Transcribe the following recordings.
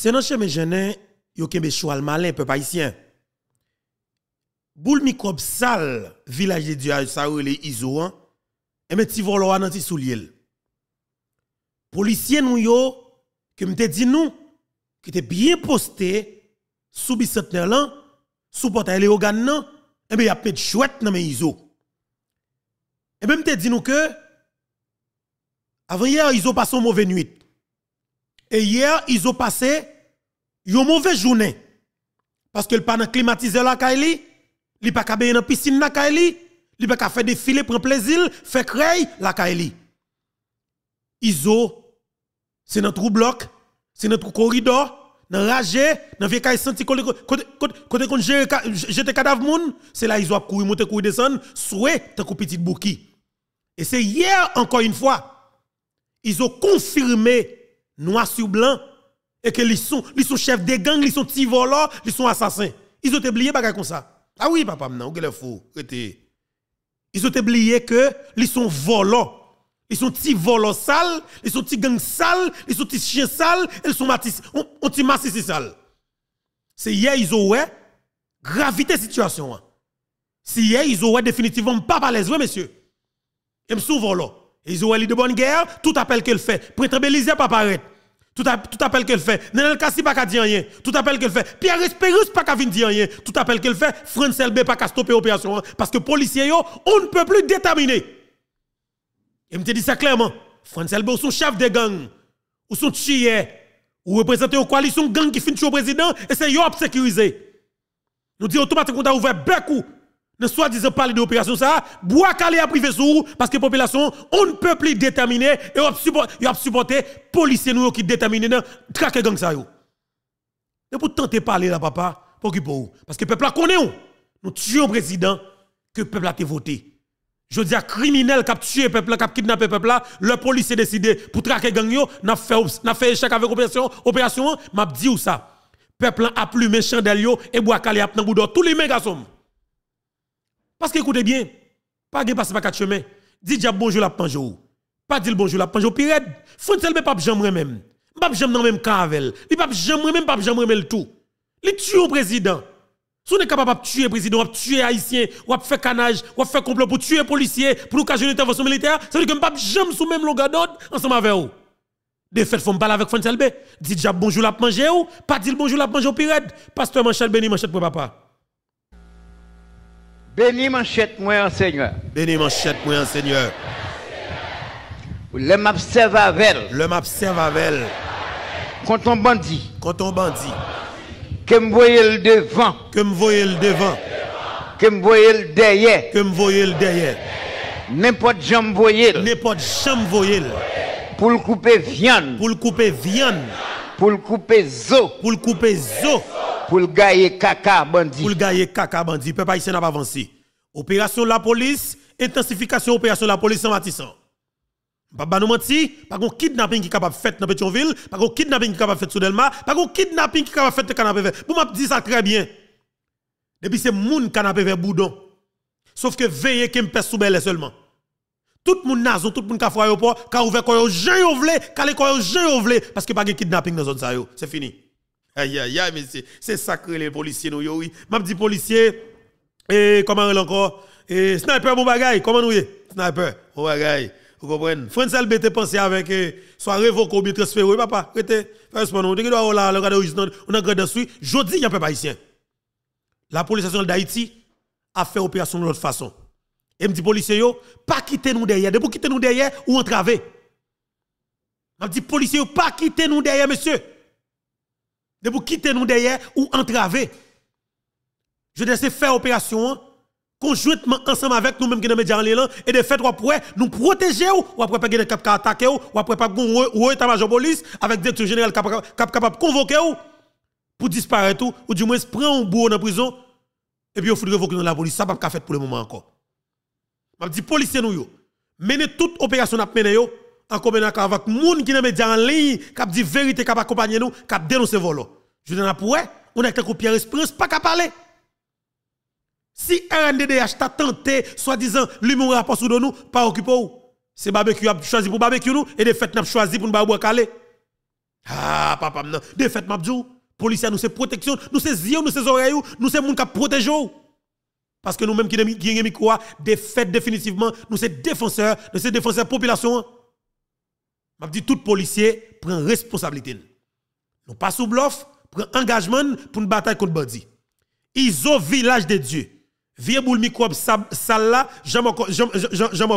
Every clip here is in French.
C'est dans chemin jeune, yo kembe choual malin peuple haïtien. Boule microbe sale village de Dieu ça les isoan hein. et eh mes ben, ti volo nan ti souliel. Policiers nous yo que m'te dit nous qui était bien posté sous bicentenaire là sous portail les organes là et eh ben y a de chouette dans mes iso. Et eh ben m'te dit nous que avant hier iso passé une mauvaise nuit. Et hier, ils ont passé une mauvaise journée. Parce que le pas climatisé la Kaili, il pas dans la piscine la Kaili, il pas faire défiler, prendre plaisir, faire créer la Kaili. ont... c'est notre bloc, c'est notre corridor, dans rage, dans vieux caille senti côté côté qu'on jeter cadavre moun, c'est là ils ont couru monter courir descendre, souhait tant petite bouki. Et c'est hier encore une fois, ils ont confirmé noir sur blanc, et que ils sont, ils sont chefs de gang, ils sont petits voleurs, ils sont assassins. Ils ont oublié bagay comme ça. Ah oui, papa, non, que le fou, Ils ont oublié que ils sont voleurs. Ils sont petits volants sales, ils sont petits gangs sales, ils sont petits chiens sales, ils sont matis, on, petit massifs sales. C'est hier, ils ont ouais, gravité situation. Hein. Si hier, ils ont ouais, définitivement pas par les ouais, monsieur. Ils sont voleurs. Ils ont ouais, de bonne guerre, tout appel qu'elle fait. Printemps Belize, pas paraître. Tout, appel qu'elle fait, Nenel Kassi pas dire rien. Tout appel qu'elle fait, Pierre Espérus pas venir dire rien. Tout appel qu'elle fait, France LB pas stopper l'opération. Hein. Parce que policiers, on ne peut plus déterminer. Et me dit ça clairement. France LB, ou son chef de gang, ou son chier ou représente une coalition gang qui finit au président, et c'est yo à Nous disons automatiquement qu'on a ouvert beaucoup ne soit disant parler d'opération ça, bois calé à privé vous, parce que population on ne peut plus déterminer et on supporter supporté policiers nous qui déterminent, traquer gang ça Ne Et pour tenter parler là papa, pour qui parce que peuple a connaît nous tuons président que peuple a voté. Je dis à criminels qui ont tué peuple, qui ont kidnappé peuple là, le policier décidé pour traquer gang yo, n'a fait n'a fait échec avec opération, opération m'a dit ça. Peuple a plumé méchant yo et bois calé a dans tous les méga parce que écoutez bien, pas de passer pas quatre chemins. Dis bonjour la ou. Pas dire bonjour la panjou pirade. Fontel me pas jamre même. Pas jamre dans même cavel. Li pas jamre même pas jamre même tout. Les tue au président. Si on est capable de tuer président, de tuer haïtien, de faire canage, de faire complot pour tuer policier, pour occasionner une intervention militaire, ça veut dire que je ne sou sous même longueur d'ordre ensemble avec vous. De fait, faut parler avec Fonselbe. Dis bonjour la manger ou, pas dire bonjour la manger au Pasteur Manchal béni, manchette pour papa. Béni manchette moi en Seigneur. manchette moi Seigneur. Le m'observe avec. Le m'observe avec. Quand on bandit. Quand on bandit. Que me voyez le devant. Que me voyez le devant. Que me le derrière. Que me le derrière. N'importe me voyez. N'importe Pour le couper viande. Pour le couper viande. Pour le couper zo. Pour le couper zo. Pour le gagner kaka bandit. Pour le kaka bandit. Peuple haïtien n'a pas avancé. Opération la police, intensification opération la police en Matissan. Pas nous menti, pas qu'on kidnapping qui capable fait dans Petionville pas qu'on kidnapping qui capable fait sous Delma, pas qu'on kidnapping qui capable fait dans canapé vert. Vous m'a dit ça très bien. Depuis c'est moun canapé vert boudon. Sauf que veillez qu'il me pèse sous belle seulement. Tout moun nazo, tout moun ka fwa yo po, ka ouvert koyo jen yo vle, ka le koyo jen yo vle, parce que pas de kidnapping dans zone ça yo. C'est fini. Aïe, aïe, aïe, mais c'est sacré les policiers, nous, oui. M'a dit policier, et eh, comment encore? Et eh, sniper, mon bagaille, comment nous y Sniper, mon bagaille. Vous comprenez? Frenzel LBT pensé avec eh, soit révoqué ou bien transféré, papa. Rete, fais-moi, nous, tu là, le gars de on a gardé dessus. Jodi, y'a La police nationale d'Haïti a fait opération de l'autre façon. Et me dit policier, pas quitter nous derrière. De vous quitter nous derrière ou entraver. Je policiers, policier, pas quitter nous derrière, monsieur de vous quitter nous derrière ou entraver. Je laisse faire opération conjointement ensemble avec nous même qui sommes en l'élan et de fait, nous protéger ou après pas cap attaquer ou après pas ou état-major police avec directeur général cap capable convoquer pour disparaître ou du moins prendre un bout dans prison et puis on faut révoquer dans la police ça pas faire pour le moment encore. M'a dit policiers nous yo mener toute opération n'a mener en commun avec gens qui ont média en ligne, qui dit vérité, qui accompagné nous, qui le vol. Je dis pour on a été un Pierre Espérance, pas qu'à parler. Si RNDDH t'a tenté, soi-disant, l'humour rapport sous nous, pas occupé où. C'est barbecue a choisi pour barbecue nous, et de fêtes n'a choisi pour nous barbecue. Ah, papa, non. Les fêtes m'a dit, policiers nous c'est protection, nous c'est yeux, nous c'est oreilles, nous c'est gens qui protège Parce que nous-mêmes qui sommes des fêtes définitivement, nous c'est défenseurs, nous c'est défenseurs population. Hein m'a dit tout policier prend responsabilité. Non pas sous bluff, prend engagement pour une bataille contre bandit. Iso village de Dieu. Vieux boule microbe sale là, jamais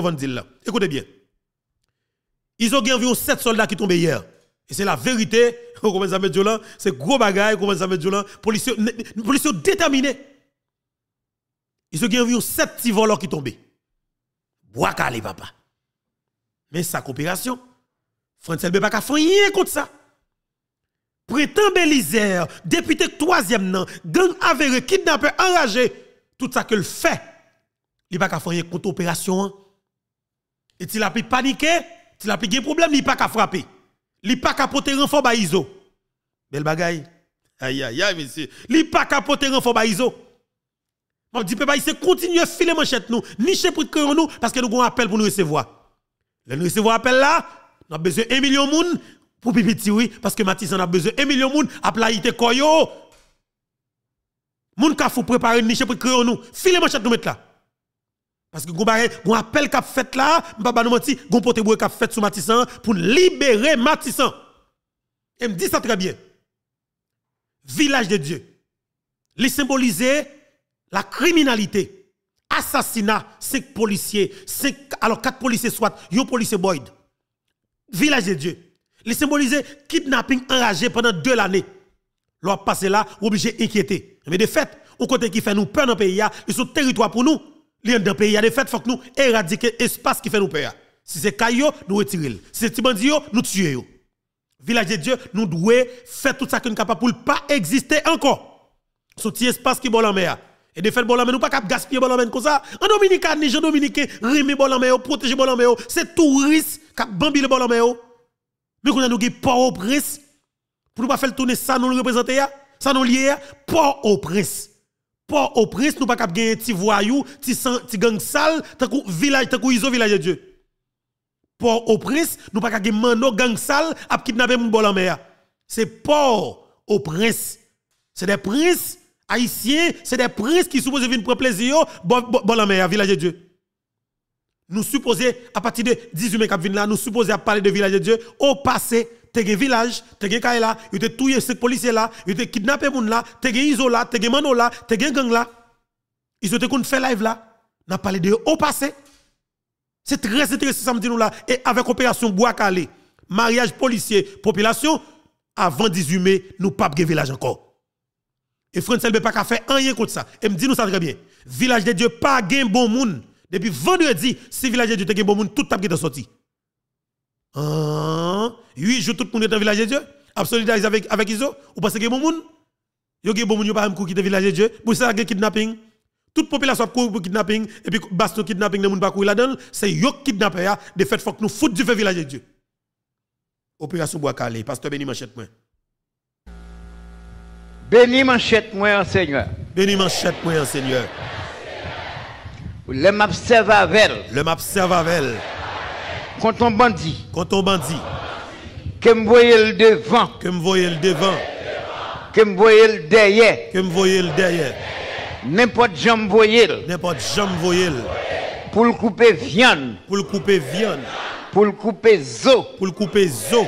vendil là. Écoutez bien. Ils ont environ 7 soldats qui tombent hier. Et c'est la vérité. Comment ça c'est gros bagaille, comment ça à Policiers policiers déterminés. Ils ont environ 7 petits voleurs qui tombent. Bois calé papa. Mais sa coopération France LB pas fait faire rien contre ça. Prétend Belizère, député troisième nan, gang avéré, kidnappé enragé, tout ça que le fait, il pas fait faire rien contre opération. Hein. Et s'il a pu paniquer, s'il a pu un problème, il pas qu'à frapper. Il pas a porter renfort ba ISO. Belle bagaille. Aïe aïe aïe monsieur, il pas qu'à porter renfort ba ISO. M'a dit peuple continue à filer manchette nous, nicher pour nous parce que nous avons un appel pour nous recevoir. Le nous recevoir appel là, on a besoin d'un million de monde pour pipiti, oui, parce que Matisse a besoin d'un million de monde à l'aïté. koyo. Moun ka fou préparer une niche pour créer nous. Filez manchette nous mettre là. Parce que vous appel qu'a fait là, m'papa nous menti, gon pote boué qu'a fait sur Matissan hein, pour libérer Matissan. Hein. Et me dit ça très bien. Village de Dieu. Les symboliser, la criminalité. Assassinat, 5 policiers, 5, alors 4 policiers soit, un policiers, Boyd village de Dieu. les symboliser kidnapping enragé pendant deux années. L'on passé là, obligé inquiéter. Mais de fait, au côté qui fait nous peur dans le pays, ils sont territoire pour nous. lien dans le pays, des fait, il faut que nous éradiquions l'espace qui fait nous peur. Si c'est Kayo, nous retirons. Si c'est Tibandio, nous tuons. Village de Dieu, nous devons faire tout ça que nous sommes pour ne pas exister encore. Ce petit espace qui est bon en mer. Et de fait, bon, nous pas gaspiller bon comme ça. En Dominicain, les gens Dominicains, rimer bon en protéger bon en mer. C'est touriste cap bambi le bon yo. mais qu'on a Port-au-Prince pour nous pas faire tourner ça nous représenter ça nous lié Port-au-Prince Port-au-Prince nous pas cap gagner ti voyou ti ti gang sale tant village tant iso village de Dieu Port-au-Prince nous pas cap gagner mano gang sale a kidnapper mon bon ben, c'est Port-au-Prince c'est des princes haïtiens c'est des princes qui supposent venir prendre plaisir bon, en village de Dieu nous supposons, à partir de 18 mai là, nous supposons parler de village de Dieu. Au passé, t'es un village, t'es un là, là, t'es tué ces policiers là, t'es kidnappé gens là, t'es iso là, t'es mano là, un gang là. Ils ont qu'on fait live là. N'a parlé de au passé. C'est très intéressant dit nous là et avec opération Bois Calais, mariage policier, population avant 18 mai, nous pas de village encore. Et François peut pas faire rien contre ça. Et me dit nous ça très bien. Village de Dieu pas de bon monde depuis vendredi, si village Dieu tout bon monde, tout qui est sorti. Ah, hein? jours, jours tout le monde dans village Dieu. Absolument avec avec Iso ou parce que bon monde yo gen bon moun yo pa qui quitter village Dieu pour ça kidnapping toute population couru pour kidnapping et puis baston kidnapping ne moun pas courir là c'est yo kidnapper hein. de fait faut que nous fout du fait village Dieu opération bois calé pasteur béni manchette moi béni manchette moi Seigneur béni manchette moi Seigneur le m'observe avec. Le map avec. Quand on bandit. Quand on bandit. Que me voyez le devant. Que me voyez le devant. Que me voyez le derrière. Que me voyez le derrière. N'importe voit voyez. N'importe me voyez. Pour le couper viande. Pour le couper viande. Pour le couper zo. Pour le couper zo.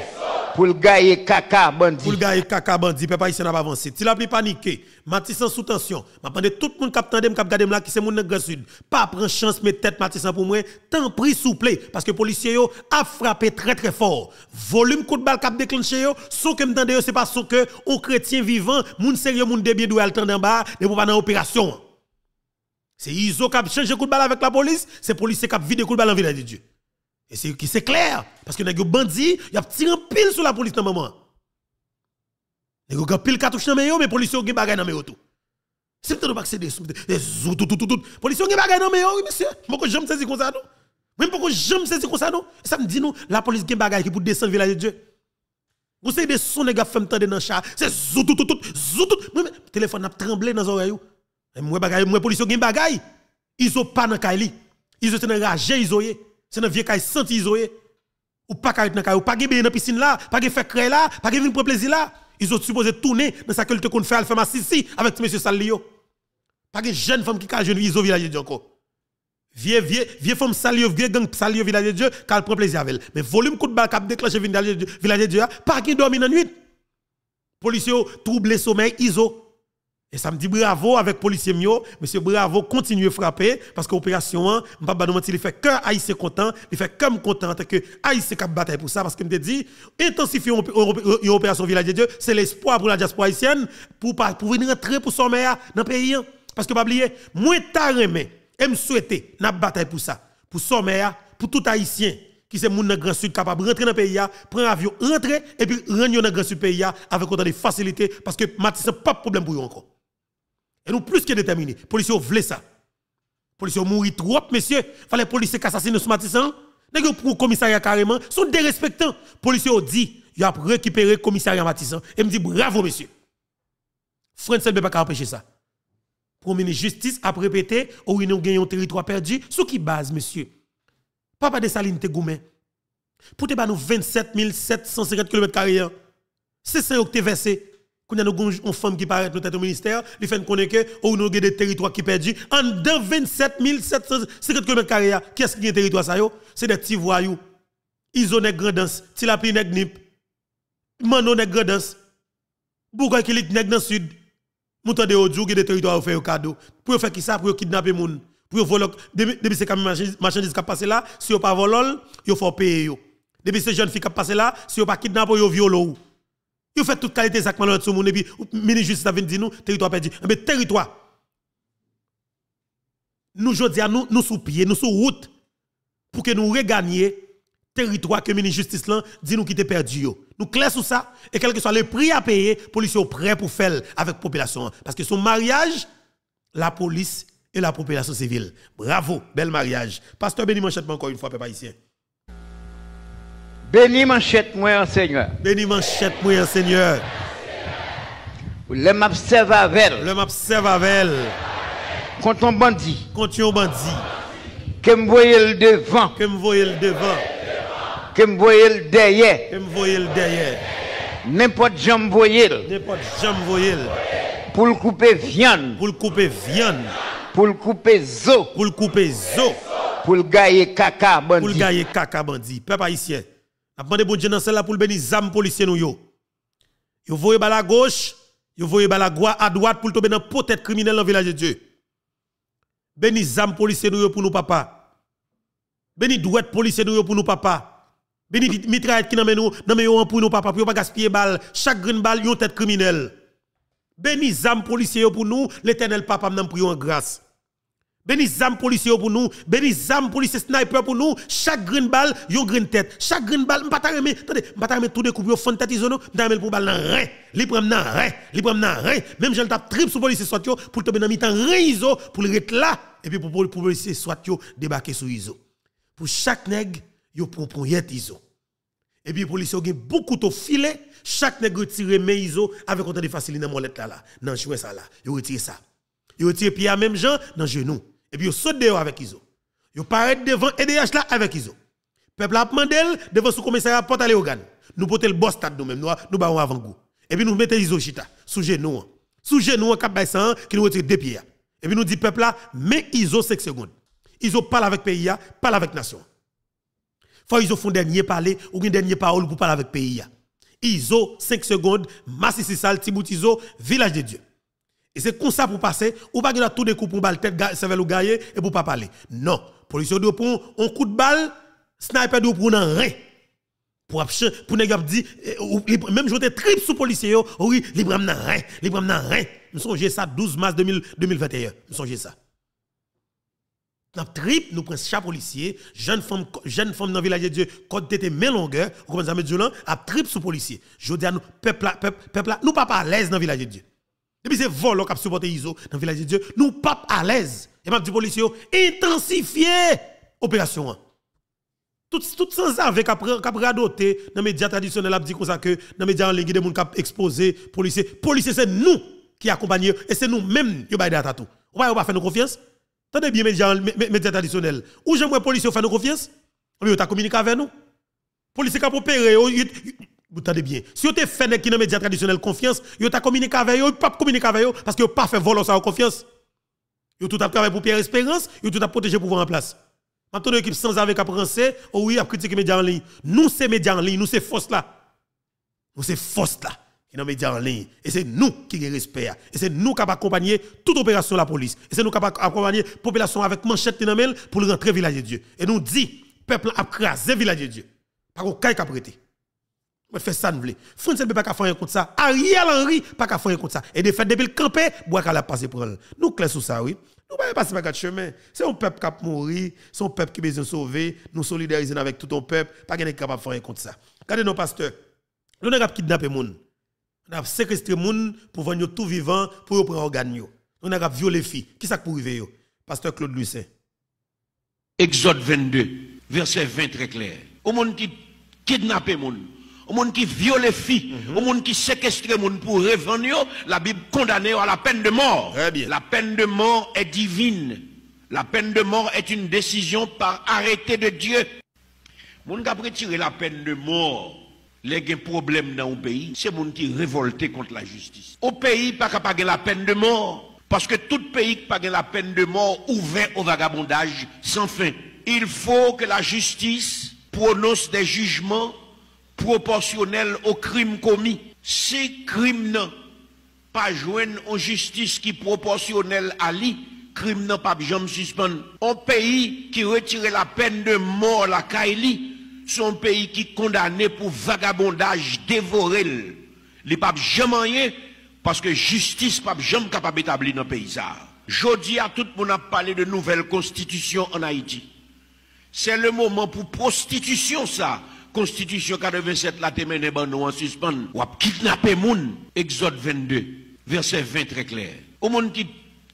Pour le gagner caca bandit. Pour le gagner caca bandit, peuple n'a pas avancé. Si la pli paniqué, Matissan sous tension. M'attendais tout le monde qui attendait, qui regardait là qui c'est mon grand sud. Pas prendre chance mes tête Matissan pour moi, tant pris souple parce que policier a frappé très très fort. Volume coup de balle a déclenché yo, son que m'tendais c'est pas son que ou chrétien vivant, moun sérieux moun débit doit attendre en bas et pas dans opération. C'est Iso qui a changé coup de balle avec la police, c'est policier qui a vidé coup de balle en ville de Dieu. Et c'est clair, parce que les bandits, ils a tiré pile sur la police dans le moment. Ils ont pile cartouche dans mais les policiers ont des dans mes tout. Si vous pas accéder, tout, tout, tout, tout. Les ont monsieur. Pourquoi je me comme ça, non? Même pourquoi je me comme ça, Ça me dit, nous la police a des qui pour descendre village de Dieu. Vous savez, des sons, les gars, font dans le chat. C'est zoutoutoutout. tout, Le téléphone a tremblé dans les oreilles. Moi, les policiers ont des Ils ont pas dans Kaili Ils ont enragés, ils ont c'est un vieux caille sans isolé. Ou pas caille dans caille, ou pas gagner dans piscine là, pas gagner faire créer là, pas gagner pour plaisir là. Ils ont supposé tourner dans sa culte qu'on fait alpha ici avec monsieur Salio. Pas gagner jeune femme qui caille jeune iso village de encore. Vieux vieux vieux femme Salio, vieux gang Salio village de Dieu, qu'elle prend plaisir avec elle. Mais volume coup de balle cap déclenché village de Dieu, pas gagner dormir dans nuit. Policiers troublé sommeil iso. Et ça me dit bravo avec policier Mio, monsieur bravo, continuez à frapper parce que l'opération, je ne pas mentir, il fait que haïtien content, il fait comme content tant que haïtien qui bataille pour ça parce que me dit intensifier l'opération village de Dieu, c'est l'espoir pour la diaspora haïtienne pour pour venir rentrer pour mère dans le pays hein. parce que pas oublier, moins tard mais et me souhaiter n'a bataille pour ça, pour son mère, pour tout haïtien qui c'est moun grand sud capable rentrer dans le pays hein, prendre avion rentrer et puis rentrer dans grand sud pays hein, avec autant de facilité parce que Matisse pas de problème pour vous encore. Et nous plus que déterminés. Les policiers voulaient ça. Les policiers mourent trop, messieurs. Fallait les policiers qui assassinent ce matin. commissariat carrément sont dérespectants. Les policiers dit, il a récupéré le commissariat matissant. et me dit bravo monsieur. France ne peut pas empêcher ça. Premier justice a répété ou gagné un territoire perdu sous qui base monsieur. Papa de Saline te goumé. Pour te 27 750 km carrés. C'est ça que tu versé. Quand y a une femme qui paraît dans tête au ministère, il fait connaître que oh, nous avons des territoires qui perdus. En dans 27 750 km, qu'est-ce qui est territoire ça C'est des petits voyous. Iso nèg grandance, Tilapli nèg nip. Mano nèg grandance. Bouga kilik nèg dans sud. des de odjou des territoires fait au cadeau. Pour faire qui ça pour kidnapper gens, Pour voler depuis ces marchandises qui passé là, si vous pas volol, yo faut payer Depuis ces jeunes filles qui passé là, si yo pas kidnapper vous violent. Vous faites toute qualité Zach sur monde et puis ministre justice dit dire nous territoire perdu. Mais eh ben, territoire. Nous jodi nous nous sous pied, nous sous route pour que nous regagnions territoire que ministre justice là dit nous qui était perdu Nous clair sur ça et quel que soit le prix à payer, police est prête pour faire avec population parce que son mariage la police et la population civile. Bravo, bel mariage. Pasteur Béni Manchette encore une fois peuple haïtien. Béni manchette moi, Seigneur. Béni manchette moi, Seigneur. Le m'observe avec. Le m'observe avec. Contre un bandit. Contre un bandit. Que me voyez le devant. Que me le devant. Que me le derrière. Que me le derrière. N'importe jam voyez. N'importe jam voyez. Pour le couper viande. Pour le couper viande. Pour le couper zo. Pour le couper zo. Pour le gailler caca bandit. Pour le gailler caca bandit. Peuple haïtien. N'a bon Dieu dans celle là pour le bénir zam policier nous yo. Yo voyez la à gauche, yo voyez la à droite pour tomber dans peut-être criminel dans le village de Dieu. Béni zam policier nous pour nous papa. Béni douette policier nous pour nous papa. Béni mitraillettes qui nous dans nous pour nous papa pour pas gaspiller balle. Chaque green balle ont tête criminel. Béni zam policier pour nous, l'éternel papa nous prions en grâce. Bénis âme policier pour nous, bénis âme policier sniper pour nous, chaque green balle, yon green tête. Chaque green balle, m'pata remè, attendez, m'pata remè tout découpe, yon fond tête isono, m'damel pour balle nan rien, li prend nan rien, li prend nan rien, même j'en tape trip sous policier soit yo, pour tomber dans mi temps rien iso, pour le là, et puis pour, pour, pour policier soit yo, débarquer sous iso. Pour chaque nèg, yon propriétaire iso. Et puis policier yon beaucoup de filet, chaque nèg retire mes iso, avec autant de facilité dans molette là là, nan jouet ça là, yon retire ça. Yon retire pied à même gens, dans genou et puis yo saute dehors avec ISO. Yo parlez devant EDH là avec ISO. Peuple a demandé devant ce commissariat porte au gan. Nous portons le boss stade nous-mêmes, nous, nous avant goût. Et puis nous mettons ISO chita, sous genou. Sous genou, cap baissant, qui nous retire des pieds. Et puis nous dit peuple là, mais ISO 5 secondes. ISO parle avec pays, parle avec nation. Faut ISO font dernier parler ou une dernière parole pour parler avec pays. ISO 5 secondes, Massississal Sal, Tiboutizo, Village de Dieu. Et c'est comme ça pour passer, ou pas qu'il a tout des coups pour balle tête, va ou gaillé, et pour pas parler. Non. Policier de prend un coup de balle, sniper de prend un rien. Pour pour pas dire, eh, même j'étais trip sous policier, oh oui, les un nan rien, les pram nan rien. Nous songeons ça 12 mars 2021. Nous songeons ça. Dans trip, nous prenons chaque policier, jeune femme, jeune femme dans le village de Dieu, quand était mes longueur, vous commencez à me dire là, à trip sous policier. Je dis à nous, peuple, peuple, peuple, nous pas à l'aise dans le village de Dieu. Depuis c'est vol qui a supporté ISO dans le village de Dieu, nous pas à l'aise. Et m'a dit policier, intensifier opération. Tout, tout sans avec après adopté dans les médias traditionnels, dit comme dans les médias en ligne, des gens qui exposé policiers. Policiers, c'est nous qui accompagnons et c'est nous-mêmes qui avons data tout. ne pouvez pas faire nos confiance. Tenez bien, médias, médias traditionnels. Où j'aimerais policiers faire nos confiance? Ah, Ils ont communiqué avec nous. Les Policiers qui ont opéré, vous bien. Si vous avez fait des les médias traditionnels confiance, vous avez communiqué avec eux, vous pas communiqué avec eux parce que vous pas fait voler ça en confiance. Vous tout à travaillé pour Pierre Espérance, vous tout à protéger pouvoir en place. Maintenant, l'équipe sans avec à penser, oh oui, à critiquer les médias en ligne. Nous, ces médias en ligne, nous, c'est forces là. Nous, c'est forces là qui sont les médias en ligne. Et c'est nous qui les respect. Et c'est nous qui avons accompagné toute opération de la police. Et c'est nous qui avons accompagné la population avec manchette dans pour rentrer au village de Dieu. Et nous dit, peuple a crasé village de Dieu. Par contre, qui a prêté je fais ça, nous voulons. France ne peut pas faire contre ça. Ariel Henry pas faire contre ça. Et de fait, depuis le campé, ne qu'elle pas passer pour elle. Nous, clés sur ça, oui. Nous ne bah, pouvons pas passer chemin. C'est un peuple qui a mouru, c'est un peuple qui a besoin de sauver. Nous solidarisons avec tout un peuple. Pas qu'on est capable de faire un contre ça. Regardez nos pasteurs. Nous avons kidnappé les gens. Nous avons séquestré les gens pour venir tout vivant, pour prendre organes. Nous avons violé les filles. Qui ça pour arriver? Pasteur Claude Lucin. Exode 22, verset 20 très clair. Au monde qui kidnappe les gens au monde qui viole filles, mhm. au monde qui séquestre monde pour revendre, la Bible condamne à la peine de mort. La peine de mort est divine. La peine de mort est une décision par arrêté de Dieu. Monde qui retiré la peine de mort, les problèmes dans le pays, c'est monde qui révolté contre la justice. Au pays, pas capable la peine de mort. Parce que tout pays qui pas la peine de mort ouvert au vagabondage sans fin. Il faut que la justice prononce des jugements proportionnel au crime commis. Si crime n'a pas joindre en justice qui proportionnelle à lui, crime n'a pas jamais suspendre. Un pays qui retire la peine de mort la Kaili, un pays qui condamné pour vagabondage dévoré. Les papes jamais rien parce que justice pas jamais capable d'établir dans le pays. Jodi à tout le monde a parler de nouvelle constitution en Haïti. C'est le moment pour prostitution ça Constitution 87 la Temen ben en suspens. Ou à kidnapper moun. Exode 22, verset 20 très clair. Au monde qui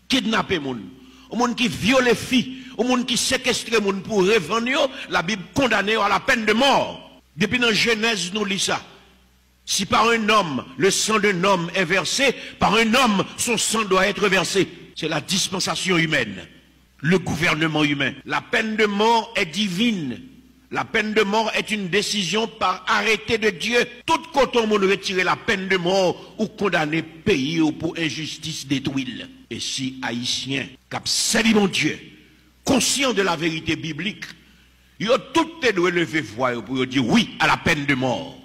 kidnapper moun, au monde qui viole filles, au monde qui séquestre moun pour revendre, la Bible condamne à la peine de mort. Depuis dans Genèse nous lisons ça. Si par un homme, le sang d'un homme est versé, par un homme, son sang doit être versé. C'est la dispensation humaine, le gouvernement humain. La peine de mort est divine. La peine de mort est une décision par arrêté de Dieu. Tout coton monde retirer la peine de mort ou condamner pays pour injustice détruite. Et si haïtien, cap mon Dieu, conscient de la vérité biblique, ils ont tout doit lever voix pour dire oui à la peine de mort,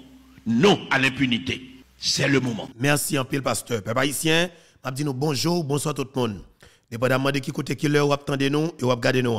non à l'impunité. C'est le moment. Merci en pile, pasteur. Peuple haïtien, m'a dit bonjour, bonsoir tout le monde. Dépendamment de qui côté qui l'heure, ou nous et ou regardez nous.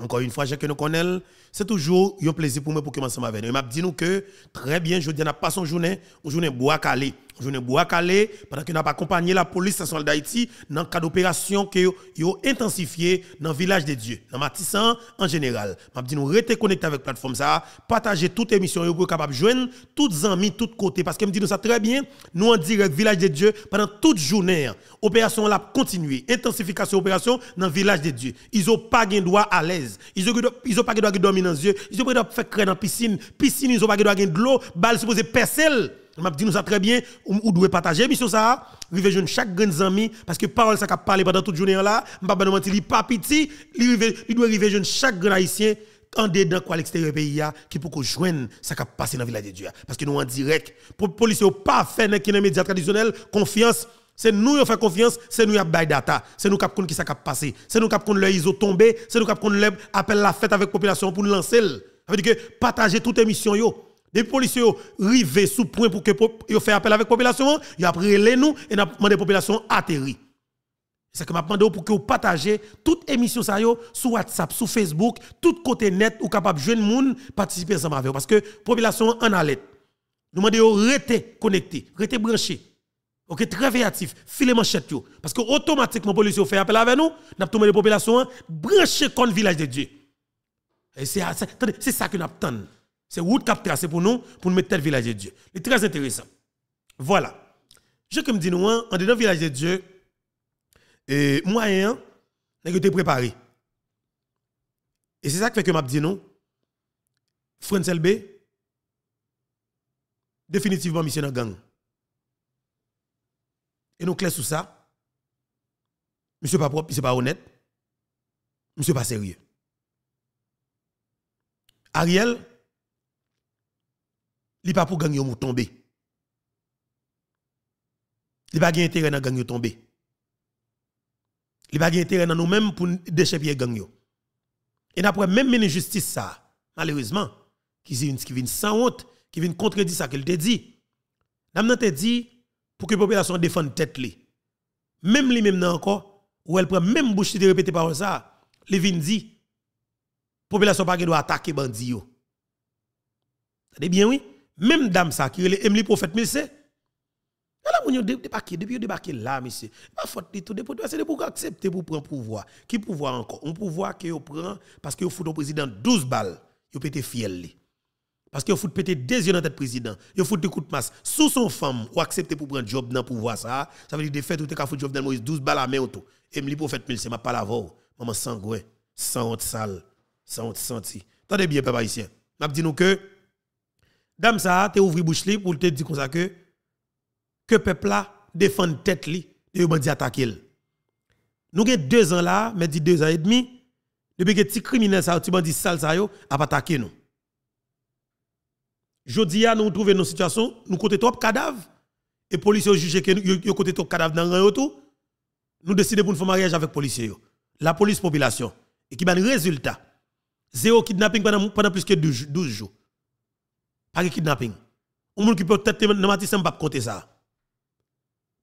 Encore une fois, que nous connaît, c'est toujours un plaisir pour moi pour commencer ma veine. Il m'a dit nous que très bien, je dis, n'a pas son journée, une journée bois calé ne Bois-Calais, pendant que n'a pas accompagné la police nationale d'Haïti dans le cadre d'opérations qui ont intensifié dans le village de Dieu, dans Matissan en général. Je dis nous restez connectés avec la plateforme ça, partagez toutes les émissions êtes capable de joindre toutes les amis, tous côtés. Parce que je dis nous ça très bien, nous en direct village de Dieu, pendant toute journée. Opération là continue, intensification opération dans le village de Dieu. Ils n'ont pas de droit à l'aise. Ils n'ont pas de droit à dormir dans les yeux. Ils n'ont pas de faire créer dans la piscine. Piscine, ils n'ont pas de droit à de l'eau. Balle supposée percelle m'a dit nous ça très bien ou doit partager mission ça rive jeune chaque grand ami parce que parole ça a parlé pendant toute journée là vais pas mentir il pas petit il doit rive jeune chaque grand haïtien en dedans quoi l'extérieur pays qui pour qu'on joigne ça qu'a passé dans ville de Dieu parce que nous en direct pour policiers pas faire dans les médias traditionnels confiance c'est nous qui fait confiance, c'est nous qui avons data, c'est nous qui avons qui s'est passé, c'est nous qui avons le ISO tombé, c'est nous qui avons appel la fête avec la population pour nous lancer. Ça veut dire que partager toute émission yo les policiers arrivent sous point pour que ils fait appel avec la population, ils après et nous et n'a demandé population atterri. C'est que m'a demandé pour que vous partagez toute émission ça sur WhatsApp, sur Facebook, tout côté net ou capable jeune monde participer ensemble avec parce que population en alerte. Nous demandons à rester connecté, rester branché. OK, très créatif, filez manchette parce que automatiquement policiers fait appel avec nous, n'a la les population hein, comme contre village de Dieu. Et c'est ça que nous attendons. C'est route cap tracé pour nous, pour nous mettre tel village de Dieu. C'est très intéressant. Voilà. Je comme dis nous, en hein, dedans village de Dieu, et moyen, hein, nous été préparé. Et c'est ça qui fait que me dis non. France LB, définitivement missionnaire gang. Et nous clés sur ça. Monsieur pas propre, monsieur pas honnête. Monsieur pas sérieux. Ariel, li pas pour gang yon tomber. Li pas gen intérêt nan gang yon tomber. Li pas gen intérêt nan nous même pour déchepiller gang yon. Et après même mini justice ça, malheureusement, qui vient sans honte, qui vient contredire ça qu'elle te dit. Nam te dit pour que la population défende tête li. Même lui même encore, ou elle prend même bouche de répéter par ça, li vient dit population pas doit attaquer bandi yo. Ça bien oui. Même dame ça qui est Emily prophète monsieur. Là mon débarqué depuis débarqué là monsieur. ma faute de tout dépôt c'est pour accepter pour prendre pouvoir. Qui pouvoir encore On pouvoir que vous prend parce que vous fout au président 12 balles. Vous pété fiel Parce que vous fout pété deux yeux dans tête président. Vous faut de coup de masse sous son femme ou accepter pour prendre job dans le pouvoir ça. veut dire de fait tout est un job dans Moïse 12 balles à main auto. Emily prophète c'est m'a pas la Maman sangouin, sans honte sale, sans honte senti. Tendez bien papa ici M'a dit nous que Dame ça, tu ouvri bouche li pour te dire que que peuple là défend tête li de bandi attaquer. Nous avons deux ans là, mais dit deux ans et demi, depuis que petit criminel ça, ti bandi sale ça yo a attaqué nous. Jodi a nous situation, nos situations, nous côté trop cadavre et policiers ont jugé que nous côté trop cadavre dans le tout. Nous décidons pour nous faire mariage avec policiers La police population et qui ban résultat. Zéro kidnapping pendant, pendant plus que 12 jours. Pas kidnapping. Ou moun qui peut être dans Matisse, pas compter ça.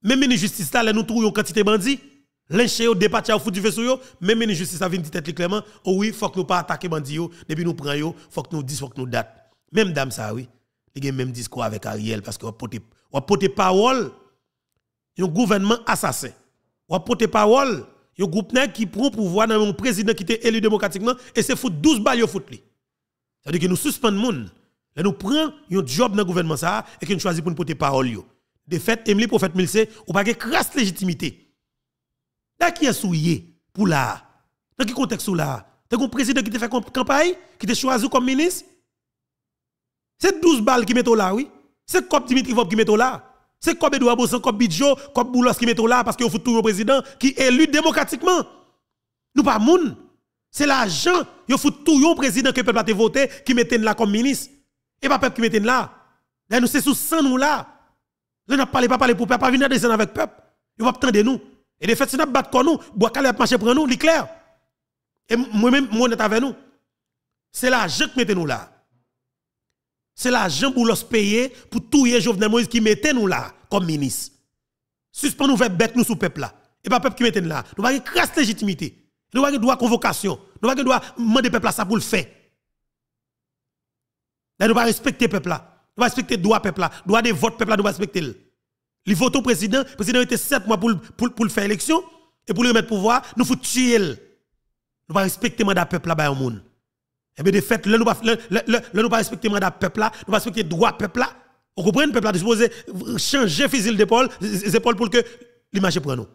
Même ministre justice là, nous trouvons une quantité bandit, lynché au départ au foutu vaisseau yo, même ministre justice a vint tête clairement, oh oui, faut que nous pas attaquer bandits yo, depuis nous prenons yo, faut que nous dis, faut que nous date. Même dame ça oui, il a même discours avec Ariel parce que on porter il y parole un gouvernement assassin. On porter parole un groupe qui prend pouvoir dans un président qui était élu démocratiquement et c'est fout 12 balles au fout li. Ça veut dire que nous suspendons nous prenons un job dans le gouvernement ça et qui nous choisissons pour nous porter parole. Des De fait, Emily Prophète Milse, ou pas de crasse légitimité. Là, qui est souillé pour là? Dans quel contexte là? T'as un président qui te fait campagne, qui te choisi comme ministre? C'est 12 balles qui mettent là, oui. C'est Cop Dimitri Vob qui met là. C'est Cop Edouard Bosson, Cop Bidjo, Cop Boulos qui met là parce qu'il fout tout le président qui est élu démocratiquement. Nous pas moun. C'est l'argent, il fout tout le président que le peuple a voté qui là comme ministre. Et pas peuple qui mettez là. Là, nous, c'est sous 100 nous là. Nous n'avons pas parlé pour peuple, pas venir descendre avec peuple. Il va attendre nous. Et de fait, si nous battons nous, bois calé a marché pour nous, c'est clair. Et moi-même, moi, on est avec nous. C'est l'argent qui mettez nous là. C'est l'argent pour l'os payer pour tout les Jovenel Moïse qui mettez nous là comme ministre. Suspend nous faire bête nous sous peuple là. Et pas peuple qui nous là. Nous avons une crasse légitimité. Nous avons droit convocation. Nous avons droit demander peuple là ça pour le faire. Nous ne pas respecter le peuple là. Nous pas respecter le droit peuple là. Le droit de vote peuple là, nous pas respecter le. vote au président. Le président était 7 mois pour, pour, pour faire élection. Et pour lui remettre pouvoir, nous faut tuer Nous pas respecter le mandat peuple là, bah, au monde. Et eh bien, de fait, là, nous ne pas respecter le mandat peuple là. Nous pas respecter le droit peuple là. Vous comprenez, le peuple là supposé changer fusil d'épaule, pour que l'image prenne nous.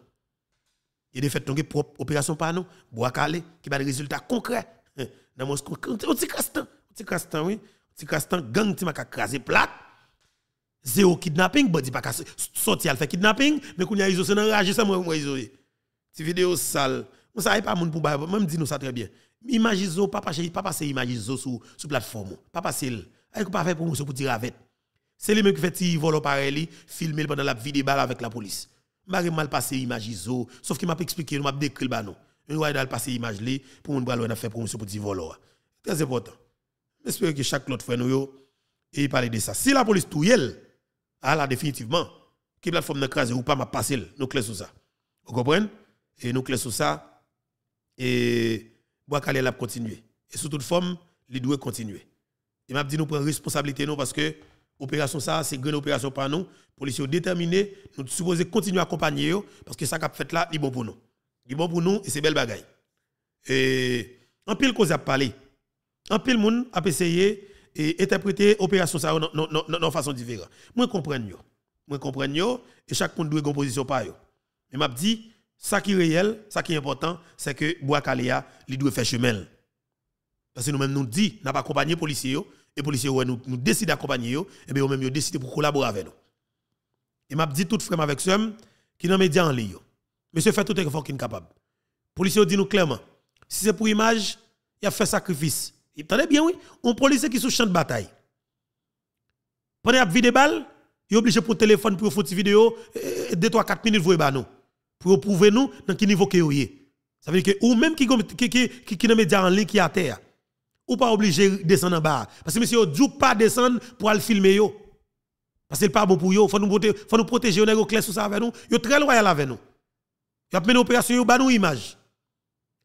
Il y a des faits, propre opération par nous, bois qui a des résultats concrets. Hein, dans mon on dit castan, on dit oui. Si Kastan gang ti m'a krasé plate. Zéro kidnapping, bandi pas sorti al fait kidnapping, mais qu'on y a iso c'est enragé ça moi moi iso. Ti vidéo sale. On savait pas moun pour ba, même dit nou ça très bien. Image iso papa chéri, papa c'est image iso sur sur plateforme. Papa c'est elle pas fait promotion pour dire avec. C'est lui même qui fait ti volo filme filmer pendant la vidéo bal avec la police. M'a mal passé image iso, sauf qu'il m'a expliqué, m'a décrit le banon. Il a passer image li pour moun bral on a fait promotion pour ti volo. Très important. Espérons que chaque autre frère nous et parler de ça. Si la police touille elle, ah, là définitivement, qui plateforme nous ou pas m'a passé, nous clés sur ça. Vous comprenez Et nous clés sur ça et Boakale l'a continuer. Et sous toute forme, il doit continuer. Et m'a dit nous prenons responsabilité nous parce que opération ça c'est grande opération pour nous, policiers déterminée. nous supposons continuer à accompagner parce que ça qu'a fait là, il bon pour nous. Il bon pour nous et c'est belle bagaille. Et en pile cause a parler en pile monde a essayé et interpréter opération ça façon différente. Moi comprends yo. Moi comprends yo et chaque monde doit composition une yo. Mais m'a dit ça qui est réel, ça qui est important, c'est que Boakalea, il doit faire chemin. Parce que nous-mêmes nous dit, n'a pas accompagné policiers et policiers nous nous décident d'accompagner yo et ben nous-mêmes nous décidons pour collaborer avec nous. Et m'a dit tout frère avec seum qui dans média en ligne. Monsieur fait tout effort qu'il est capable. Policiers dit nous clairement, si c'est pour image, il a fait sacrifice. Attendez bien, oui. On policier qui sous champ de bataille. Pendant qu'il vide balle, il obligé pour le téléphone pour faire vidéo, 2, 3, 4 minutes, vous bah, nous. Pour prouver nous dans quel niveau que vous Ça veut dire que, ou même qui qui qui, qui, en ligne qui est à terre, ou pas obligé de descendre en bas. Parce que monsieur, ne pas descendre pour aller filmer. Parce que n'est pas bon pour vous. Faut nous faut nous protéger, on est avec nous. Yo très loyal avec nous. Yo a opération, vous bah, ba image.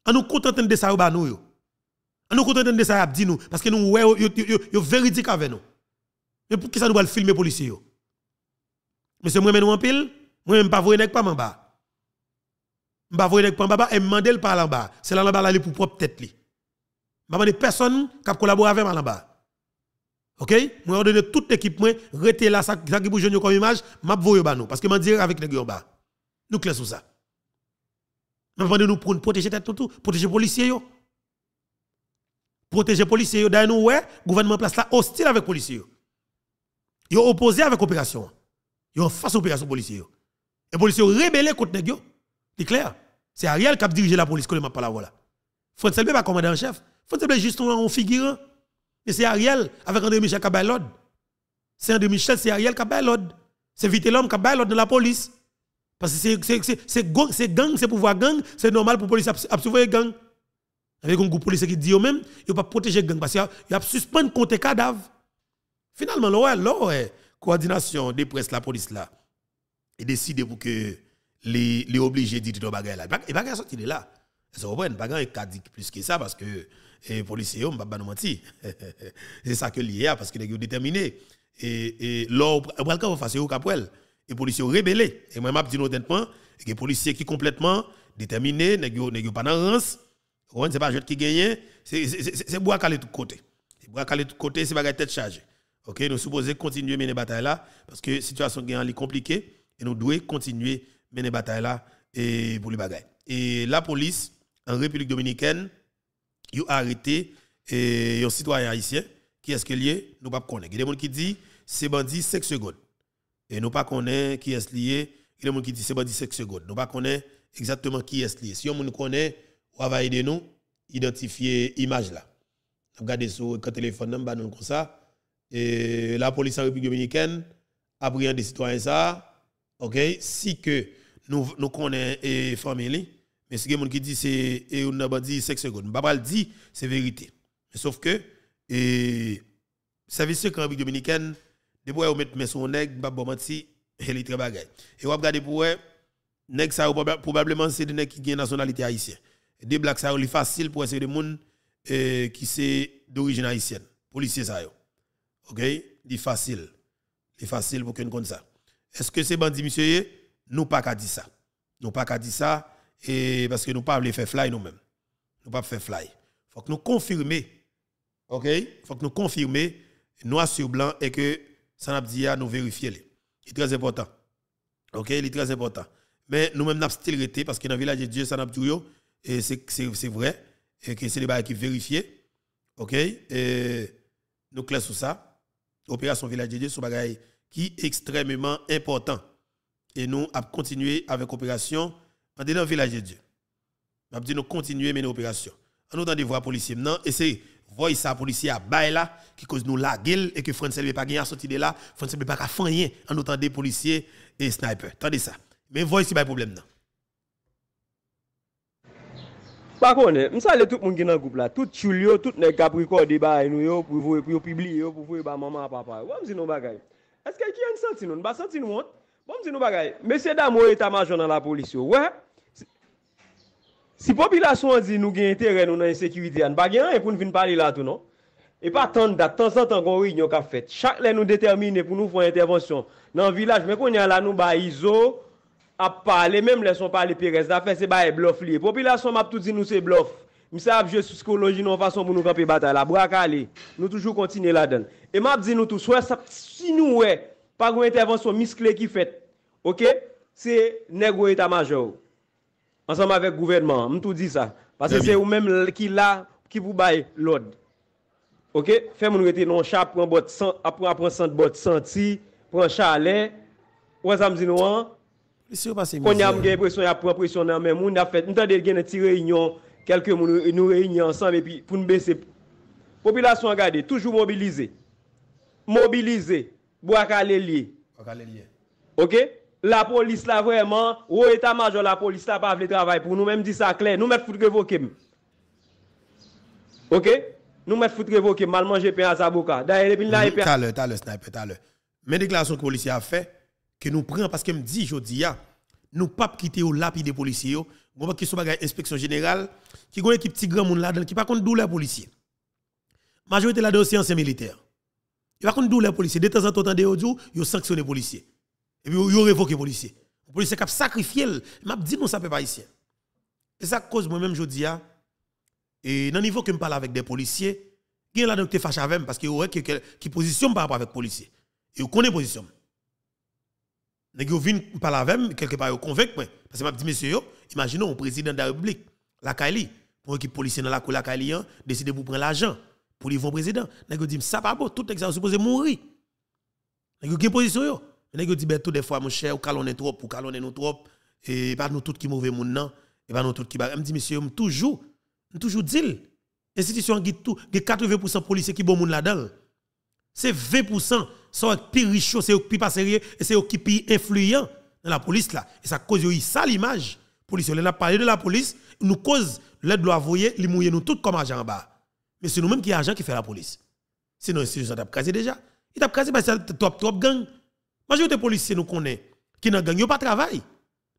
nous content de ça, bah, nous contentons de ça, dit nous, parce que nous, ouais, yo véridique avec nous. Mais pour qui ça nous va le filmer policier? Monsieur, moi, nous en pile, moi, je ne pas voir pas en bas. Je ne pas voir pas bas, et je pas en bas. C'est là en bas, là, pour propre tête. Je ne de personne qui collaboré avec moi en bas. OK Moi donne toute l'équipe moi retenir là ça qui bouge comme image, m'a vais ba nous parce que m'en dire avec les en bas. Nous clair ça. Nous vais nous pour protéger tête tout, protéger policiers protéger policiers, d'ailleurs nous ouais, gouvernement place là hostile avec policiers. Ils sont opposé avec opération. Ils ont face opération policiers. Les policiers sont rébellé contre nèg C'est clair. C'est Ariel qui a dirigé la police que m'a pas la voilà. François Selbe pas commandant en chef. François Selbe juste un figurant. Mais c'est Ariel avec André Michel qui a C'est André Michel, c'est Ariel qui a C'est vite l'homme qui a l'ordre dans la police. Parce que c'est gang, c'est pouvoir gang, c'est normal pour la police à gang. Avec un groupe de policiers qui dit eux-mêmes, ils ne pas protéger les gangs parce qu'ils ont suspendu compte cadavre. Finalement, la coordination des presse, la police là, et décide pour que les, les obligés de dire bagarre là. Et bagay sorti de là. Ça comprend, est cadique plus que ça parce que les eh, policiers, ils ne pas nous C'est ça que lié hein, parce qu'ils sont déterminés. Et, là, on va faire au Les policiers ont Et moi, je dis honnêtement, les policiers qui complètement déterminés, ne sont pas dans rance. Ce n'est pas jeune qui gagne, c'est bois calé tout côté. C'est bois calé tout côté, c'est bagarre tête chargée. OK, nous supposons continuer mener bataille là parce que la situation est compliquée et nous devons continuer mener bataille là et pour les bagailles. Et la police en République dominicaine, ils ont arrêté un citoyen haïtien qui est-ce qu'il est, nous pas Il y a des gens qui disent c'est bandit 5 secondes. Et nous ne pas qui est lié, il y a des gens qui disent c'est bandit 5 secondes. Nous pas exactement qui est lié. Si on nous connaît va aider nous, identifier image là. Regardez sur le téléphone, nous comme ça. Et la police en République dominicaine a un des citoyens ça. OK? Si que nous, nous connaissons les familles, mais si quelqu'un qui dit c'est, et on a dit 5 secondes. Babal dit, c'est vérité. sauf que, et, service en République dominicaine, des fois, on met son nègre, babal menti, et les très Et on regarde pour eux, ça, probablement, c'est des nègres qui ont nationalité haïtienne des blagues ça est facile pour essayer de monde euh, qui c'est d'origine haïtienne policier ça OK facile c'est facile pour qu'on ça est-ce que c'est bandit monsieur nous pas qu'à dire ça nous pas qu'à dire ça et parce que nous pas voulons faire fly nous mêmes nous pas faire fly faut que nous confirmer OK faut que nous confirmer noir sur blanc et que ça n'a dit nous vérifier c'est très important OK il est très important mais nous mêmes n'a pas parce que dans le village de Dieu ça n'a pas et c'est vrai, et que c'est des bails qui vérifiés, ok, et nous classons sur ça, opération Village de Dieu, c'est bagay qui est extrêmement important, et nous avons continué avec opération en dedans Village de Dieu. Nous avons dit nous continuer mener opération. En nous des policiers maintenant, et c'est voix ça policier à bail là qui cause nous la gueule et que France ne pas gagner à sortir de là, France ne pas faire rien en nous des policiers et snipers. Tendez ça. Mais voix le pas problème non. Bakonde, msa le tout moun ki nan goup la, tout tchoulyo, tout ne kapriko di ba ay nou yo pou vwe pou yo pibli yo pou vwe ba mama a papa. Ou amzi nou bagay? Eske ki an senti nou? Ba senti nou moun? Ou amzi nou bagay? Mese dam woye tamajon nan la polisyon. Ouè? Si popilasyon zi nou gen teren nou nan yon sekwityan, bagyan yon e pou nou vin pali la tout nou. E pa ton dat, ton sentan kon woye yon ka fet. Chak le nou determine pou nou fwen intervensyon nan vilaj. Mwen kon yon lan nou ba izo. ap pale, menm lè son pale pirez da fè se baye blof liye, popi la son map tout zinou se blof mi sa ap jè skolojinon fason pou nou kapi batal la, bwa ka li nou toujou kontine la den e map zinou tou, souè sa, si nou wè pa gwen intervensyon miskle ki fèt ok, se neg wè eta majò ansanm avek gouverman m tout di sa, pasè se ou menm ki la, ki pou baye lod ok, fè moun wè te non chap pran bot, ap pran pran sant bot sant si, pran chalè wè sa m zinou non, an On a l'impression qu'il y a pression dans même monde. On a fait, une petite réunion, réunion, quelques nous nous réunions ensemble et puis pour nous baisser. Population regardez, toujours mobilisée. Mobilisée. Boakalelier. OK La police là vraiment, au état-major la police là pas le travail pour nous même dit ça clair. Nous mettre à évoquer OK Nous mettre foutre évoquer mal manger pain à Saboka. D'ailleurs, depuis là il T'as le t'as le sniper, t'as le. Mais déclaration que policier a fait que nous prenons parce que me dit je ya nous pas quitter au lapide des policiers on pas qui sont bagay inspection générale qui gon équipe petit grand monde là dedans qui pas contre douleur policier majorité là dossier c'est militaire il va contre douleur policier de temps en temps des audio yo sanctionné policier et puis yo révoqué policier policier qui sacrifié m'a dit nous ça peut pas ici et ça cause moi même je ya et dans niveau que me parle avec des policiers il là donc te fâché avec parce que ouais qui position par rapport avec policier et connaît position je gens viennent parler avec quelque part, convaincre moi. Parce que je me dis, monsieur, imaginons un président de la République, la Kali, pour équipe policier dans la cour, la Kali, hein, décide pour prendre l'argent pour les vos président. Je me disent, ça pas bon, tout est supposé mourir. Les qui position, les me dit ben, tout des fois, mon cher, ou calon est trop, ou calon est trop, et pas nous tous qui mauvais monde, non, et pas nous tous qui. Je me dis, monsieur, toujours, toujours dit, l'institution qui tout, 80% de policiers qui bon monde là-dedans. C'est 20% sont les plus riches, c'est les plus pas sérieux, et c'est les plus influents dans la police Et ça cause ça l'image. Police, on a parlé de la police, nous cause l'aide de l'avoyer, les mouiller nous tous comme agents en bas. Mais c'est nous-mêmes qui agents qui fait la police. Sinon, c'est ça t'a casé déjà. Il t'a casé parce que c'est top top gang. Majorité des policiers nous connaissons, qui n'ont gang, pas travail.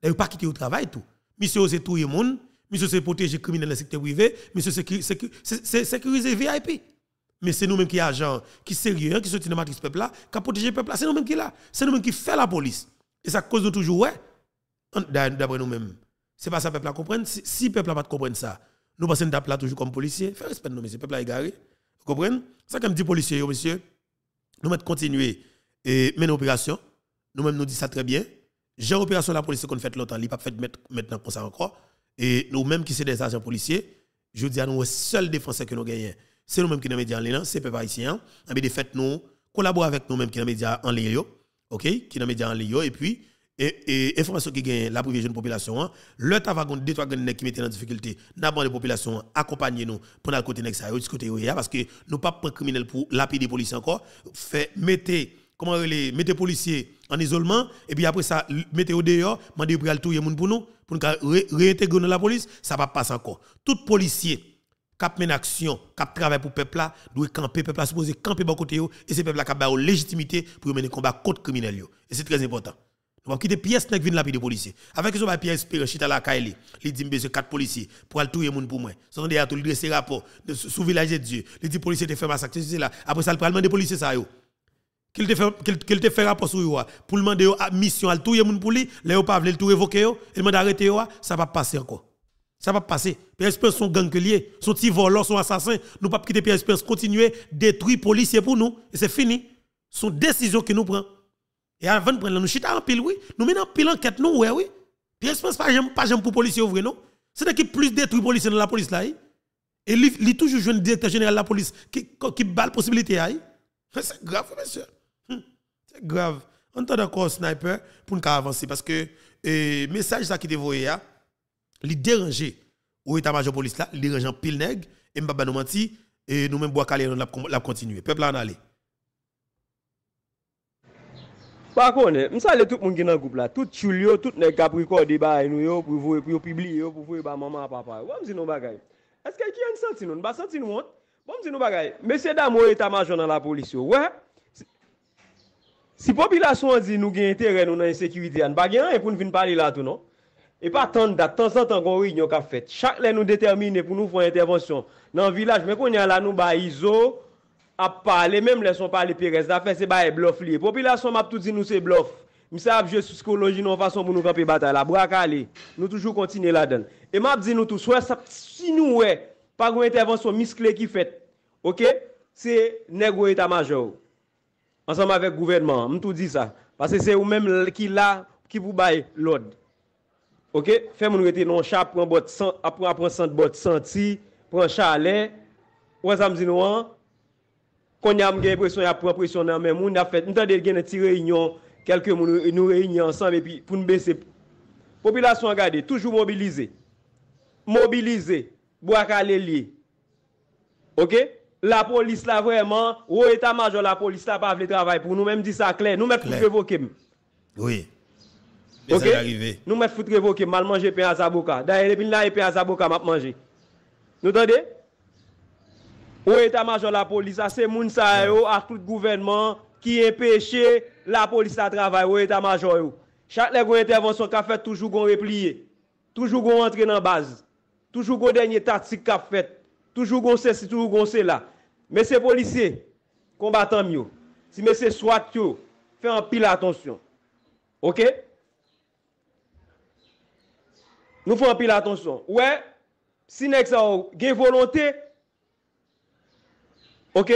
Ils pas quitté au travail tout. Monsieur c'est tout le monde, monsieur c'est protéger criminels dans le secteur privé, monsieur c'est sécuriser VIP. Mais c'est nous-mêmes qui sommes agents, qui sérieux, qui sont dans la matrice peuple là, qui protège le peuple là. C'est nous-mêmes qui là. C'est nous-mêmes qui fait la police. Et ça cause toujours, ouais, d'après nous-mêmes. C'est pas ça que peuple a comprendre. Si, le peuple n'a pas comprendre ça, nous passons d'app là toujours comme policiers. Fais respect nous, monsieur. Peuple a égaré. Vous comprenez? Ça comme dit policier, monsieur. Nous mettons continuer et mener opération. Nous-mêmes nous disons ça très bien. J'ai opération la police qu'on fait longtemps, il pas fait maintenant comme ça encore. Et nous-mêmes qui sommes des agents policiers, je dis à nous, seul défenseur que nous gagnons c'est nous-mêmes qui sommes médias en ligne, hein. c'est peuple ici. Nous avons fait, nous collaborer avec nous-mêmes qui sommes médias en ligne, OK, qui médias en ligne, et puis, et, et information qui gagne la privilégiée de population, hein. le tavagon des trois qui mettent en difficulté, nous avons de population, accompagnez nous pour le côté avec côté parce que nous ne pas criminels pour lapider les policiers encore, fait, mettez, comment les, mettez policiers en isolement, et puis après ça, mettez au dehors, mandez pour tout le monde pour nous, pour nous réintégrer la police, ça va passer encore. Tout policier, cap mène action, cap travail pour peuple là, doit camper peuple là supposé camper bon côté et c'est peuple là qui a légitimité pour mener combat contre criminel Et c'est très important. Nous va quitter pièce nèg vinn de policiers. Avec ce pièce pire chita la Kaili, il dit besoin quatre policiers pour aller tuer moun pour moi. S'entendez des tout dresser rapport sous village de Dieu. Il dit policiers te fait massacre c'est là. Après ça le demander des policiers ça yo. Qu'il te fait qu'il te fait rapport sur yo pour demander mission à tuer moun pour lui, là pas veulent tout révoquer yo, il m'a arrêter yo, ça va passer encore. Ça va passer. pierre PSP sont gangliers, sont petits volants, sont assassins. Nous ne pouvons pas quitter pierre espèce continuer détruire policiers pour nous et c'est fini. Son décision que nous prend. Et avant de prendre nous chita en pile oui, nous mettons en pile enquête nous ouais oui. PSP pas j'aime pas j'aime pour policiers ouvrir non. C'est qui plus détruit policiers dans la police là. Hein? Et lui, lui toujours jeune directeur général de la police qui qui la possibilité hein? C'est grave monsieur. Hum, c'est grave. On est d'accord sniper pour nous avancer parce que le message ça qui dévoyé là hein? li derenje ou e ta majon polis la, li derenje an pil neg, e mbaba nou manti, e nou men bo akalè yon lap kontinue. Pepl an ale. Pa kon, msa le tout moun genan goup la, tout tchoulyo, tout neg kapriko, debay nou yo pou yon pibli, yo pou yon ba maman, papa, wè mzi nou bagay? Eske yon ki an santi nou? Nba santi nou wè? Wè mzi nou bagay? Mese dam ou e ta majon nan la polis yo, wè? Si popilasyon zi nou gen teren ou nan yon sekwityan, bagyan yon pou nou vin pali lato nou? E pa tan da, tan san tan goun wè yon ka fèt. Chak lè nou détermine pou nou fòn intervensyon nan vilaj. Mè kon yon la nou ba izo, ap pale, mèm lè son pale pirez. Da fè se ba e blof li. Popilasyon map tout zin nou se blof. Mè sa apje psikoloji nou fason pou nou ka pe bata la. Bou akali, nou toujou kontine la den. E map zin nou tout, souè e sa, si nou wè, pa goun intervensyon miskle ki fèt. Ok? Se neg wè eta majò. Ansèm avèk gouvenman, mè tout di sa. Pase se ou mèm ki la, ki pou baye lod. OK, faire mon rete non prendre prend bot 100 après prend 100 bot senti, prend chalet. Ou ça me dit non. Quand y a une impression y a prend pression dans même On a fait, nous t'a une réunion, quelques nous nous réunir ensemble et puis pour nous baisser. Population regardez, toujours mobilisé. Mobilisée. bois calé lié. OK La police là vraiment, au état major la police là pas le travail pour nous même dit ça clair, nous mettre pour évoquer. Oui. Ok? Nou mè foute revoke, mal manje pen azaboka. Daye repil nan e pen azaboka map manje. Nou tande? Ou e ta majon la polis, ase moun sa yo, akout gouvernement ki empèche la polis la travay. Ou e ta majon yo. Chak lèk ou intervensyon kap fèt, toujou gon repliye. Toujou gon rentre nan baz. Toujou gon denye tatsik kap fèt. Toujou gon sè si, toujou gon sè la. Mè se polisè, kombatan myo. Si mè se swat yo, fè an pila atonsyon. Ok? Nou fwen pil atonsyon. Ouè, si nek sa ou gen volontè, ok,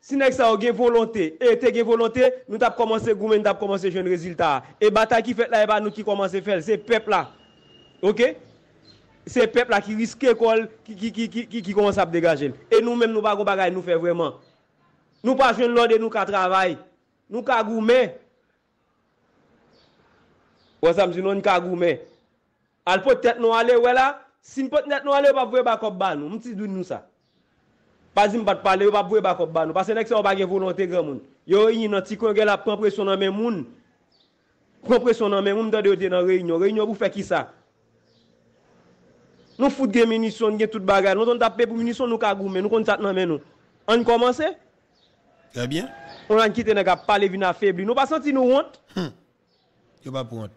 si nek sa ou gen volontè, e te gen volontè, nou tap komanse goume, nou tap komanse jen rezultat. E bata ki fet la, e ba nou ki komanse fel. Se pep la, ok. Se pep la ki riske kol, ki komanse ap degajen. E nou menm nou bago bagay nou fe vweman. Nou pa jen lode nou ka travay. Nou ka goume. Ouè sa msi non, nou ka goume. Al pot tet nou ale wè la, sin pot tet nou ale wè pa vwe bakop ba nou. Mwen ti dwen nou sa. Pazin bat pale wè pa vwe bakop ba nou. Pase nek se wè bagè volante gè moun. Yo yon nan tikon gè la kompresyon nan men moun. Kompresyon nan men moun, mwen ta deyote nan reynyo. Reynyo wè fè ki sa? Nou foute gen menisyon, gen tout bagè. Nou ton tap pe pou menisyon nou kagoume, nou kontat nan men nou. An yon komanse? Gè bien. An yon kitene gè pale vina febli. Nou pasanti nou want? Yo pa pou want.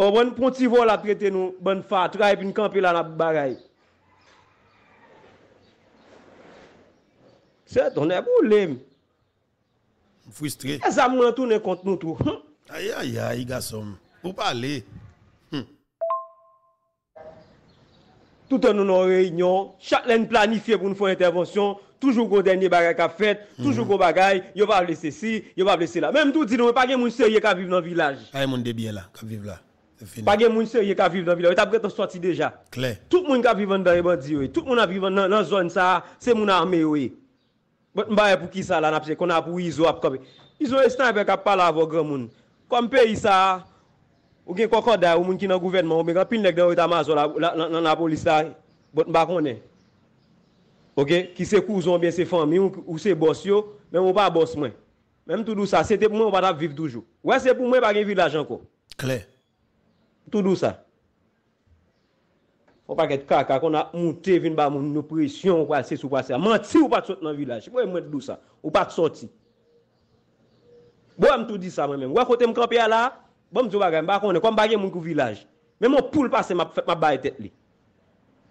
O bon pon ti vol aprete nou, bon fat, raye pou nou kampe la nan bagay. Sè, tonè bou e lèm. Fristré. E sa moun an tou, ne kont nou tou. Ay, ay, ay, igasom. Ou pa lè. Toutè nou nan reynyon, chak lèn planifiè pou nou fò intervonsyon, toujou gò denye bagay ka fèt, toujou gò bagay, yo va blese si, yo va blese la. Mèm tout, di nou, e pa gen moun sè ye ka viv nan vilaj. Ay, moun debye la, ka viv la. Pa gen moun se yon ka viv nan vile, wè ta bre ton soti deja. Kler. Tout moun ka vivan nan ebadi wè. Tout moun a vivan nan zon sa, se moun a ame wè. Bote mba e pou ki sa lan apse, kon ap wè izo ap komè. Izo e stany pe kap pala avogre moun. Kompe i sa, ou gen koko daye, ou moun ki nan gouvenman, ou men kan pinnek den wè ta mazo la, nan ap ou li sa, bote mba konè. Ok, ki se kouzon bè se fami, ou se bos yo, men wè pa bos mwen. Men mtou dou sa, se te pou mwen wè pa tap viv doujou. Wè se pou mwen pa gen viv la janko. Toudou sa. Ou pa ket kaka kon a moun te vin ba moun nou presyon ou kwa se sou kwa se. Mwen ti ou pa te sot nan vilaj. Mwen mwen te dousa. Ou pa te soti. Bo a m tout di sa mwen men. Ou a kote m kapi a la. Bon m tou bagay m bako ne kon bagay moun kou vilaj. Men moun pou l'passe m ap fèk m ap baye tèt li.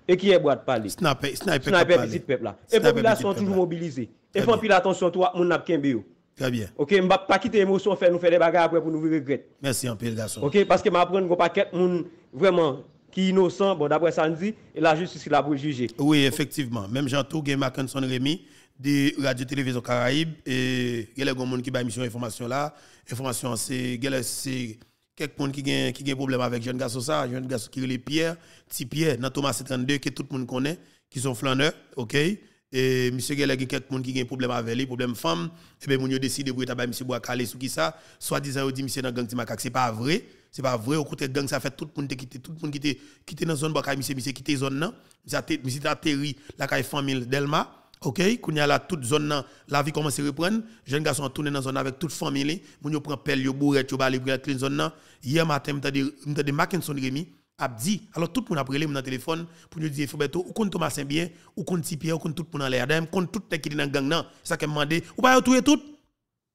E ki e bwa t'pali. S'nape. S'nape. S'nape. S'nape. S'nape. S'nape. S'nape. S'nape. S'nape. S'nape. S'nape. Très bien. Ok, je ne vais pas quitter l'émotion, faire nous faire des bagarres après pour nous regretter. Merci un peu, garçon. Ok, parce que je pas qu'on paquet vraiment qui est innocent, bon, d'après ça, dit, et la justice là pour juger. Oui, effectivement. Même Jean-Tou, Mackinson Rémi, de Radio-Télévision Caraïbes, et il y a des gens qui ont mission information là. Information, c'est quelques personnes qui ont qui des problèmes avec jeune garçon ça, jeune garçon qui est Pierre, petit Pierre, dans Thomas 32, que tout le monde connaît, qui sont flâneurs, ok? et monsieur Geller a quelques monde qui a un problème avec lui problème femme et eh ben mon décidé pour tabac monsieur Boakale sous qui ça soit disant dit monsieur dans gang Timakak c'est pas vrai c'est pas vrai au côté gang ça fait tout le monde quitter tout le monde quitter quitter dans zone Boakale monsieur monsieur quitter zone là monsieur atterri la famille Delma OK, qu'on y a là toute zone la vie commence à reprendre, jeune garçon tourner dans zone avec toute famille, mon yo prend pelle yo bourrette yo balé pour la zone là. Hier matin, dit, m'tande dit Mackinson Remy Abdi. Alors tout le monde a pris mon téléphone pour nous dire Fobeto, ou compte Thomas Saint-Bien, ou compte Tipia, ou compte tout le monde en l'air, tout le monde qui est dans gang, C'est ça qu'il m'a demandé. Ou pas tout.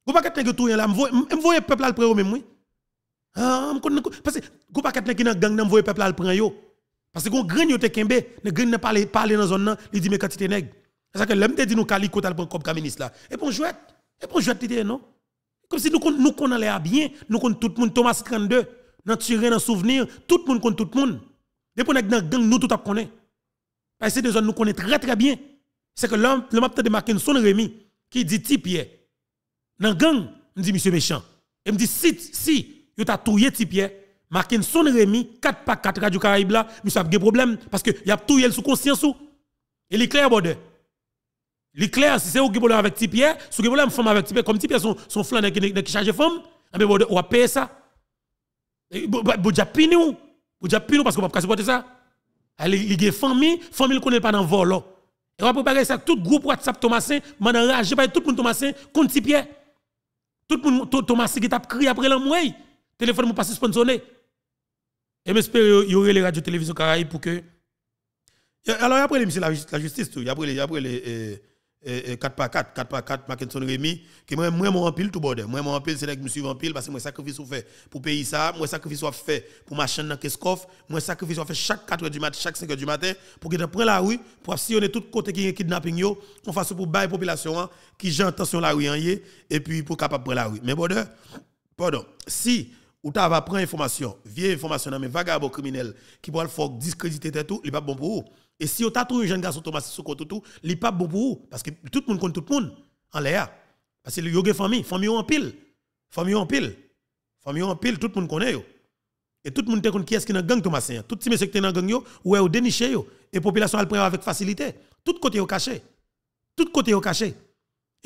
Ou pas qui est là, me le peuple à le même, Parce que, ou pas qui est dans gang, le peuple à le prendre, ah, Parce que, on grain te kembe, ne grain pas parlé dans la zone, il dit, mais quand tu C'est ça que l'homme te dit, nous, Kaliko, t'as le comme ministre là. Et pour Et non? Comme si nous, nous connaissons bien, nous tout le monde, Thomas 32 dans tirer dans souvenir, tout le monde compte tout le monde. Depuis qu'on est dans gang, nous tout à connaît. Parce que c'est des nous connaissons très très bien. C'est que l'homme, le matin de Mackinson Rémi, qui dit Tipier, dans gang, me dit monsieur méchant. Et me dit si, si, vous avez touillé Tipier, Mackinson Rémi, 4 par 4 Radio Caraïbe là, monsieur a des problèmes parce que y a tout sous conscience ou. Et l'éclair borde. L'éclair, si c'est au qui problème avec Tipier, si vous avez problème avec Tipier, comme Tipier son, son flan qui de femme, eh on va payer ça. Eh, Boja pinou. Boja pinou parce qu'on ne peut pas supporter ça. Ah, Il y a famille, famille qu'on n'est pas dans vol. Et on va préparer ça. Tout groupe WhatsApp Thomasin, m'en enragé par tout le monde Thomasin, compte tipier Tout le monde Thomasin qui t'a crié après l'amoué. Téléphone m'a pas sponsoré Et j'espère qu'il y aurait les radios télévisions Caraïbes pour que. Alors après, la justice, après les. Après les eh, 4x4, 4x4, Mackinson Rémi, qui moi, moi, en pile tout bordel. Moi, moi, en pile, c'est là que je me suis en pile parce que moi, sacrifice ou fait pour payer ça, moi, sacrifice ou fait pour ma chaîne dans Keskov, moi, sacrifice ou fait chaque 4h du matin, chaque 5h du matin, pour que je prenne la rue, pour est tout côté qui est kidnapping, yo, on fasse pour la population, hein, qui j'ai attention la rue, hein, et puis pour capable prendre la rue. Mais bordel, pardon, si, ou t'as va prendre information, vieille information mais vagabond vagabonds criminels, qui pourraient le faut discréditer tout, il n'est pas bon pour vous. Et si vous avez trouvé un jeune garçon Thomas sous côté tout, il n'est pas bon pour vous. Parce que tout le monde connaît tout le monde en l'air. Parce que vous avez famille, famille en pile. Famille en pile. Famille en pile, tout le monde connaît. yo Et tout le monde connaît qui est-ce qui est dans gang Thomas. Tout le messieurs qui est dans gang, ou est déniché. Et la population elle prend avec facilité. Tout côté est caché. Tout côté est caché.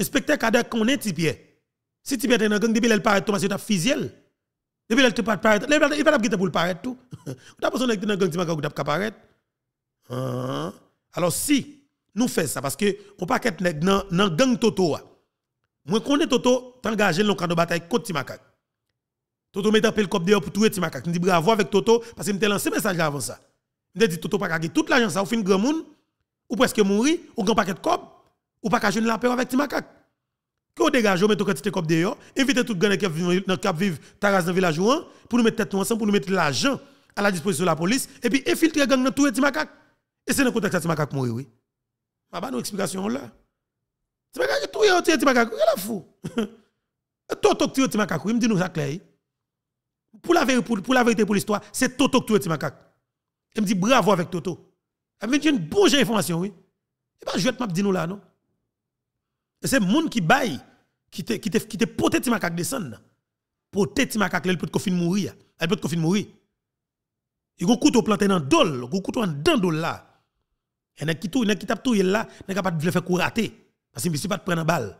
Inspecteur Kader connaît Tipier. Si Tipier est dans gang, depuis elle paraît Thomas, il est fisiel. Depuis elle paraît, il n'est pas pour le paraître tout. Vous personne qui est dans gang, il n'est pas pour Hein? alors si nous faisons ça, parce que on pas qu'être dans le gang Toto, hein. moi connais Toto, t'engager dans le camp de bataille contre Timakak. Toto met un peu le cop d'ailleurs pour tuer Timakak. Je dis bravo avec Toto, parce que je lancé un message avant ça. Je dis Toto pas gagner toute l'argent, ça, au fin grand monde, ou presque mourir, ou grand paquet de cop, ou pas gagner la paix avec Timakak. Que vous dégagez, vous mettez quantité de cop d'ailleurs, invitez tout le monde qui vivent Taras dans le village, pour nous mettre tête ensemble, pour nous mettre l'argent à la disposition de la police, et puis infiltrer gang dans tout Timakak. Et c'est dans le contexte de macaque mourir, oui. Ma ah, bah, nous explication là. C'est pas tout est entier macaque, est fou. Toto qui est macaque, il me dit nous ça clair. Pour la vérité pour, la vérité pour l'histoire, c'est Toto qui est macaque. Il me dit bravo avec Toto. Il me dit une bonne information, oui. Et eh pas ben, je vais te nous là non. Et c'est monde qui baille qui te qui te qui te poté ti descendre. Poté ti macaque, il peut te mourir. Elle peut te mourir. Il y a un couteau planté dans le dol, un couteau dans le dol là. Et nèg qui tou, qui tape touye là, pas capable de faire courater parce que si pas de prendre balle.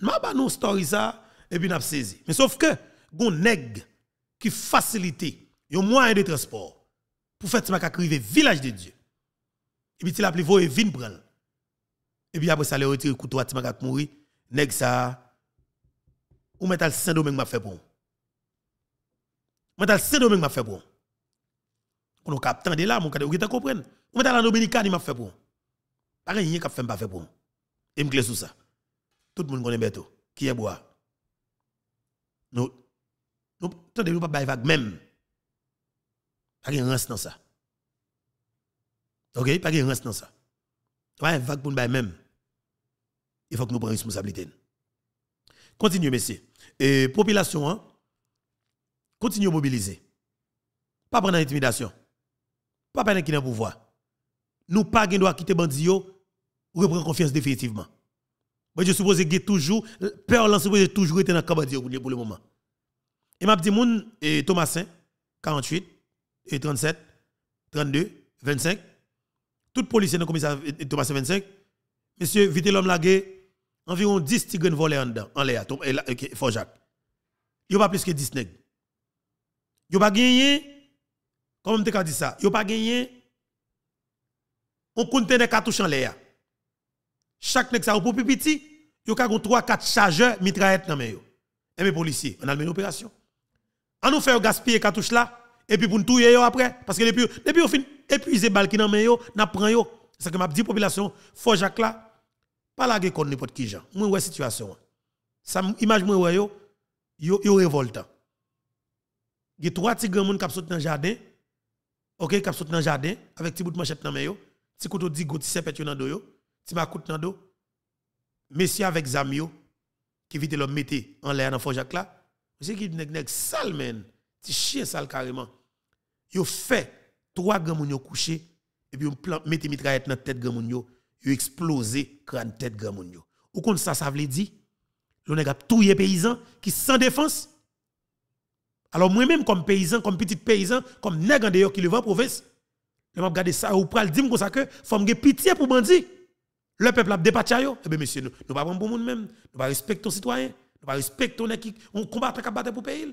M'a ba story ça et puis n'a saisi. Mais sauf que gon nèg qui facilite un moyen de transport pour faire ça arriver village de Dieu. Et puis il a appelé voye vin prendre. Et puis après ça le retirer couteau à Timaka mourir, nèg ça ou metal Saint-Domingue m'a fait bon. Metal Saint-Domingue m'a fait bon. On a capté là mon cadre, vous comprenez ou dans la Dominicaine, il m'a fait pour. Pas rien qui fait pas fait pour. Et me clé sous ça. Tout le monde connaît Beto. Qui est bois. Nous, nous, ne nous pas bailler vague même. Pas rien reste dans ça. Ok, pas rien reste dans ça. Pas Vag vague pour nous même. Il faut que nous prenions responsabilité. Continuez, messieurs. Et population, hein, continuez à mobiliser. Pas prendre l'intimidation. Pas prendre qui pouvoir nous pas gain droit quitter bandi yo reprend confiance définitivement je suppose que toujours peur lance toujours été dans bandi pour le moment et m'a dit moun et Thomasin 48 et 37 32 25 tout policier dans commissaire Thomasin 25 monsieur vite l'homme lagué environ 10 tigres volés en dedans en l'air fort Jacques il n'y a pas plus que 10 nègres il n'y a pas gagné comment as dit ça il n'y a pas gagné on contenait cartouches en l'air. Chaque nèg ça au petit, yo ka gon 3 4 chargeurs mitraillette nan men yo. Et eh mes policiers, on a mené opération. On nous fait gaspiller cartouche là et puis pour nous touyer yo après parce que depuis depuis on fin épuiser balle qui nan men yo, n'a prend yo. C'est que m'a dit population faut Jacques là pas la contre n'importe qui gens. Moi ouais situation. Ça image moi ouais yo yo yo révoltant. Il y a trois petits moun monde qui dans jardin. OK, qui saute dans jardin avec petit bout de manchette dans men yo. Ti vous di gouti sepet yo nan do yo. Ti makout nan do. Messi avec Zamio, qui vite le mettre en l'air dans Fojac là. monsieur qui nèg nèg sale men, ti chien sale carrément. Yo fait trois grands moun et puis on plan mettez mitraillette dans tête grand moun yo, yo explosé crâne tête grand moun yo. ça ça veut dire le a paysan qui sans défense. Alors moi-même comme paysan, comme petit paysan, comme nèg en qui le vend province, et m'a regardé ça, ou pral dire comme ça que faut me pitié pour Bandi. Le peuple a débattu yo. Eh bien monsieur, nous ne pas prendre pour nous même, nous pas respecter nos citoyens, nous pas respecter on qui on combat pas battre pour pays.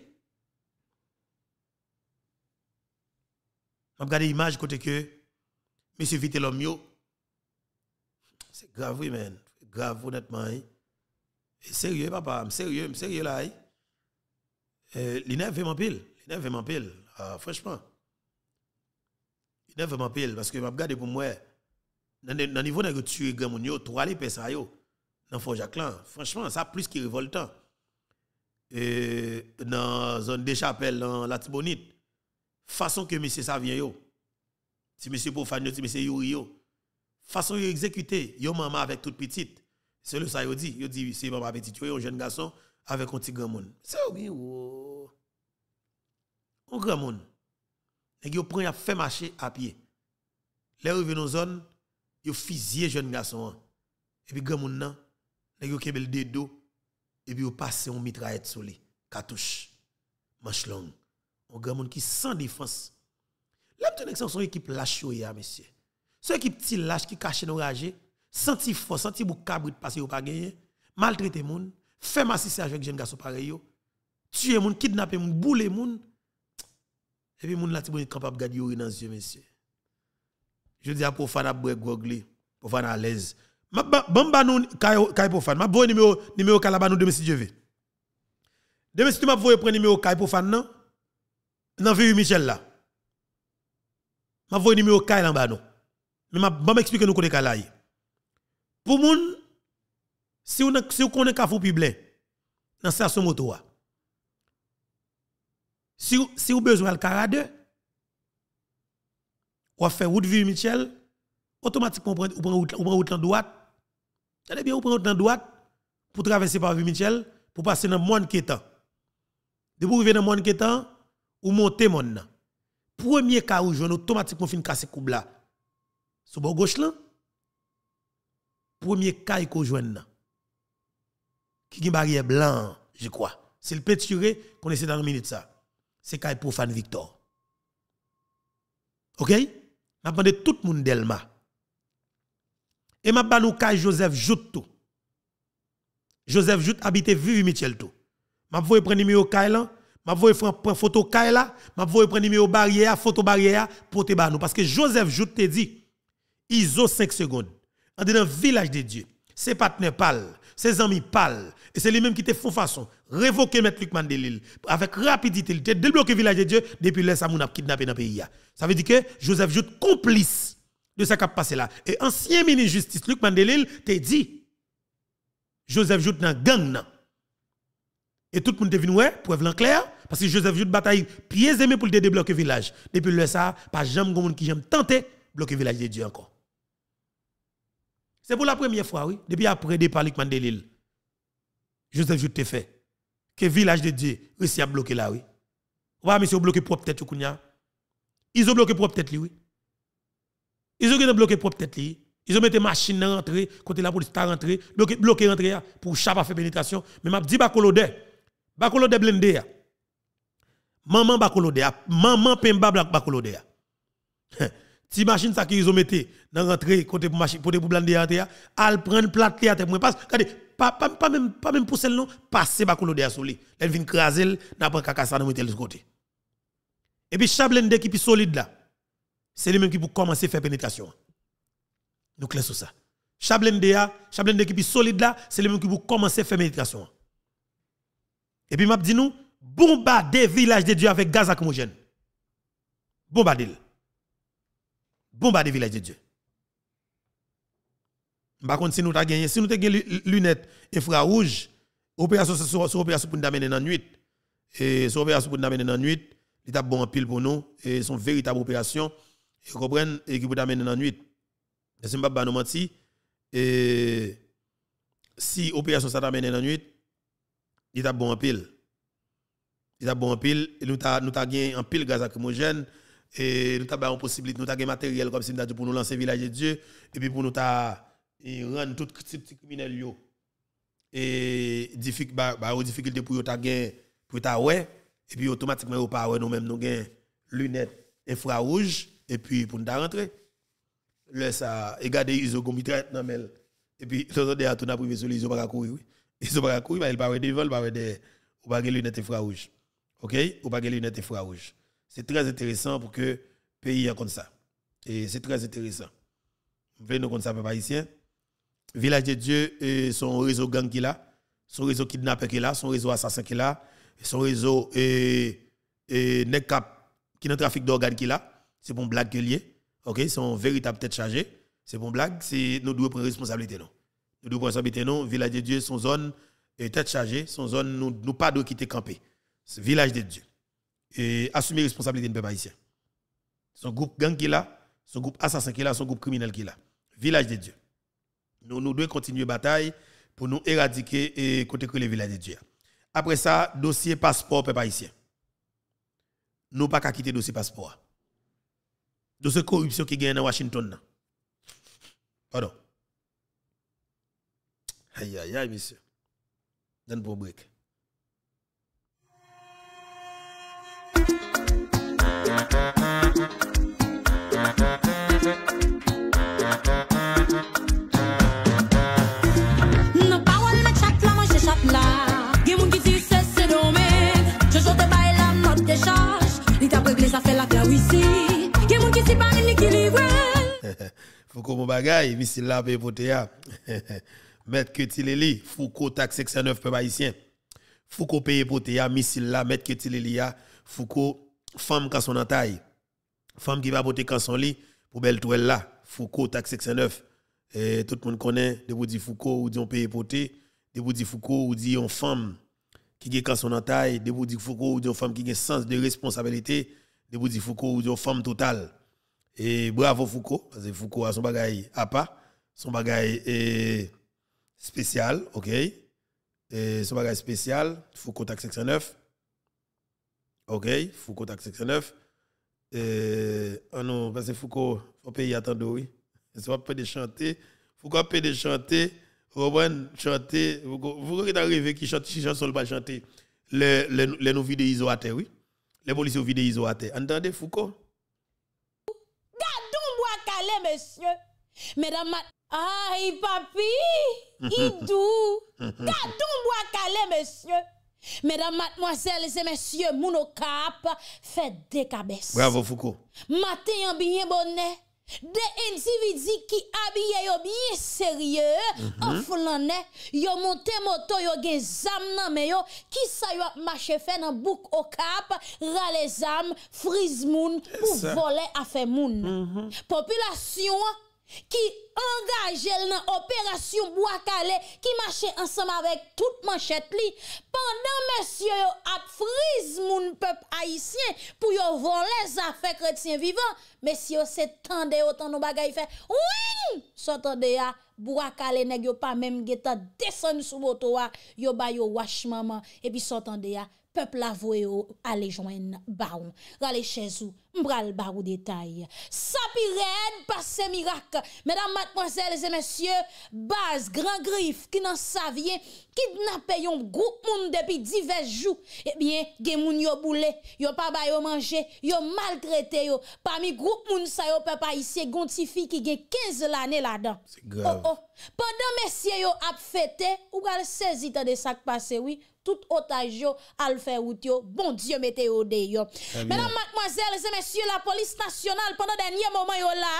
M'a regardé l'image côté que monsieur vite C'est grave oui man, grave honnêtement. Hein? Sérieux papa, sérieux, sérieux là. Hein? Euh, L'inerve m'en pile, est m'en pile, ah, franchement est pas pile parce que m'a regardé pour moi dans le niveau de tuer grand tu yo trois les ça yo dans Fort Jacques franchement ça plus qui révoltant et dans zone des chapelles dans la Tibonite façon que monsieur ça vient yo si monsieur profane si monsieur Yuri yo façon yo exécuté yo maman avec toute petite c'est le ça yo dit yo dit c'est maman petite yo un jeune garçon avec un petit grand monde c'est oui oh. un grand monde et au premier à faire marcher à pied. Les revenus zone, ils ont jeune jeunes garçons. Hein. Et puis, grand monde, là. ils kebel des dos. Et puis, ils ont passé mitraillette sur les cartouches. Manche longue. Un grand monde qui sans défense. Là c'est son équipe lâche, monsieur. Son équipe qui lâche, qui cache nos senti fort, senti bouc cabrit parce qu'ils pas gagné, maltraité fait avec jeunes garçons pareil, tuer monde, kidnapper monde, bouler et puis, moun la est capable de garder yori dans yeux, monsieur. Je dis à profane à boué gogli, à l'aise. Ma bamba nou kay profane, ma bon numéro, numéro kalaba nou de monsieur Dieu. Je si tu m'a voye prendre numéro kay profane, non? Nan vu Michel là. Ma numéro kay je bas Mais ma bamba explique nous Pour moun, si on si on connaît kafou piblé, dans de moto ah. Si vous avez besoin de carade, vous faire fait route vue Michel, automatiquement vous prenez route, route en droite. bien, vous prenez route en droite pour traverser par vue Michel, pour passer dans le monde qui est vous venez dans le monde qui est montez monter mon Premier cas où jouez, automatiquement fin casser coupe là. Sous gauche là. Premier cas où jouez. Qui est barrière blanc, je crois. C'est le péturé qu'on essaie dans une minute ça c'est pour Profane Victor. OK M'a demandé tout le monde d'Elma. Et m'a vais Kai Joseph Joutou. Joseph Jout habite Vivi Michel tout. M'a vais prendre numéro Kailan, là, m'a vais prendre photo Kaila, là, m'a voyé prendre numéro barrière, photo barrière pour te nous parce que Joseph Jout te dit ISO 5 secondes. On est dans le village de Dieu. Ses partenaires parlent, ses amis parlent et c'est lui-même qui te font façon révoquer M. Luc Mandelil avec rapidité, il débloqué village de Dieu depuis ça Samoun a kidnappé dans le pays. Ça veut dire que Joseph Jout complice de ce qui a passé là. Et ancien ministre de justice Luc Mandelil t'a dit Joseph Jout dans gang Et tout le monde est venu clair parce que Joseph Jout bataille pieds aimés pour le débloquer village. Depuis le ça, pas jamais monde qui j'aime tenter bloquer village de Dieu encore. C'est pour la première fois oui, depuis après départ Luc Mandelil. Joseph Jout T'a fait que village de Dieu, réussi à bloquer là, oui. Ou pas, monsieur, bloqué propre tête, Ils ont bloqué propre tête, oui. Ils ont bloqué propre tête, oui. Ils ont mis des machines à rentrer, côté la police à rentrer, bloqué, bloqué rentrer ah, pour pas faire pénétration. Mais m'a dit bakolode, bakolode blende ah. Maman bakolode ah. maman pemba bakolode hein. Ti machine ça qu'ils ont mis dans rentrer côté pour machine pour blindé blender rentrer, al prendre plate là, moi passe, regardez, pas même pas même pousser le nom passer par de elle vient craser n'a pas caca ça dans le côté et puis Chablende qui est solide là c'est lui même qui peut commencer faire pénétration nous clair sur ça Chablende qui est solide là c'est lui même qui peut commencer faire pénétration et puis m'a dit nous bombarder village de Dieu avec gaz acrymogène bombarder des village de Dieu par contre, si nous avons gagné, si nous avons gagné lunettes infrarouges, opération sur opération pour nous amener dans la nuit. Et sur opération pour nous amener dans la nuit, il a bon en pile pour nous. Et son véritable opération, vous comprenez, et qui peut amener dans la nuit. Et si nous menti, et si opération ça amenée dans la nuit, il a bon en pile. Il bon en pile, nous avons gagné en pile gaz et nous avons une possibilité, nous avons matériel comme si nous pour nous lancer village de Dieu, et puis pour nous et rendre tout petit criminel yo et bah bah difficulté pour ta gain pour ta ouais et puis automatiquement ou pas ouais nous même nous gain lunettes infrarouge et puis pour nous rentrer là ça et garder iso gomitrate dans mel et puis tout des à tout n'a privé ils ont pas courir oui ont pas courir bah il pas devant pas des ou pas lunettes infrarouge OK ou pas lunettes infrarouge c'est très intéressant pour que pays comme ça et c'est très intéressant venez nous comme ça, peuple haïtien. Village de Dieu, son réseau gang qui là, son réseau kidnappé qui là, son réseau assassin qui là, son réseau et, et cap qui dans trafic d'organes qui là. C'est pour blague que lié. OK, Son véritable tête chargée. C'est pour blague, c'est nous devons prendre responsabilité non. Nous devons responsabilité non, Village de Dieu, son zone tête chargée, son zone nous nous pas de quitter camper. Village de Dieu. Et assumer responsabilité de peuple haïtien. Son groupe gang qui là, son groupe assassin qui là, son groupe criminel qui là. Village de Dieu. Nous, nous devons continuer la bataille pour nous éradiquer et côté les villages de Dieu. Après ça, dossier passeport peuple haïtien. Nous pas qu'à quitter dossier passeport. Dossier corruption qui gagne à Washington. Pardon. Aïe, aïe, aïe, monsieur. Donne pour break. Foucault mon bagay, missile la paye potea. Hein. que Ketileli, Foucault taxe 69 peuple haïtien. Foucault paye potea, hein, missile la, que Ketileli ya. Hein. Foucault femme quand son entaille. Femme qui va voter quand son lit pour belle toile là, Foucault taxe 69. Eh, tout le monde connaît de vous dire Foucault ou dit on paye de vous dit Foucault ou dit une femme qui a quand son entaille, de vous dit Foucault ou dit une femme qui a sens de responsabilité, de vous dit Foucault ou dit une femme totale. Et bravo Foucault, parce que Foucault a son bagage à part, son bagage est spécial, ok? Et son bagage spécial, Foucault TAC 9, Ok, Foucault TAC 609. Et, ah non, parce que Foucault, faut payer attendre, oui. faut pas de chanter. Foucault peut de chanter. Robin chanter. Foucault est arrivé qui chante, qui chante, pas chanter. Les, les, les vidéos à oui. Les policiers vidéos à terre. Entendez Foucault? Bravo Foucault Bravo Foucault De entividi ki abye yo biye serye mhm. Oflane Yo monte moto yo gen zam nan me yo Ki sa yo ap machefe nan bouk okap Rale zam, friz moun Pou vole afe moun mhm. Populasyon Ki angaje l nan operasyon Bouakale Ki mache ansam avek tout manchet li Pendan mesye yo ap friz Moun pep aisyen Pou yo von le zafek retyen vivan Mesye yo se tende yo Tan nou bagay fe Sotan de ya Bouakale neg yo pa menm geta Desan sou botowa Yo bayo wach mama E pi sotan de ya Pepl avwe yo ale jwen baon. Rale chen sou, mbral ba ou detay. Sa pi reed pa se mirak. Medan matponsel se mesye, baz, gran grif, ki nan savye, kidnapè yon group moun depi divers jou. Ebyen, eh gen moun yo boule, yo pa bayo manje, yo mal trete yo. Pamig group moun sa yo pepa isye, gontifi ki gen 15 lane la dan. Se grev. Pendan mesye yo ap fete, ou gal sezi ta de sak pasewi, tout otaj yo, alfe wout yo, bon diyo meteo de yo. Menan, mademoiselle, zemensye, la polis nasyonal, pwanda denye momen yo la,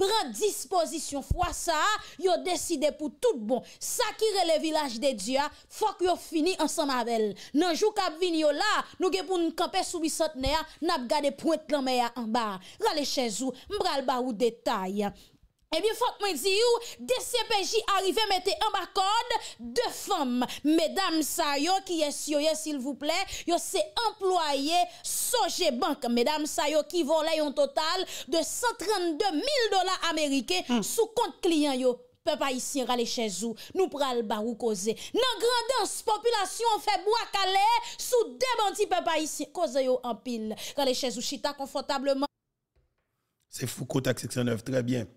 pren disposisyon fwa sa, yo deside pou tout bon, sakire le vilaj de diya, fwa ki yo fini ansan mavel. Nanjou kap vini yo la, nou ge pou nkampes sou bisot nea, nap gade pwent lanme ya anba. Rale chen sou, mbral ba ou detay. Eh bien, faut que je dise, DCPJ arrivé, mettez en bas code deux femmes. Mesdames, ça, qui est s'il vous plaît, yo, c'est employé Soje Bank. Mesdames, ça, qui volait un total de 132 000 dollars américains hmm. sous compte client, yo. Peuple haïtien rale chez vous, nous pral barou causer. Nan grandance, population fait bois calé sous deux bandits peuple haïtien. Cause yo en pile. Rale chez vous, chita confortablement. C'est Foucault, 609, très bien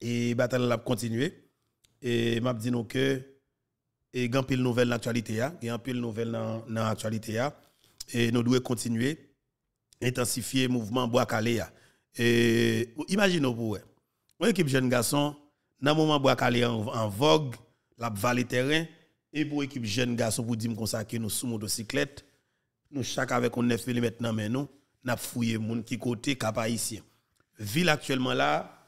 et bataille l'a continuer et m'a dit nous que et grand pile nouvelle Il l'actualité a hein. grand pile nouvelle dans l'actualité a hein. et nous devons continuer intensifier mouvement bois calé hein. et imaginez pour une équipe jeune garçon dans moment bois calé en, en, vogue la vallée terrain et pour équipe jeune garçon pour dire comme ça que nous sous motocyclette nous chaque avec un 9 mm maintenant main nous n'a fouillé monde qui côté cap haïtien ville actuellement là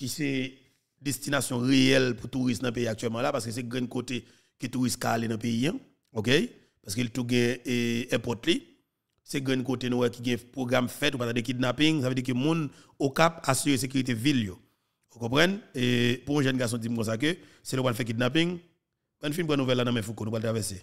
qui c'est destination réelle pour touristes dans le pays actuellement là, parce que c'est grand côté qui touristes aller dans le pays, hein? ok? Parce qu'il tout gain et C'est C'est grand côté nous qui gain programme fait ou pas de kidnapping, ça veut dire que monde au cap assure sécurité ville Vous comprenez? Et pour un jeune garçon dit comme ça que c'est le faire kidnapping, on fin bonne nouvelle là dans mes foucault nous va traverser.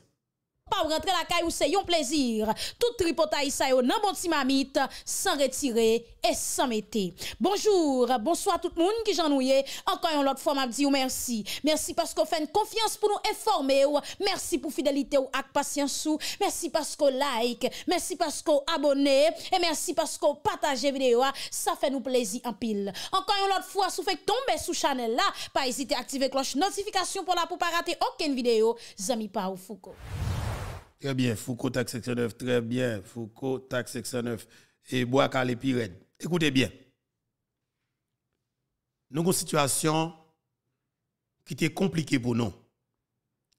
Pa ou rentre la kay ou se yon plezir, tout tripotay sa yo nan bonti mamit, san retire et san mette. Bonjour, bonsoit tout moun ki jan nou ye, ankan yon lot fwa ma di ou mersi. Mersi pasko fèn konfians pou nou eforme ou, mersi pou fidelite ou ak pasyans ou, mersi pasko like, mersi pasko abone, e mersi pasko pataje videyo a, sa fè nou plezi an pil. Ankan yon lot fwa sou fèk tombe sou chanel la, pa esite aktive kloche notifikasyon pou la pou pa rate okèn videyo, zami pa ou fuko. Très bien. Foucault, Taxe 69. Très bien. Foucault, Taxe 69. Et Bois et Écoutez bien. Nous avons une situation qui était compliquée pour nous.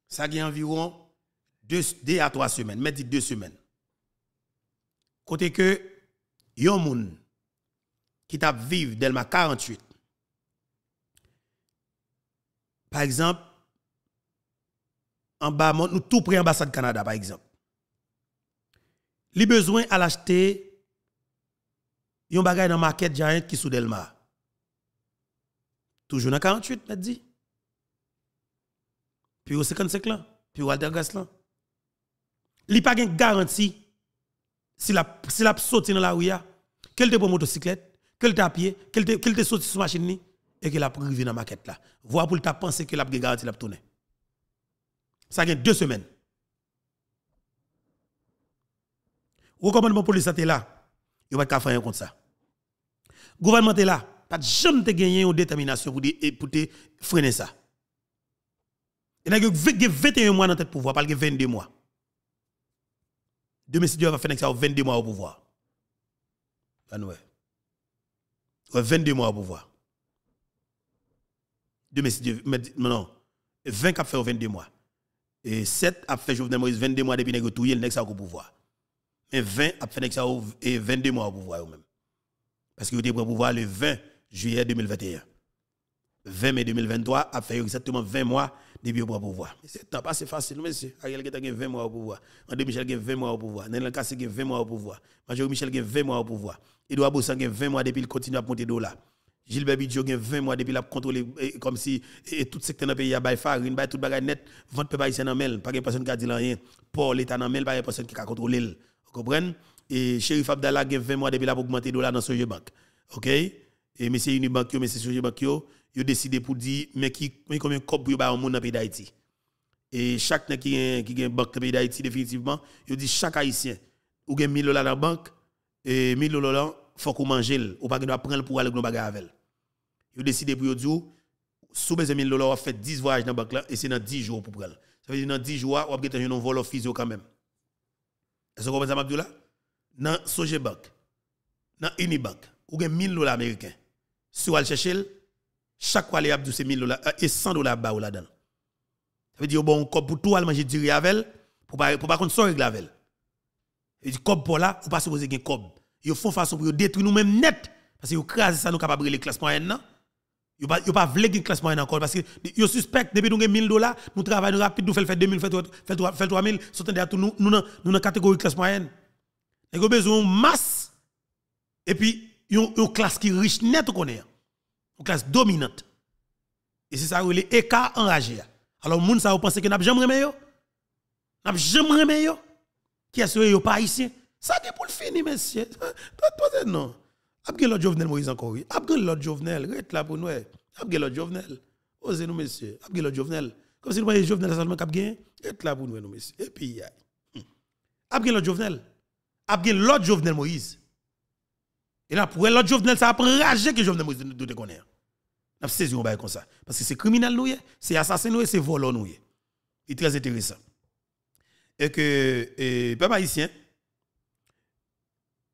Ça a environ deux à trois semaines. Mais dit deux semaines. Côté que, yon moun qui tape vivre Delma 48. Par exemple, en bas, nous tout près ambassade Canada, par exemple. Li besoin à l'acheter yon bagay dans market giant qui sous Delma. Toujours dans 48, m'a dit. Puis au 55 là, puis au Il n'y Li pas gen garantie si la si la dans la rue quel te pour motocyclette, quel te à pied, quel te quel te sur machine ni et qu'elle a privé dans maquette là. Voir pour t'a penser que la garantie la tourner. Ça fait deux semaines. le Recommandement police est là. Il n'y a pas de faire contre ça. Gouvernement est là. Pas jamais gagné une détermination pour, eh, freiner ça. Il y a 21 mois dans le pouvoir, pas 22 mois. Demain, si Dieu va faire ça, 22 mois au pouvoir. 22 ben, mois au pouvoir. Demain, si Dieu. Non, 20 cap fait 22 mois et 7 a fait Jovenel 22 mois depuis que tu le au pouvoir. Mais 20 a fait et 22 mois au pouvoir même. Parce qu'il était au pouvoir le 20 juillet 2021. 20 mai 2023 a fait exactement 20 mois depuis au pouvoir. c'est pas assez facile monsieur. Ariel qui a 20 mois au pouvoir. André Michel a 20 mois au pouvoir. Nenel Kassé a 20 mois au pouvoir. Major Michel a 20 mois au pouvoir. Edouard doit a 20 mois depuis qu'il continue à monter dollars Gilbert Bidjo a 20 mois depuis qu'il a contrôlé eh, comme si et, eh, tout secteur dans le pays a bail farine, bail tout bagage net, vente peuple haïtien dans mel, pas de personne qui a dit rien. Pour l'état dans mel, pas de personne qui a contrôlé. Vous comprenez Et Sheriff Abdallah a 20 mois depuis qu'il a augmenté dollar dans son banque OK Et monsieur Unibank, monsieur Soje Bank, yo, yo décidé pour dire mais qui mais combien cop pour bail monde dans pays d'Haïti. Et chaque qui a qui banque dans pays d'Haïti définitivement, yo dit chaque haïtien ou gagne 1000 dollars dans la banque et 1000 dollars faut qu'on mange ou pas qu'on prendre pour aller dans bagage avec. Ils décident pour dire, sous mes 1000 dollars, on fait 10 voyages dans la banque et c'est dans 10 jours pour prendre. Ça veut dire dans 10 jours, on va un vol physio quand même. Est-ce que vous comprenez, ça, Dans Bank, dans Unibank, ou avez 1000 dollars américains. Si Al-Shechel, chaque fois, les Abdou, c'est 1000 dollars euh, et 100 dollars là-dedans. Ça veut dire, bon, pour tout, manger du riz avec pour pas pour pas qu'on sorte avec elle. Il dit cob pour là, ou pas supposé un cob. Ils font façon pour détruire nous-mêmes net parce qu'ils crasent ça nous capable les classements ils ne pas une classe moyenne encore parce qu'ils suspectent, depuis nous avons 1000 dollars, nous travaillons rapide, nous faisons 2000, nous faisons 3000, nous sommes dans la catégorie classe moyenne. Nous avons besoin de masse et puis une classe qui est riche net, une classe dominante. Et c'est ça, les écart enragés. Alors, les gens pensent qu'ils n'ont jamais remis. N'a jamais remis. Qui est-ce que pas ici? Ça, c'est pour le finir, messieurs. Pas non. Abge l'autre Jovenel Moïse encore, oui. Abge l'autre Jovenel, reste là pour nous. l'autre Jovenel. Osez nous, monsieur. Abge l'autre Jovenel. Comme si nous voyons Jovenel seulement Abge, et là pour nous, nous, messieurs. Et puis, a... Hmm. l'autre Jovenel. Abge l'autre Jovenel Moïse. Et là, pour l'autre Jovenel, ça a rage que Jovenel Moïse nous déconne. On avons saisi un comme ça. Parce que c'est criminel, nous, c'est assassin, nous, c'est volant, nous. C'est très intéressant. Et que, peuple haïtien,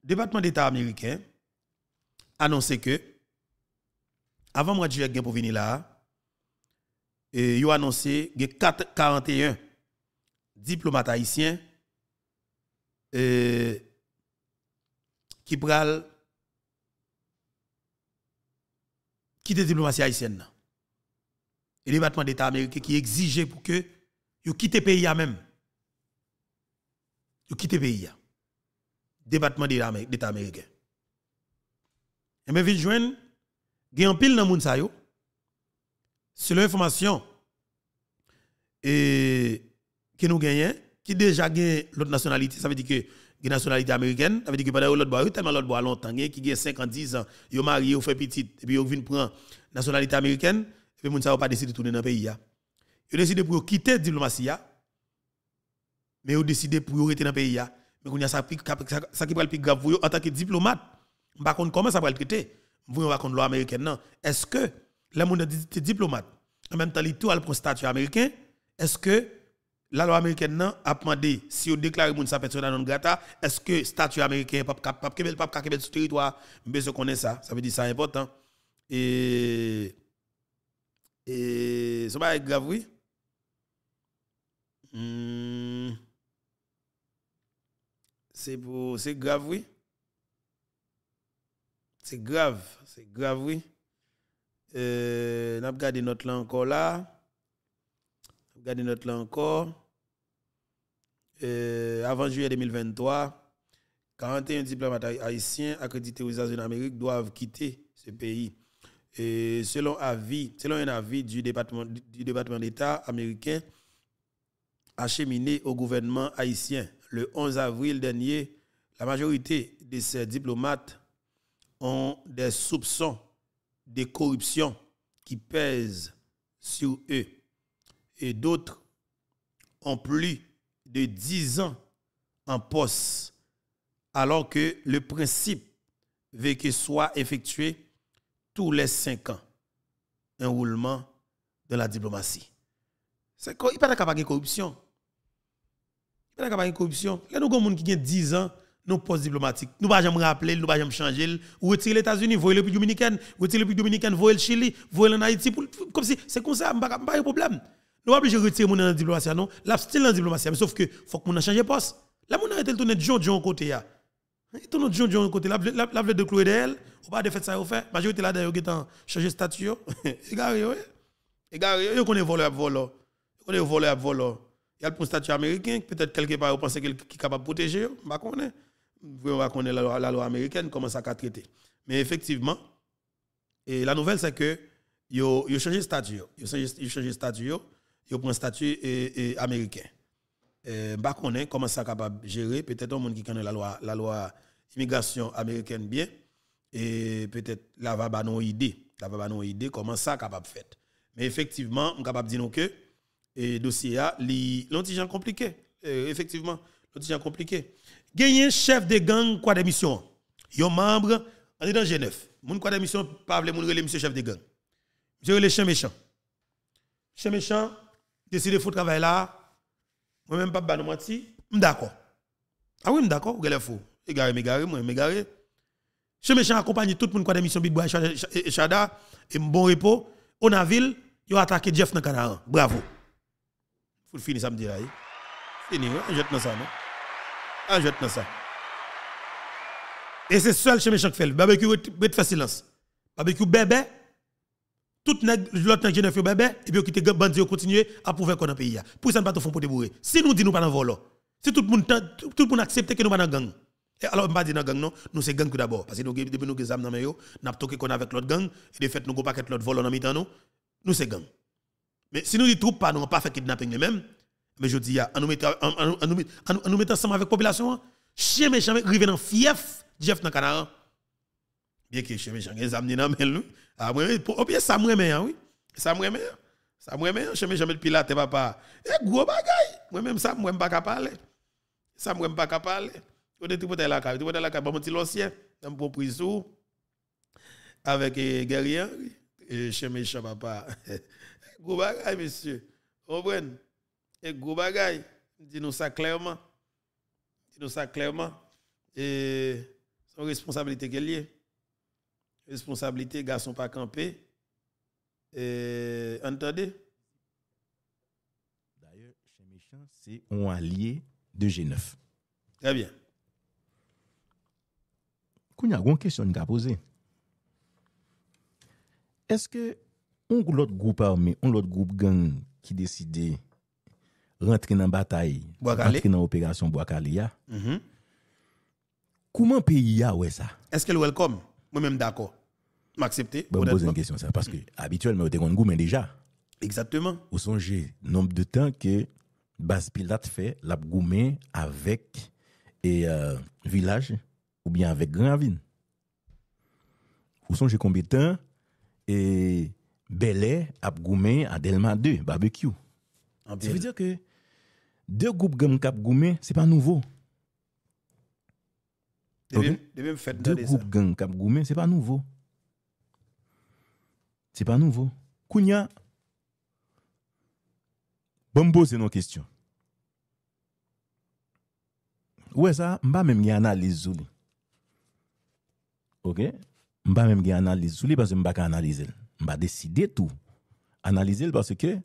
département d'État américain, annoncé que avant moi juillet pour venir là, il ont annoncé que 41 diplomates haïtiens qui pral la diplomatie haïtienne. Et le département d'État américain qui exigeait pour que vous quittez le pays même. Vous quittez le pays. Département d'État américain. Et bien, vite il y un pile dans moun sa C'est l'information et qui nous gagne, qui déjà gagne l'autre nationalité, ça veut dire que une nationalité américaine, ça veut dire que pendant l'autre bois, tellement l'autre bois longtemps, qui gagne 50 10 ans, est marié, il fait petit et puis il vient prendre nationalité américaine, et puis moun sa pas décidé de tourner dans le pays a. Yo décidé pour quitter la diplomatie mais a décidé pour rester dans le pays Mais qu'on y a ça qui ça le plus grave en tant que diplomate on va comment ça va le traiter. Vous ne sais la loi américaine. Est-ce que les gens sont diplomates, en même temps, ils tout pour le statut américain, est-ce que la loi américaine a demandé si on déclarez que ça un non grata, est-ce que le statut américain est pas capable pas capable territoire Mais je connais ça, ça veut dire c'est important. Et. Et. C'est pas grave, oui. Hmm. C'est C'est grave, oui c'est grave, c'est grave, oui. on euh, a gardé notre là encore là. On a notre là encore. Euh, avant juillet 2023, 41 diplomates haïtiens accrédités aux États-Unis d'Amérique doivent quitter ce pays. selon, avis, selon un avis du département, du département d'État américain acheminé au gouvernement haïtien le 11 avril dernier, la majorité de ces diplomates ont des soupçons de corruption qui pèsent sur eux. Et d'autres ont plus de 10 ans en poste, alors que le principe veut que soit effectué tous les 5 ans un roulement de la diplomatie. il n'y a pas de corruption. Il a n'y pas de corruption. Il y a des gens qui ont 10 ans nos postes diplomatiques. Nous ne pouvons pas rappeler, nous ne pouvons pas changer. Ou retirer les États-Unis, voyez le République dominicaine, retirer le République dominicaine, voyez le Chili, voyez en Haïti. Comme si c'est comme ça, nous n'avons pas de problème. Nous ne pouvons pas retirer mon dans la diplomatie, non Là, c'est dans la diplomatie, mais sauf que faut que nous change de poste. Là, nous arrêtons de tourner John John côté. Tout notre John John côté, là, là, de clouer d'elle, ou pas de faire ça, ou faire. Majorité là, d'ailleurs, qui est changé de statut. Égaré, oui. Égaré, il connaît voleur à voleur. Il connaît voleur à voleur. Il y a le statut américain, peut-être quelque part, vous pensez qu'il est capable de protéger, je ne sais pas vous connaître la loi, la loi américaine, comment ça a traité. Mais effectivement, et la nouvelle, c'est que yo yo changé statut ont changé de statut ont pris un statut américain euh va connaître comment ça capable gérer peut-être un monde qui connaît la loi la loi immigration américaine bien et peut-être là va avoir une idée là va idée comment ça capable fait. mais effectivement on capable dire que le dossier a compliqué euh, Effectivement, effectivement est compliqué Gagné chef de gang quoi d'émission. Yon membre, on est dans G9. Moun quoi d'émission, pas vle moun rele monsieur chef de gang. Monsieur le chien méchant. Chien méchant, décide de faire travail là. Moi-même, pas nou menti, d'accord. Ah oui, d'accord. ou fou. Égaré, e m'égaré, moi, m'égaré. Chien méchant accompagne tout moun quoi d'émission Big Boy Chada, et bon repos. On a ville, yon attaqué Jeff dans Canaran. Bravo. Faut le finir samedi là. Eh. Fini, jette dans ça, non? Ajoute ah, ça. Et c'est seul chez méchant qui fait. Barbecue, il fait silence. Barbecue, bébé. Ben, ben. Tout l'autre qui fait bébé, ben, et puis qui bandit, continuer à prouver qu'on a pays. Pour ça, ne pas tout faire pour débourrer. Si nous disons nous pas dans volo, si tout le monde, tout monde accepte que nous pas dans gang. Et alors, on ne pas dire dans gang, non, nous c'est gang d'abord. Parce que nous, depuis nous, nous avons des nous avons avec l'autre gang, et de fait, nous n'avons pas l'autre volo dans le nous, nous c'est gang. Mais si nous disons trouvons pas, nous n'avons pas fait kidnapping nous-mêmes, mais je dis, en nous met ensemble avec la population. Hein. Chien méchant, rivé dans fief, Jeff dans Canada. Bien que chien méchant, ils amené dans mail, ah, moi, au oh, ça m'a hein, oui. Ça m'a hein. Ça jamais chien méchant, le pilate, papa. Eh, gros bagay. Moi-même, ça m'a pas capable, Ça m'a pas parler. tout le la tout le la petit l'ancien, dans prison, avec eh, guerrier, eh, chien méchant, papa. Gros bagay, monsieur. Vous et gros bagaille, dis-nous ça clairement. Dis-nous ça clairement. Et son responsabilité qui est. Responsabilité, garçon pas campé. Et entendez. D'ailleurs, chez Méchant, c'est un allié de G9. Très bien. Quand il y a une question à poser, est-ce que un autre groupe armé, un autre groupe gang qui décidait rentrer dans la bataille, rentrer dans l'opération Boakalia. -hmm. Comment pays a ouais ça? Est-ce qu'elle welcome? Moi-même d'accord. M'accepter? Je ben, vous pose une question ça, parce que mm -hmm. habituellement, goût mais déjà. Exactement. Vous songez, nombre de temps que base pilate fait la avec et euh, village ou bien avec Granville. Vous songez combien de temps et belé a goumé à Delma 2 barbecue. Se fè diyo ke, de goup gen kap goume, se pa nouvo. De mèm fèt nan de sa. De goup gen kap goume, se pa nouvo. Se pa nouvo. Kounya, bèm bon, bo se nou kestyon. Ouè sa, mba mèm gen analize zoul. Ok? Mba mèm gen analize zoul, parce mba kan analize l. Mba deside tou. Analize l parce ke,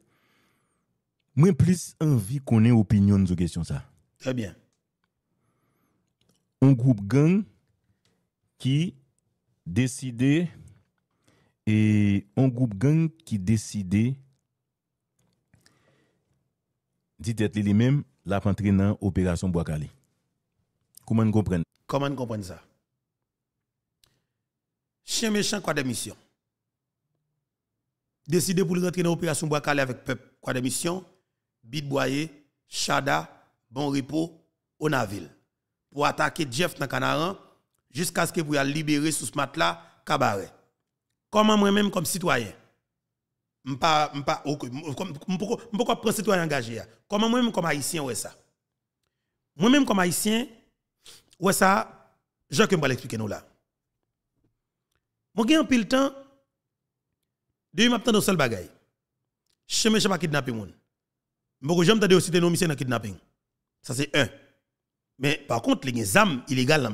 Moi, plus envie qu'on ait opinion sur question ça. Très bien. Un groupe gang qui décidait et un groupe gang qui décidait dit être lui-même la dans opération bois Comment vous comprenez Comment comprendre ça Chien méchant quoi démission. mission Décider pour rentrer dans opération bois avec peuple quoi démission. mission Bidboye, Chada, Bon Repos, Onaville. Pour attaquer Jeff dans Canaran jusqu'à ce que vous libérer sous ce matelas cabaret. Comment moi-même comme citoyen, je ne pas citoyen engagé. Comment moi-même comme haïtien, ouais ça. Moi-même comme haïtien, ouais ça, je vais expliquer. nous là. Moi, j'ai un pile temps, de m'attendre au seul bagage, Je ne sais pas kidnapper moun. Mboko j'aime t'aider aussi de nos dans kidnapping. Ça c'est un. Mais par contre, les gens âmes illégales dans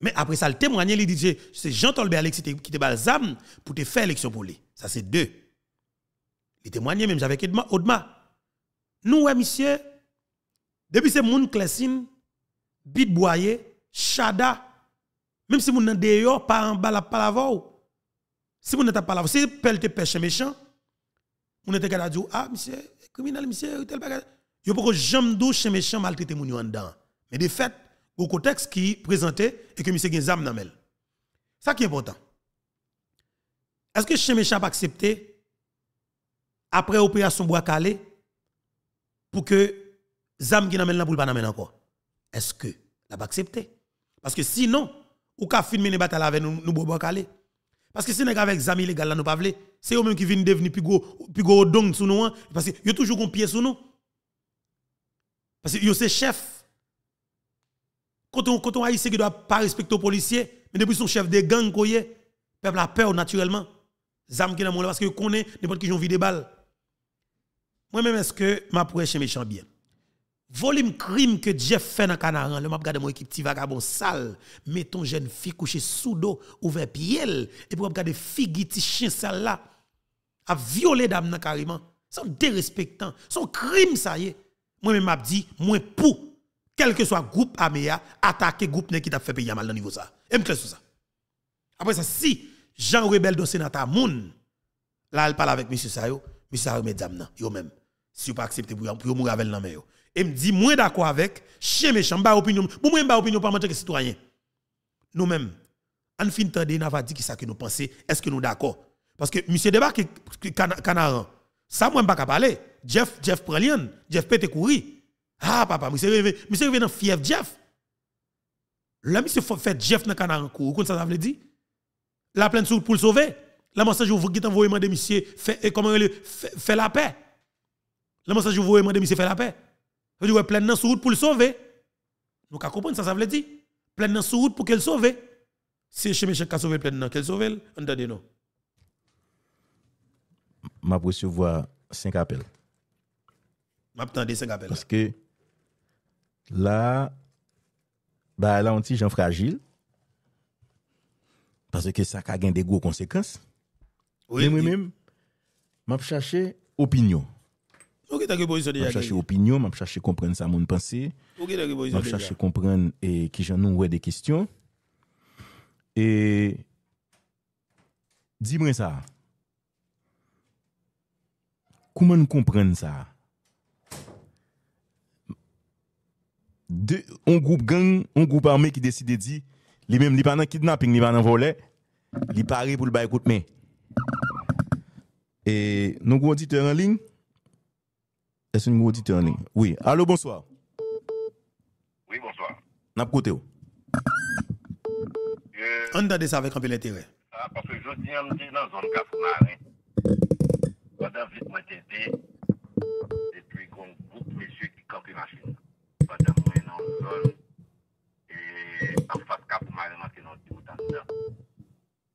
Mais après ça, le témoignage, il dit c'est Jean Tolbert Alexis qui te bat ZAM pour te faire l'élection pour lui. Ça c'est deux. Les témoignages, même avec Odma. Nous, ouais, monsieur, depuis ce monde Clessine, Bit Boyer, Chada, même si vous n'êtes pas en bas, la palavou, Si vous n'êtes pas là, si vous pêche méchant, vous n'êtes qu'à dire, ah, monsieur, criminel, monsieur, tel bagage. Yo pas que douche chez méchant maltraité moun en dedans. Mais de fait, au contexte qui présenté et que monsieur gen nan mel. Ça qui est important. Est-ce que chez méchant pas accepté après opération bois calé pour que zam qui mel la pou pas mel encore? Est-ce que l'a pas accepté? Parce que sinon, ou ka filmer les batailles avec nous, nous bois calé. Parce que n'est avec examen illégal là nous pas c'est eux mêmes qui viennent devenir plus gros plus gros sous nous hein. parce que ont toujours un pied sous nous. Parce que sont ses chefs. Quand on quand on qui ne doit pas respecter les policiers, mais depuis son chef de gang le peuple a peur naturellement. Zam qui dans parce que connaît n'importe qui ont vu des balles. Moi même est-ce que m'a est méchant bien Volume crime que Jeff fait dans Canaran, le m'a regarder mon équipe petit vagabond sale, mettons jeune fille couchée sous dos, ouvert pied et pour regarder fille qui chien sale là a violé dame nan carrément. Son dérespectant, son crime ça y est. Moi même m'a dit moi pour quel que soit groupe Améa e attaquer groupe qui t'a fait payer mal dans niveau ça. Et me ça. Après ça si Jean Rebel dans ta moun là elle parle avec M. Sayo, M. Sayo met dame yo même. Si vous pas accepté pour pour mourir avec main et me dit moins d'accord avec chien méchant ba opinion pour moi ba opinion pas en que citoyen nous-mêmes en fin de n'a va dit qui ça que nous penser. est-ce que nous d'accord parce que monsieur débarque canaran ça moi pas parler Jeff Jeff Pralien, Jeff pété courir ah papa monsieur monsieur vient dans fief Jeff là monsieur fait Jeff dans canaran cour comme ça ça veut dire la plainte pour le sauver la message vous qui envoyer demander monsieur fait comment fait la paix la message vous voyez demander monsieur fait la paix dis ouais plein dans sur route pour le sauver. Nous comprendre ça, ça veut dire. Plein dans sur route pour qu'elle sauve. Si chez mes qui a sauvé plein dans, qu'elle sauve, entendez-nous. Je recevoir 5 appels. Je 5 appels. Parce que là, bah là, on dit gens fragile. Parce que ça a des grosses conséquences. Oui. moi-même, je cherché opinion. Ok, Je cherche opinion, je cherche comprendre sa mon pensée. Ok, Je comprendre et qui j'en ouvre des questions. Et dis-moi ça. Comment nous comprenons ça? un groupe gang, un groupe armé qui décide de dire, les mêmes, les pas dans kidnapping, les pas dans volet, les paris pour le bail coûte Et nous avons dit en ligne, Alou, bonsoir. Oui, bonsoir. Napkote ou? Euh, Onda ah, de sa vek anpil ente wey? A, paswe jodi anpil nan zon kapou maryen. Wada vit mwen tete. De tri gong goup mesye ki kapi masin. Wada mwen nan zon. E, anpil fap kapou maryen maken anpil mwen tete.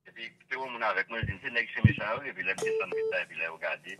E pi te ou mwen avek mwen, se nek cheme chanwe, vilen disan bitan, vilen ogade.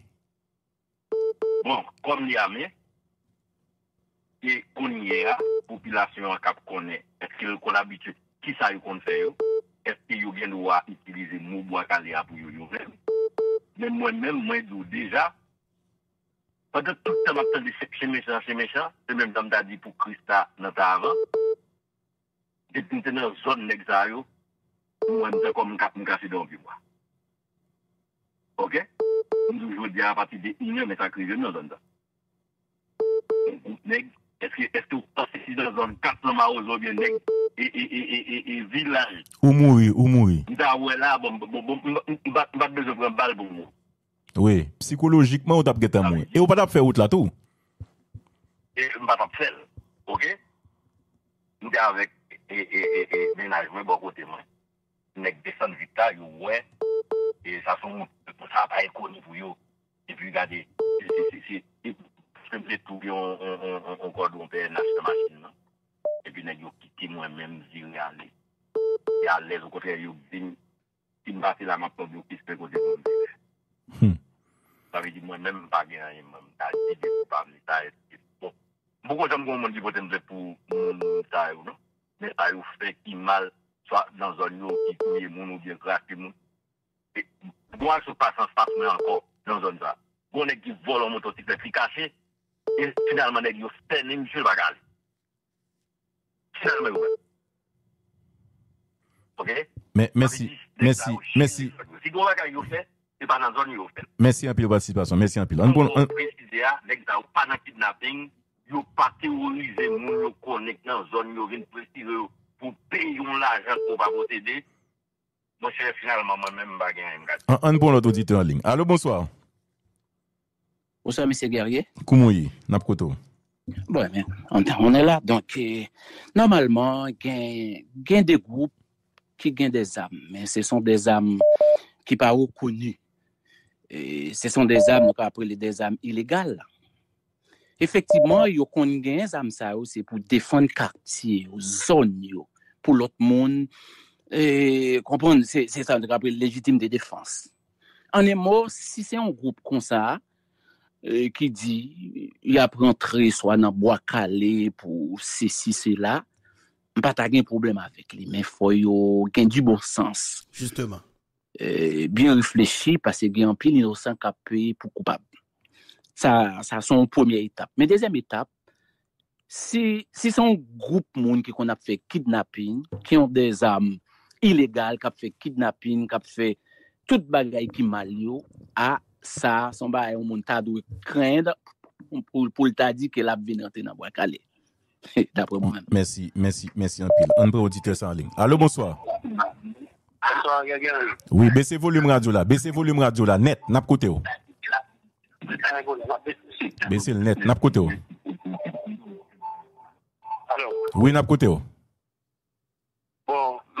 Bon, kom li e a me, e konye a, popilasyon akap konye, etke yon kon abitye, ki sa yon kon fe yo, etke yon gen wwa itilize moub wakane a pou yon yon men. Men mwen men mwen dou deja, wakant touta wakant disek shemesha shemesha, se men mwen damdadi pou krista nata avan, deti mtene zon nek zay yo, mwen mwen kom mwen akap mwen kase don bi wwa. Ok? Ok? Ou mou yi, ou mou yi Ou e, psikolojikman ou tap geten mou E ou pa tap fe out la tou E, mba tap fel, ok Mbe avek, e, e, e, e, mbe nage mwen bo kote mwen Mnek desen vitay ou mwen Ou mou yi E sa sou, mwen trabay koni pou yo. E pi gade, se se se, se se, se se, se se se, se se se se. Se mwen pe tou yon, yon kodon pe nasi te masinman. E pi neg yo ki ti mwen menm zi yon yale. Yale, zi kote yon, zi mwen pa fila manpon yon, ki spek o dek mwen zi. Pari di mwen menm bagen an yon mwenm daj. Di di pou pa mwen tae. Mpoko janm goun mwen di poten zi pou mwen mwen tae ou nan. Mwen tae ou fe ki mal, swa nan zon yon ki pou yon mwen mwen jen krati mwen. Gon ek di volon mototik Lek li kache E finalman ek yon spen Nenjou bagal Chalme yon Ok Mesi Mesi Mesi anpilo Mesi anpilo Yon pati ou nize moun Yon kon ek nan zon yon vin Pou pey yon la jen Kon pa motede Yon finalement, moi-même, Un bon auditeur en ligne. Allô, bonsoir. Bonsoir, M. Guerrier. Comment vous Bon, on est là. Donc, euh, normalement, il y a des groupes qui ont des âmes, mais ce sont des âmes qui ne sont pas reconnues. Ce sont des âmes, après les des âmes illégales. Effectivement, il y a des âmes, pour défendre quartier, zone, pour l'autre monde. E, kompon, se sa an de grabe lejitim de defanse. An e mò, si se yon group kon sa, e, ki di, y ap rentre, so an an bo akale pou se si se la, m pata gen problem avèk. Li men foyo gen di bon sens. Justeman. E, bien reflechi, pase gen an pi, ni nosan kape pou koupab. Sa son pomi etap. Men dezem etap, si son group moun ki kon ap fe kidnapping, ki yon dezam qui a fait kidnapping, qui a fait tout bagay qui mal yo, à ah, ça, son ba au moun ta dwe krend pou, pou lta di ke lap venante nan moi merci, Merci, merci, mersi, On peut auditer auditeur en ligne. Allô, bonsoir. Bonsoir, Gagan. Oui, baissez volume radio là, baissez volume radio là. net, nap côté yo. Baissez le net, nap pas yo. Allô. Oui, nap côté yo. Bon.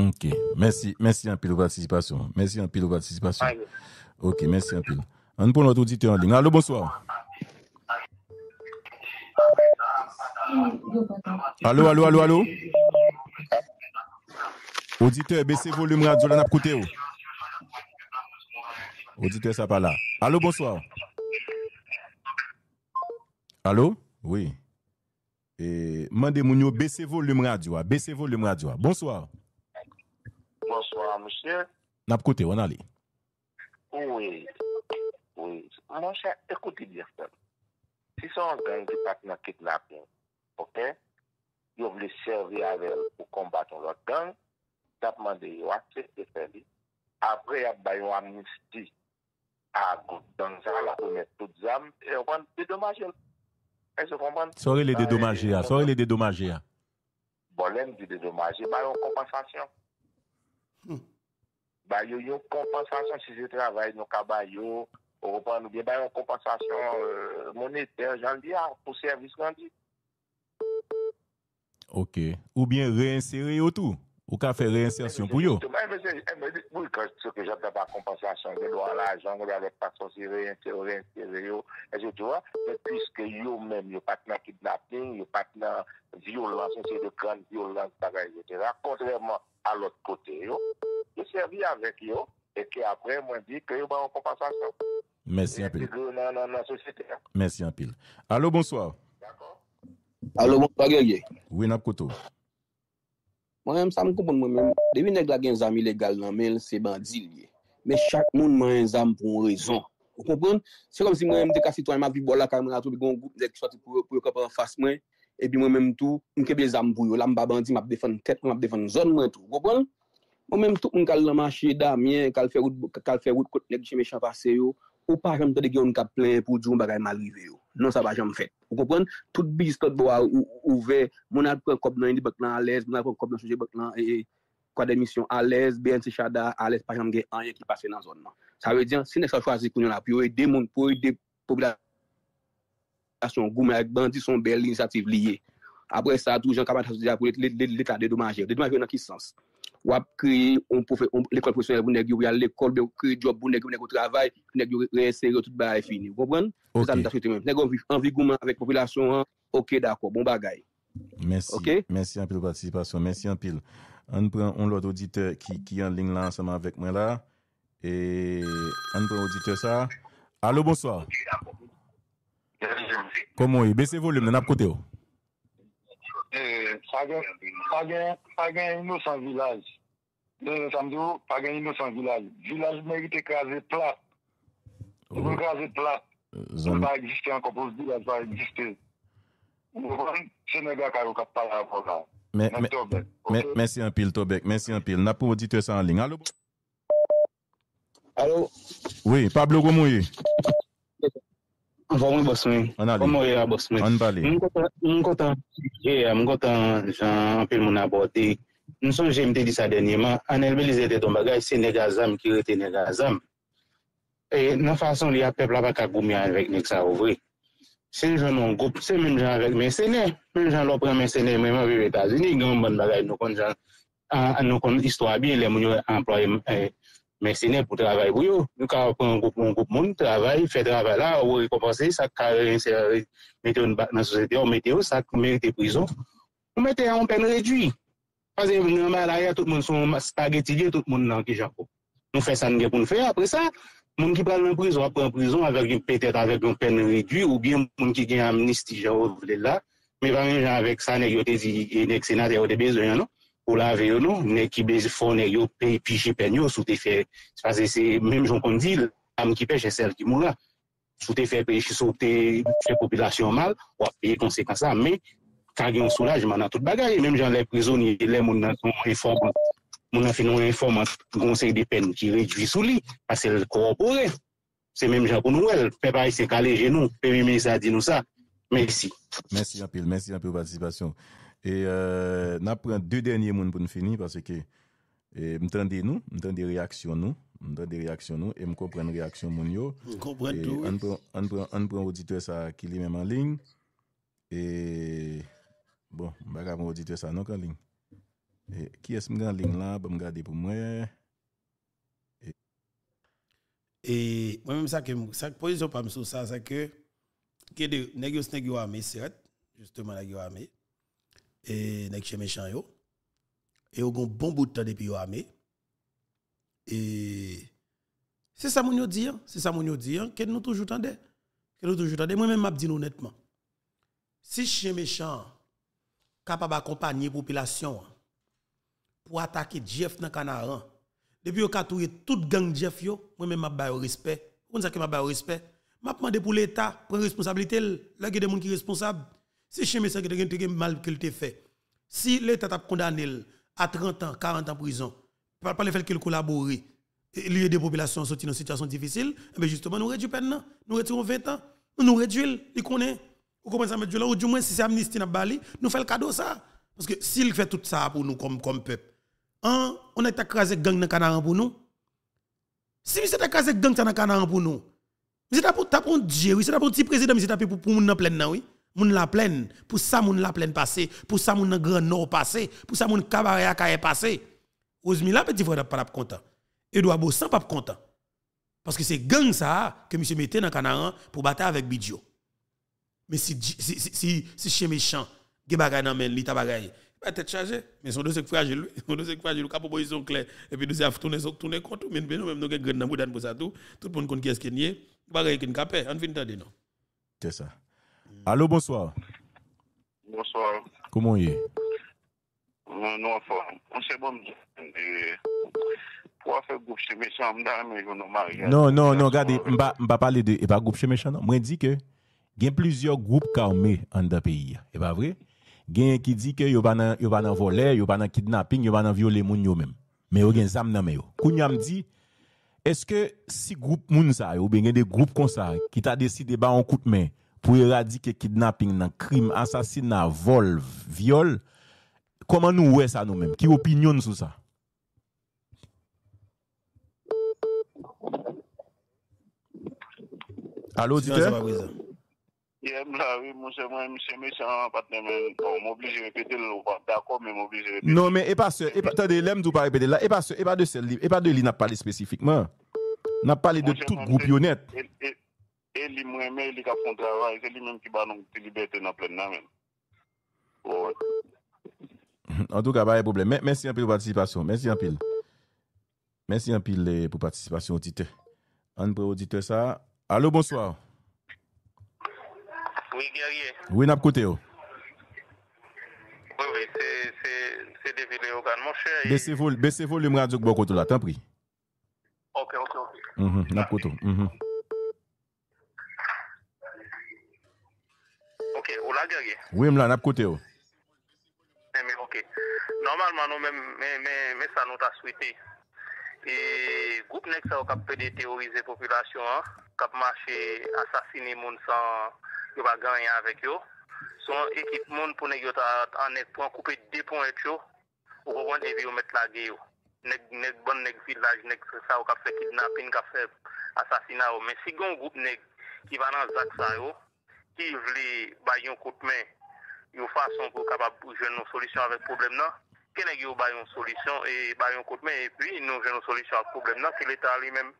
Ok, mersi, mersi anpil ou patisipasyon Mersi anpil ou patisipasyon Ok, mersi anpil Anpil ou patisipasyon Alo, bonsoir Alo, alo, alo, alo Auditeur, bese volumen a djolan ap koute ou Auditeur sa pa la Alo, bonsoir Alo, oui E, mande mounyo, bese volum radywa, bese volum radywa, bonsoir Bonsoir monsye Nap kote, wana li Ouwe, ouwe, monsye, ekote dirse Si son gang di pati na kitnap yon, ok Yo vle servi ave pou kombat yon lot gang Tap mande wakse, efevi Apre ap bayon amnistik A ah, go dan zan la pou met tout zan E wan, pe domajen Est-ce que vous Sorry euh, hein. les dédommagés, ah, sorry les dédommagés. Bon, l'aime du dédommagé, bah, une compensation. Hmm. Bah, il y a une compensation si je travaille, nos cabayot, on reprend, bien, bah, une compensation euh, monétaire, j'en dis, ah, pour service rendu. Ok. Ou bien réinsérer tout. Ou ka fe renseansyon pou yo? Merci en pile. Merci en pile. Alo, bonsoir. Alo, bonsoir, genye. Winap koto. Mo jem sa, mwen kompon mwen mwen, dewi neg la gen camil legal nan men, se bandi liye, men chak moun man gen cam pou an rezon. Mwen kompon, se kall di mwen mwen de kafitwany ma vibolla karen mwen atu, bi kon gout lek kwa Maori a i shampas may, e bie mwen mwen mwen mnou, mwen kebe jambuyo, la m ban bandi m ap defan en k litres, mwen ap defan en zon mwen, mwen mwen mwen mwen kalman man Idomi, kalfe wout kote neg jen mwen shampase yo, ou par mwen mwen de preparing poun john bagay malive yo. Non sa pa jom fet. Ou kompon, tout bi jistot bo a ouve, moun ap kwen kop nan yon di bak nan alèz, moun ap kwen kop nan souje bak nan kwa demisyon alèz, BNC Chada, alèz pa jom gen an yon ki pase nan zon nan. Sa we diyan, si ne sa chwazi kwen yon ap yoy, de moun pou yon de populasyon goume, ak bandi son bel inisiativ liye. Apre sa, tou jan kamat aso diya pou leta de domaje. De domaje nan ki sens? wap kri, l'ekol profesyonel bou negi ou ya l'ekol, l'ekol kri job bou negi ou negi ou travay, negi ou re-insere ou tout ba, e fini, wopran? Negi ou envigouman avèk popilasyon an, ok, dakwo, bon bagay. Mersi, mersi anpil patisipasyon, mersi anpil. Anpren, on lòt auditeur ki yon ling lan anseman avèk mwen la, e anpren auditeur sa, alo, bon soor. Komoy, besè volume, nan apkote oh. yo. Eh, pagan inosan vilaj. De eh, samdou, pagan inosan vilaj. Vilaj merite kaze plat. Oh. Kaze plat. Se eh, va ekjiste an kompos di, a zwa ekjiste. Se nega kare kap pala apokal. Mensi an pil, tobek. Mensi an pil. Napou odite sa an ling. Alo. Alo. Oui, Pablo Gomouye. Alo. On va mwen bòs mè. On alè. On mò yè a bòs mè. On balè. Mwen kòt an, mwen kòt an e, jan apèl moun apòtè. Nè son jè mè te di sa denye man, anè lè belize te ton bagay, sè nè gazam ki rete nè gazam. E nan fason li a pepl ava kagou mè anvek nè ksa rouvè. Sè nè jan moun goup, sè mè mè mè mè sè nè, mè mè jan lò pre mè sè nè mè mè mè vè taz. Nè gen mè mè bon bagay nou kon jan, an nou kon istwa bi lè moun yo employe mè. E, Mersine pou travay bou yo, nou ka wapon moun, moun travay, fè travay la, wou rekompansi, sa kare, metè ou nan sosete, wou metè ou, sa kou merite prizon, wou metè yon pen rejwi. Pazè nou yon mal aya, tout moun son stag etilye, tout moun nan ki japo. Nou fè san gen pou nou fè, apre sa, moun ki pran moun prizon, wapon moun prizon avek yon petet, avek yon pen rejwi, ou bien moun ki gen amnistijan wou vle la, mwen van yon jan avek sa, nek yote zi, nek senat yote bezoyan nou. Ou la veyo nou, ne ki bezifon, ne yo pe, pi jepen yo, sou te fe. Se pase se, menm jom kon di, am ki pe, jesel ki mou la. Sou te fe pe, sou te populasyon mal, wap, peye konsekansan. Men, kage yon soulaj, man an tout bagay. Menm jan le prizon, le moun an finon reformat, moun an finon reformat, gonsen de pen ki redvi sou li, pasel korporé. Se menm jan pou nou el, pe pari se kale jenou, pe mi menisa di nou sa. Mersi. Mersi Jampil, mersi Jampil w patisipasyon. E, e na pran dwi denye moun pou n fini pase ke mtran di nou, mtran di reaksyon nou, mtran di reaksyon nou, e mko pran reaksyon moun yo. An pran wajitwe sa kilime man ling, e bon, mbaka mwajitwe sa nokan ling. Ki es mgan ling la, bwa bon, mkade pou mwen. E mwen msak, msak pozyon pa msou sa, sa ke, ke de negyo sne gyo ame sot, justeman la gyo ame, et nek méchant yo et au gon bon bout de temps depuis yo armé et c'est ça mon dire c'est ça mon dire que nous toujours tendez que nous toujours tendez moi même m'a dit honnêtement si chien méchant capable d'accompagner population pour attaquer Jeff dans Canaran depuis yo katouye toute gang Jeff yo moi même m'a bail respect on ça que m'a bail respect m'a demandé pour l'état prendre responsabilité là que des monde qui responsable si chemin ça que mal qu'il a fait, si l'État a condamné à 30 ans, 40 ans de prison, par, le fait qu'il collabore, a des populations sont dans une situation difficile, mais eh justement, nous réduisons peine, nous réduisons 20 ans, nous réduisons, ils connaissent. Vous mettre ça, ou du moins, si c'est amnistie, nous faisons le cadeau ça. Parce que s'il fait tout ça pour nous comme, comme peuple, hein, on est écrasé gang dans Canaran pour nous. Si vous êtes écrasé gang dans Canaran pour nous, vous êtes pour Dieu, vous êtes pour petit président, vous êtes pour nous en pleine, oui moun la plaine pour ça moun la plaine passé pour ça moun grand nord passé pour ça moun cabaret a carré passé Ozmila petit frère pas content Edouard Bossan pas content parce que c'est gang ça que monsieur mettait dans Canaran pour battre avec Bidjo mais si si si si, chez méchant gè bagay nan men li ta bagay pas tête chargée mais son dossier fragile lui son dossier fragile le capo sont clair et puis dossier a tourner tourner contre mais nous même nous gagne dans boudan pour ça tout tout le monde connaît quest est-ce qui est bagay qui ne capé on vient tendre non c'est ça euh, Allô, bonsoir. Bonsoir. Comment y est euh, Non, en forme. On s'est bon. Pourquoi faire groupe chez méchant Non, non, non, regardez, je ne vais pas parler de pas groupe chez méchant. Moi, je dis que il y a plusieurs groupes armés dans le pays. Ce pas vrai? Il y a qui dit que yo pas nan yo pas voler, yo pas nan kidnapping, yo pas nan violer moun yo même. Mais a gen zam nan me yo. Kounya me dit est-ce que si groupe moun ça ou bien des groupes comme ça qui t'a décidé de bah, faire un coup de main pou eradike kidnapping nan krim, asasin nan vol, viol, koman nou ouwe sa nou men? Ki opinyon sou sa? Alo, dite? Yem la, oui, monsè mwen, monsè mwen, san, patne mwen, bon, pou m'oblige repete lè, ou pa takon, mè m'oblige repete. Non, mè, e pa se, e pa se, e pa de lè, nan pale spesifikman. Nan pale de tout groupionet. E, e, e li mwen men li kap kontrawa e li men ki ban nou ki li bete nan plen nan men wou bon, wè en tout ka ba e problem mènsi anpil pou patisipasyon mènsi anpil eh, pou patisipasyon anpil pou patisipasyon anpil pou patisipasyon alo bonsoir wè gèrye wè napkote yo wè wè se devile ogan mènsi anpil mènsi anpil mènsi anpil Ouye mla, nap kote yo? Mè eh, mè, ok. Normalman mè sa nou ta swite. Goup nèk sa ou kap pe de teorize popilasyon. Kap mache asasine moun san yo ba ganyan avèk yo. Son ekip moun pou nèk yo ta anèk pou an koupe di pon et yo. Ou wè wè nèk yo met bon lage yo. Nèk bon, nèk vilaj, nèk sa ou kap fe kidnapin, kap fe asasina yo. Mè si goun goup nèk ki va nan zak sa yo, ki vle bayon kote men yo fason pou kabab pou jwen nou solisyon avek problem nan, kenen yo bayon solisyon e bayon kote men e pi nou jwen nou solisyon avek problem nan ki leta li men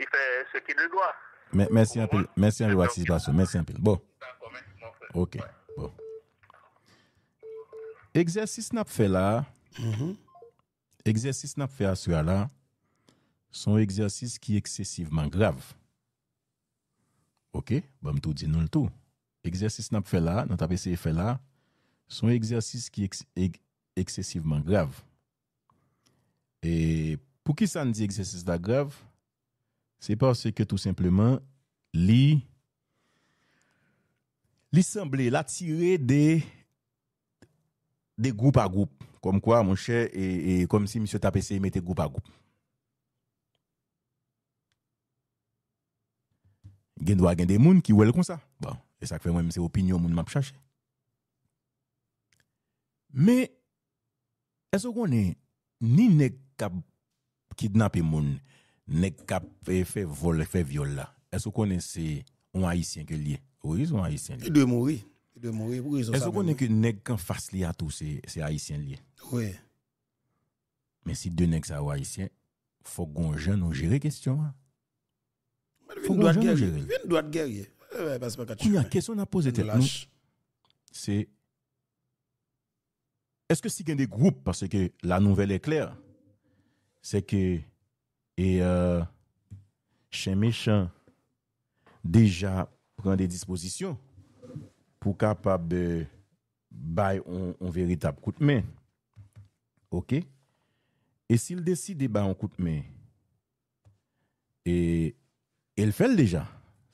e fè seki de doa. Mersi anpil. Mersi anpil. Mersi anpil. Mersi anpil. Bo. Ok. Bo. Eksersis nap fe la, mhm. eksersis nap fe aswa la, son eksersis ki eksesiveman grav. Ok. Bwam tou di nou l tou. Ok. l'exersis nan ap fè la, nan tape se fè la, son eksersis ki e-, eksesiveman grav. Et pou ki san di eksersis da grav, se pas se ke tout simplement li li semblé la tire de de group a group. Kom kwa, mon chè, e, e kom si msie tape se y mette group a group. Gen dwa gen de moun ki wèl kon sa. Et ça fait moi-même, c'est opinion que je cherche. Mais, est-ce qu'on est ni nek kap kidnappé moun, nek cap fait vol, fait viol là? Est-ce qu'on est c'est un haïtien qui est lié? Oui, ils sont haïtiens. Ils doivent mourir. Ils doivent mourir. Est-ce qu'on est que nek kan face lié à tout, c'est haïtien lié? Oui. Mais si deux nek haïtiens, haïtien, faut qu'on gère nous gérer question. Hein. Faut qu'on nous gérer. Une gérer. Il y une question à poser C'est est-ce que si y a des groupes, parce que la nouvelle est claire, c'est que et euh, chez méchant déjà prend des dispositions pour capable de bailler un, véritable coup de main. OK Et s'il décide de bailler un coup de main et il fait déjà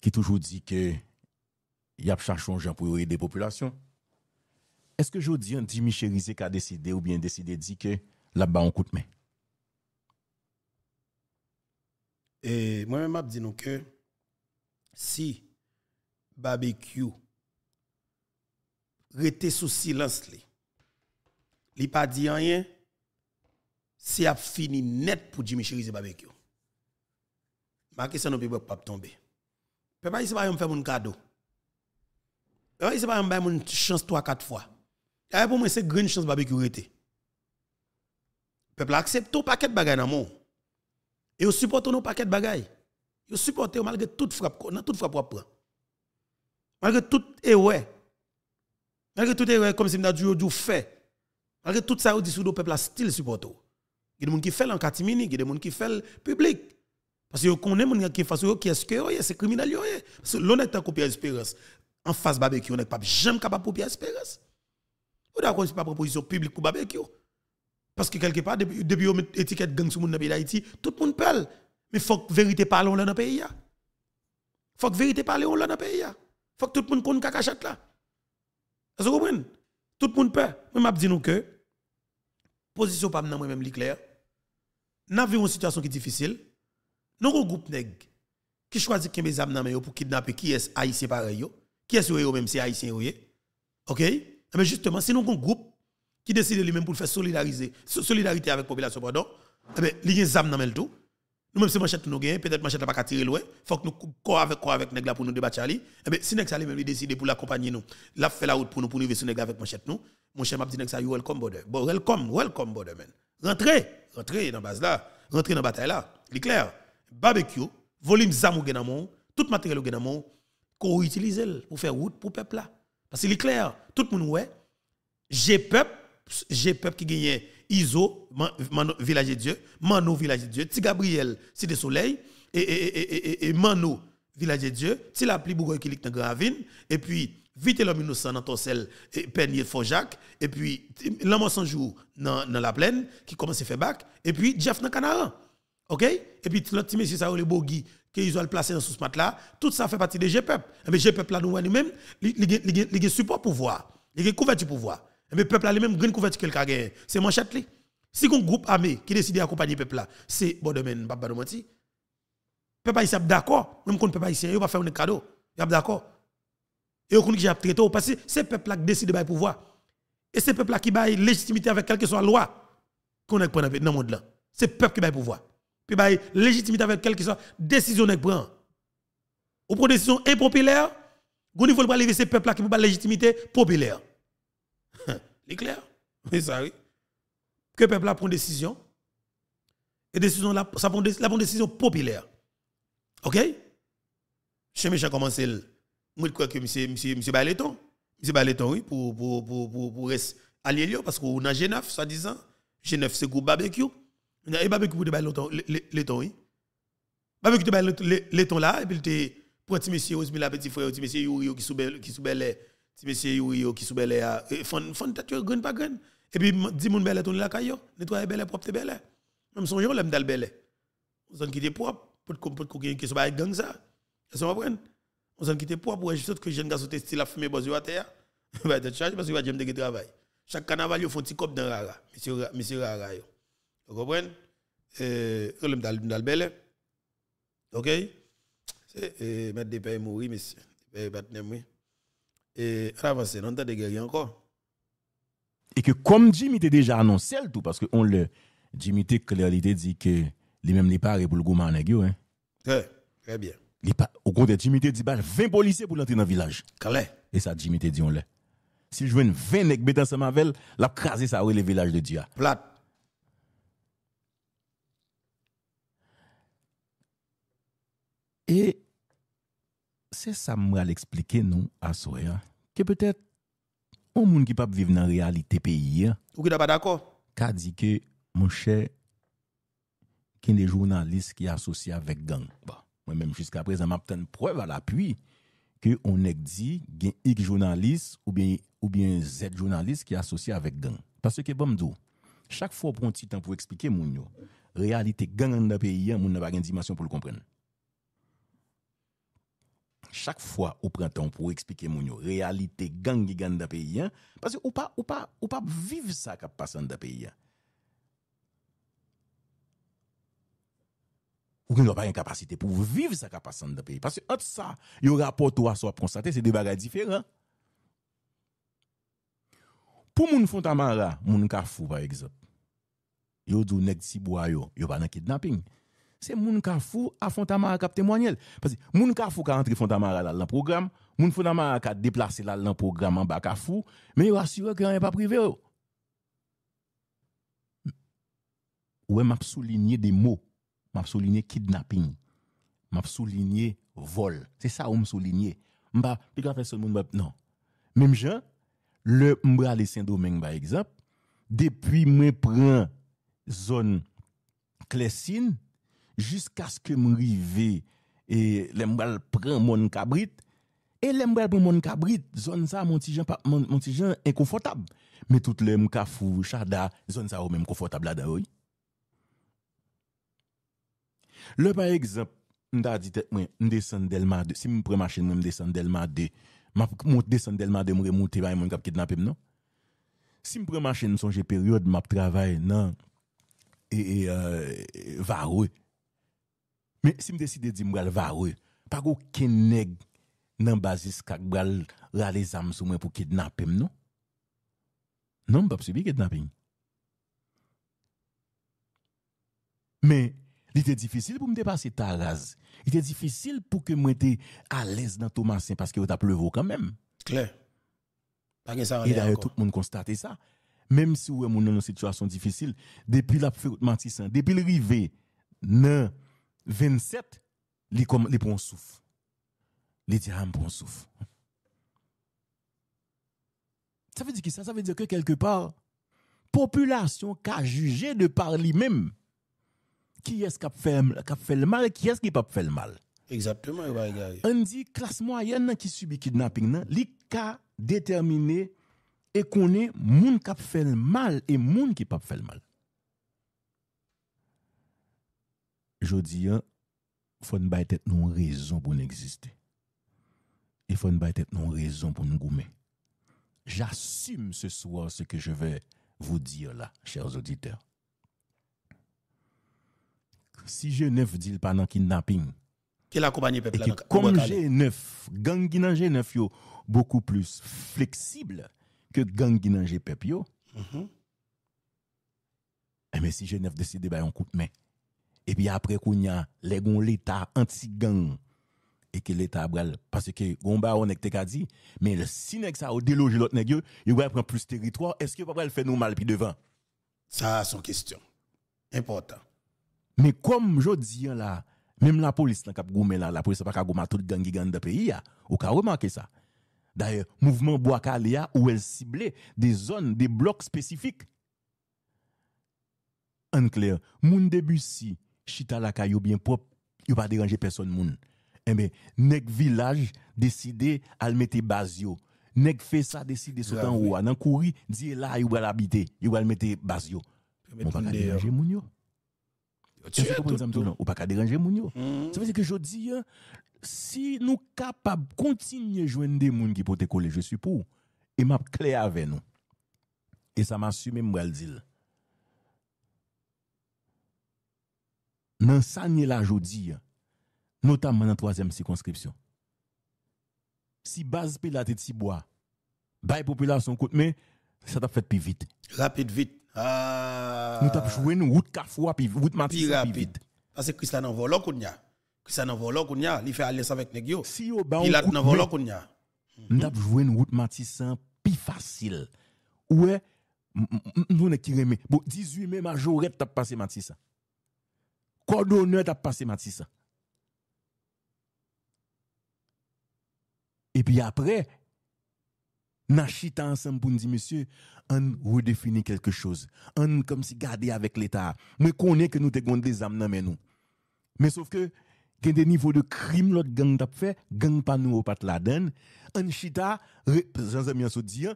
qui toujours dit que y a cherché gens pour aider des populations. Est-ce que je dis un Jimmy qui a décidé ou bien décidé dit que là-bas on coûte main? Et moi-même, je dis que si barbecue rete sous silence li, li pas dit rien, c'est a fini net pour Jimmy Chérisé barbecue. Ma question ne peut pas tomber. Peuple ici pas me faire mon cadeau. Peuple ici pas me faire mon chance 3 4 fois. Et pour moi c'est grande chance barbecue rété. Peuple accepte tout paquet de bagages dans mon. Et on supporte nos paquet de bagages. Ils supporte malgré toute frappe, dans toute frappe propre. Malgré tout et ouais. Malgré tout et ouais comme si m'a dit du fait. Malgré tout ça, on dit sous le peuple a style supporté. Il y a des gens qui font en catimini, il y a des gens qui font public. Parce que connaissez les gens qui face qui est-ce que oh c'est criminel Parce est en copier En face barbecue, on n'est pas jamais capable de copier espérance. Ou d'accord, c'est pas proposition publique pour barbecue. Parce que quelque part, depuis que vous mettez étiquette gang sur le pays d'Haïti, tout le monde parle. Mais il faut que la vérité parle dans le pays. Il faut que la vérité parle dans le pays. Il faut que tout le monde connaisse kakachat là. Vous comprenez Tout le monde peur. mais je dis que que, position pas moi-même, claire. Nous avons une situation qui difficile nous avons un groupe qui choisit qui mes pour kidnapper qui est haïtien pareil qui est yo même c'est haïtien OK mais eh ben, justement si nous avons un groupe qui décide lui-même pour faire solidariser solidarité avec la population pardon eh ben li zam tout nous même c'est manchette nous gagne peut-être manchette pas tirer loin faut que nous avec quoi avec nèg là pour nous débattre ali eh ben, si nèg ça lui-même il décide pour l'accompagner nous la fait la route pour nous pour nous sur nèg avec manchette nous mon cher m'a dit nèg ça welcome border bon welcome welcome border rentrez rentrez dans base là rentrez dans bataille là c'est clair barbecue, volume zamou genamon, tout matériel genamon, qu'on utilise pour faire route pour peuple là. Parce qu'il est clair, tout le monde ouais, j'ai peuple, j'ai peuple qui gagne Iso, village de Dieu, Mano village de Dieu, Ti Gabriel, Cité Soleil et, et, Mano village de Dieu, Ti la pli bougoy qui dans gravine et puis vite l'homme innocent dans sel, et de fonjac et puis l'homme sans jour dans la plaine qui commence à faire bac et puis Jeff dans Canaran. OK Et puis l'autre petit monsieur ça le bogey que ils ont placé dans ce spot là, tout ça fait partie des GPEP. Mais eh GPEP là nous nous-mêmes, il a support pouvoir, il couvert du pouvoir. Mais eh peuple là lui-même grande couverture qu'il a c'est manchette li. Si un groupe armé qui décide d'accompagner peuple là, c'est bon domaine pas de menti. Peuple d'accord, même quand peuple haïtien va faire un cadeau, il d'accord. Et on connaît que j'ai traité parce que c'est peuple là qui décide de pouvoir. Et c'est peuple là qui bail légitimité avec quelle que soit la loi qu'on a dans le monde là. C'est peuple qui bail pouvoir puis bah légitimité avec quelque chose, soit décision nèg prend ou prend décision impopulaire vous pas pas lever ces peuples là qui pas légitimité populaire hein, c'est clair mais ça oui que peuple là prend décision et décision là ça prend la décision populaire OK Je Méchant commencer. moi je crois que monsieur monsieur monsieur Baleton monsieur Baleton oui pour pour pour pour, pour, pour parce qu'on a G9 soi-disant G9 c'est groupe barbecue il a pas beaucoup de balles oui, Il pas beaucoup de balles là. Et puis il était pour un petit monsieur, un petit frère, un petit monsieur Yuri qui soubelle, qui soubelle, euh, petit monsieur Yuri oh, qui soubelle. Euh, euh, fon, fon, tête, gagne pas gagne. Et puis, dis mon belle ton la caillou, oh, nettoyer belle, propre belle. Même son yon, l'aime dal belle. On s'en quitte propre, pour qu'on gagne qui soubelle gang ça. Ça va prendre. On s'en quitte propre pour juste que jeune garçon textile, à fumer, bon, à terre. va être chargé parce qu'il va jamais de travail. Chaque carnaval, il faut un petit cop dans Rara. Monsieur Rara, vous comprenez Relève dans le OK C'est mettre des pays mourir, monsieur. Et on avance, on entend des guerriers encore. Et que comme Jimmy était déjà annoncé tout, parce que on le. Jimmy était clair, il dit que lui-même n'est pas pour le gouvernement. Hein? Très, eh, très bien. Au au de Jimmy il dit 20 bah, policiers pour l'entrer dans le village. Calais. Et ça, Jimmy était dit, on l'a. S'il joue 20 nègres ensemble avec elle, l'a craser ça, le village de Dia. Plate. E se sa mwen a l'explike nou a souya, ke peut-et ou moun ki pap vive nan realite peyi ya, ou ki da pa dako, ka di ke mwen chè kin de jounanlis ki asosye avèk gang. Mwen mèm jiska prezen mèm apten preve al apuy ke ou nek di gen ik jounanlis ou bien zed jounanlis ki asosye avèk gang. Pasè ke bom do, chak fò pronti tan pou eksplike moun yo, realite gang an da peyi ya, moun nan pa gen dimasyon pou l'komprenne. chak fwa ou pran ton pou ekspike moun yo, realite gangi gangi da peyi an, pasi ou pa, ou pa, ou pa, vive sa kapasan da peyi an. Ou ki nou pa yon kapasite pou vive sa kapasan da peyi an, pasi ot sa, yon rapot ou aswa pronsate, se de bagay diferan. Po moun fontaman la, moun ka fwo pa egzot, yon dounen si bo a yon, yon pa nan kidnapping, Se moun ka fou a fontanman a kap temwanyel. Moun ka fou ka antre fontanman a lal nan programe, moun fontanman a ka deplase lal nan programe an baka fou, men yon asyre ki yon yon pa prive yo. Oh. Ouwe, map souline de mou. Map souline kidnapping. Map souline vol. Se sa oum souline. Mba, pika fè son moun wèp, nan. Mem jen, mbra le syndromen ba egzap, depi mwen pran zon klesin, mwen pran zon klesin, Jiska s ke m rive E lembal pren moun kabrit E lembal pren moun kabrit Zon sa moun tijan Moun tijan e konfortab Me tout le m kafou chada Zon sa ou men konfortab la da ou Le pa ekzap Nda dite mwen M desan del ma de Si m prema chen m desan del ma de M desan del ma de m remote Si m prema chen m sonje periode M ap travay nan E, e euh, varwe Men, si m de non? Non, si de di m wèl va wè, pa gò kenèg nan bazis kak wèl ralè zam sou mwen pou kidnapèm nou. Non, m pap se bi kidnapèm. Men, li te difisil pou m depasè ta raz. Li te difisil pou ke m wè te alèz nan tou masèn, paske wè ta plevò kanmèm. Kle. E da wè tout moun konstate sa. Men, si wè m wè moun nan nou situasyon difisil, depil ap fèkout mantisan, depil rive, nan... 27, les prend souffle. Les dit, Ça veut dire que ça, veut dire que quelque part, population a jugé de par lui-même qui est-ce qui a fait le mal et qui est-ce qui n'a pas fait le mal. Exactement, On dit classe moyenne qui subit kidnapping, li déterminé et qu'on est moun qui a fait le mal et monde qui n'a pas fait le mal. Jodi, fwen bay tèt nou rezon pou nou egziste. E fwen bay tèt nou rezon pou nou goume. J'assume se swa se ke je ve vou diyo la, chèrs auditeur. Mm-hmm. Eh, si jenef dil panan ki na ping, e ke kom jenef, gangina jenef yo, boukou plus fleksible ke gangina jenef yo, e men si jenef deside bay an koute men, Et puis après, qu'on a l'État anti-gang. Et que l'État bral. Parce que, Gomba, on est qu'à dit, mais le sinex ça a délogé l'autre nègre, il va prendre plus de territoire. Est-ce que va faire fait nous mal puis devant? Ça, c'est une question. Important. Mais comme je dis là, même la police, n'a la, la police n'a pas gommé toute gang qui gang dans pays, ou ka remarqué ça. D'ailleurs, mouvement calia où elle ciblait des zones, des blocs spécifiques. En clair, moun Debussy, Chita la ka yo byen pop, yo pa deranje person moun. Eme, eh nek vilaj deside al mette baz yo. Nek fe sa deside so tan ouwa. Nan kouri, diye la yo bal habite, yo bal mette baz yo. Moun pa ka deranje moun yo. Ese to pon zam ton, moun pa ka deranje moun yo. Se vezi ke jodi, si nou kapab kontinye jwende moun ki pote kole, je supou, e map kle ave nou. E sa ma sume mwen al dil. dans ça ni là jodi notamment dans troisième circonscription si base pilate si bois bail population coûte mais ça t'a fait plus vite rapide vite ah nous t'a joué une route carrefour puis route matisse plus rapide. parce que Christian en kounya Christian dans kounya il fait aller ça avec Négio. Il si yo ba Pilate kounya nous t'a joué une route matisse hein, plus facile ouais nous ne qui remet bon 18 mai majorette t'a passé matisse hein coordonneur t'a passé Matissa. Et puis après, nous ensemble pour nous dire, monsieur, on redéfinit quelque chose. On comme si garder avec l'État. Mais est que nous avons des âmes dans nous. Mais sauf que, il y a des niveaux de crime, l'autre gang t'a fait, gang pas nous au pat la donne. On chita, jean dit, Soudien,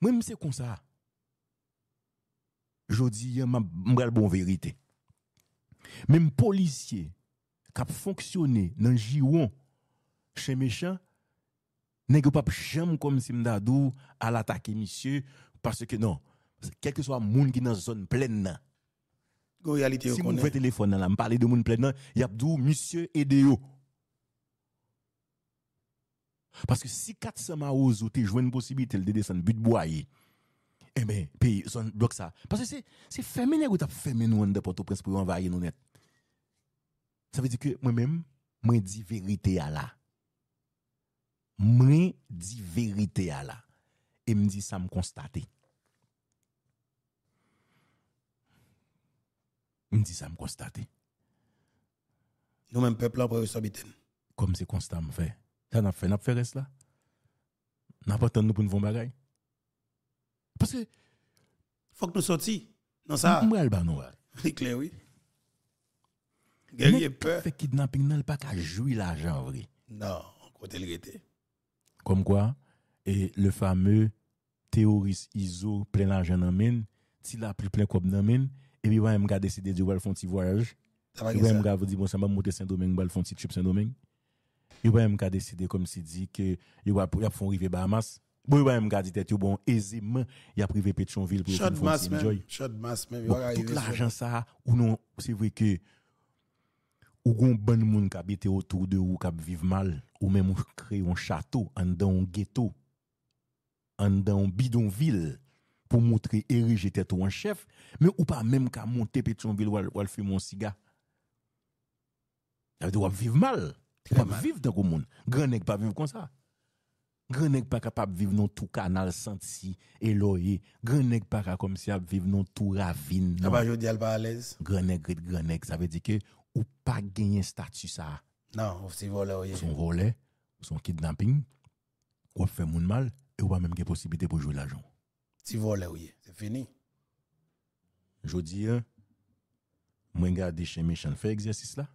même c'est comme ça. Je dis, je bonne vérité. Même policier qui a fonctionné dans le giron chez méchant, n'est pas jamais comme si m'dadou à l'attaquer monsieur parce que non, quel que soit le monde qui est dans la zone pleine, si vous faites téléphone là, me parler de monde pleine, il y a dou monsieur et autres. Parce que si 400 maos vous joué une possibilité de descendre but boyer eh bien, pays, son bloc ça. Parce que c'est féminin ou t'as fermé nous de Port-au-Prince pour envahir nous net. Ça veut dire que moi-même, moi dis vérité à la. Moi dis vérité à la. Et me dis ça me constater. me dis ça me constater. Nous-mêmes, peuple, pour s'habiter. Comme c'est constant, me fait. Ça n'a fait, n'a fait reste là. N'a pas nous pour nous faire bagaille. Parce que. Faut que nous sortions. Non, ça. Mwen alba nou. C'est clair, oui. Guerrier peur. Fait kidnapping n'a pas qu'à jouir l'argent, vrai. Non, côté le était. Comme quoi, et le fameux théoriste ISO plein l'argent dans mine, s'il a plus plein comme dans mine, et puis ouais, m'a décidé de faire un petit voyage. Il va m'a dit bon, ça va monter Saint-Domingue, va faire un petit trip Saint-Domingue. Il va même décidé comme s'il dit que il va faire arriver Bahamas. Bwoy wè m gadi tèt yo bon ezim, ya privè Petronville pou yon foun si njoy. Chod mas men, chod mas men, wè wè bon, yon foun si njoy. Pouk la jan sa, ou nou, se vwe ke, ou goun ban moun ka bitè otou de ou ka bviv mal, ou mè moun kre yon chato, an dan ghetto, an dan bidonvil, pou moutre eri jè tèt ou an chef, mè ou pa mèm ka montè Petronville wè l fwi moun siga. Yavè de wap viv mal, wap viv dèk ou moun, granèk pa viv kon sa. Grenek pa kap ap viv nou tou kanal sent si, e lo ye. Grenek pa kap komisyap viv nou tou ravin nou. A ah pa jodi al pa alèz? Grenek, grenek, grenek. Zavè di ke ou pa genyen statu sa. Nan, ouf ti vole ou ye. Ou son role, ou son kidnamping, ou ap fè moun mal, e ou pa mèm gen posibite pou jwè l'ajon. Ti vole ou ye, se fini. Jodi, mwen ga de chèmè chèn fè egzèsis la,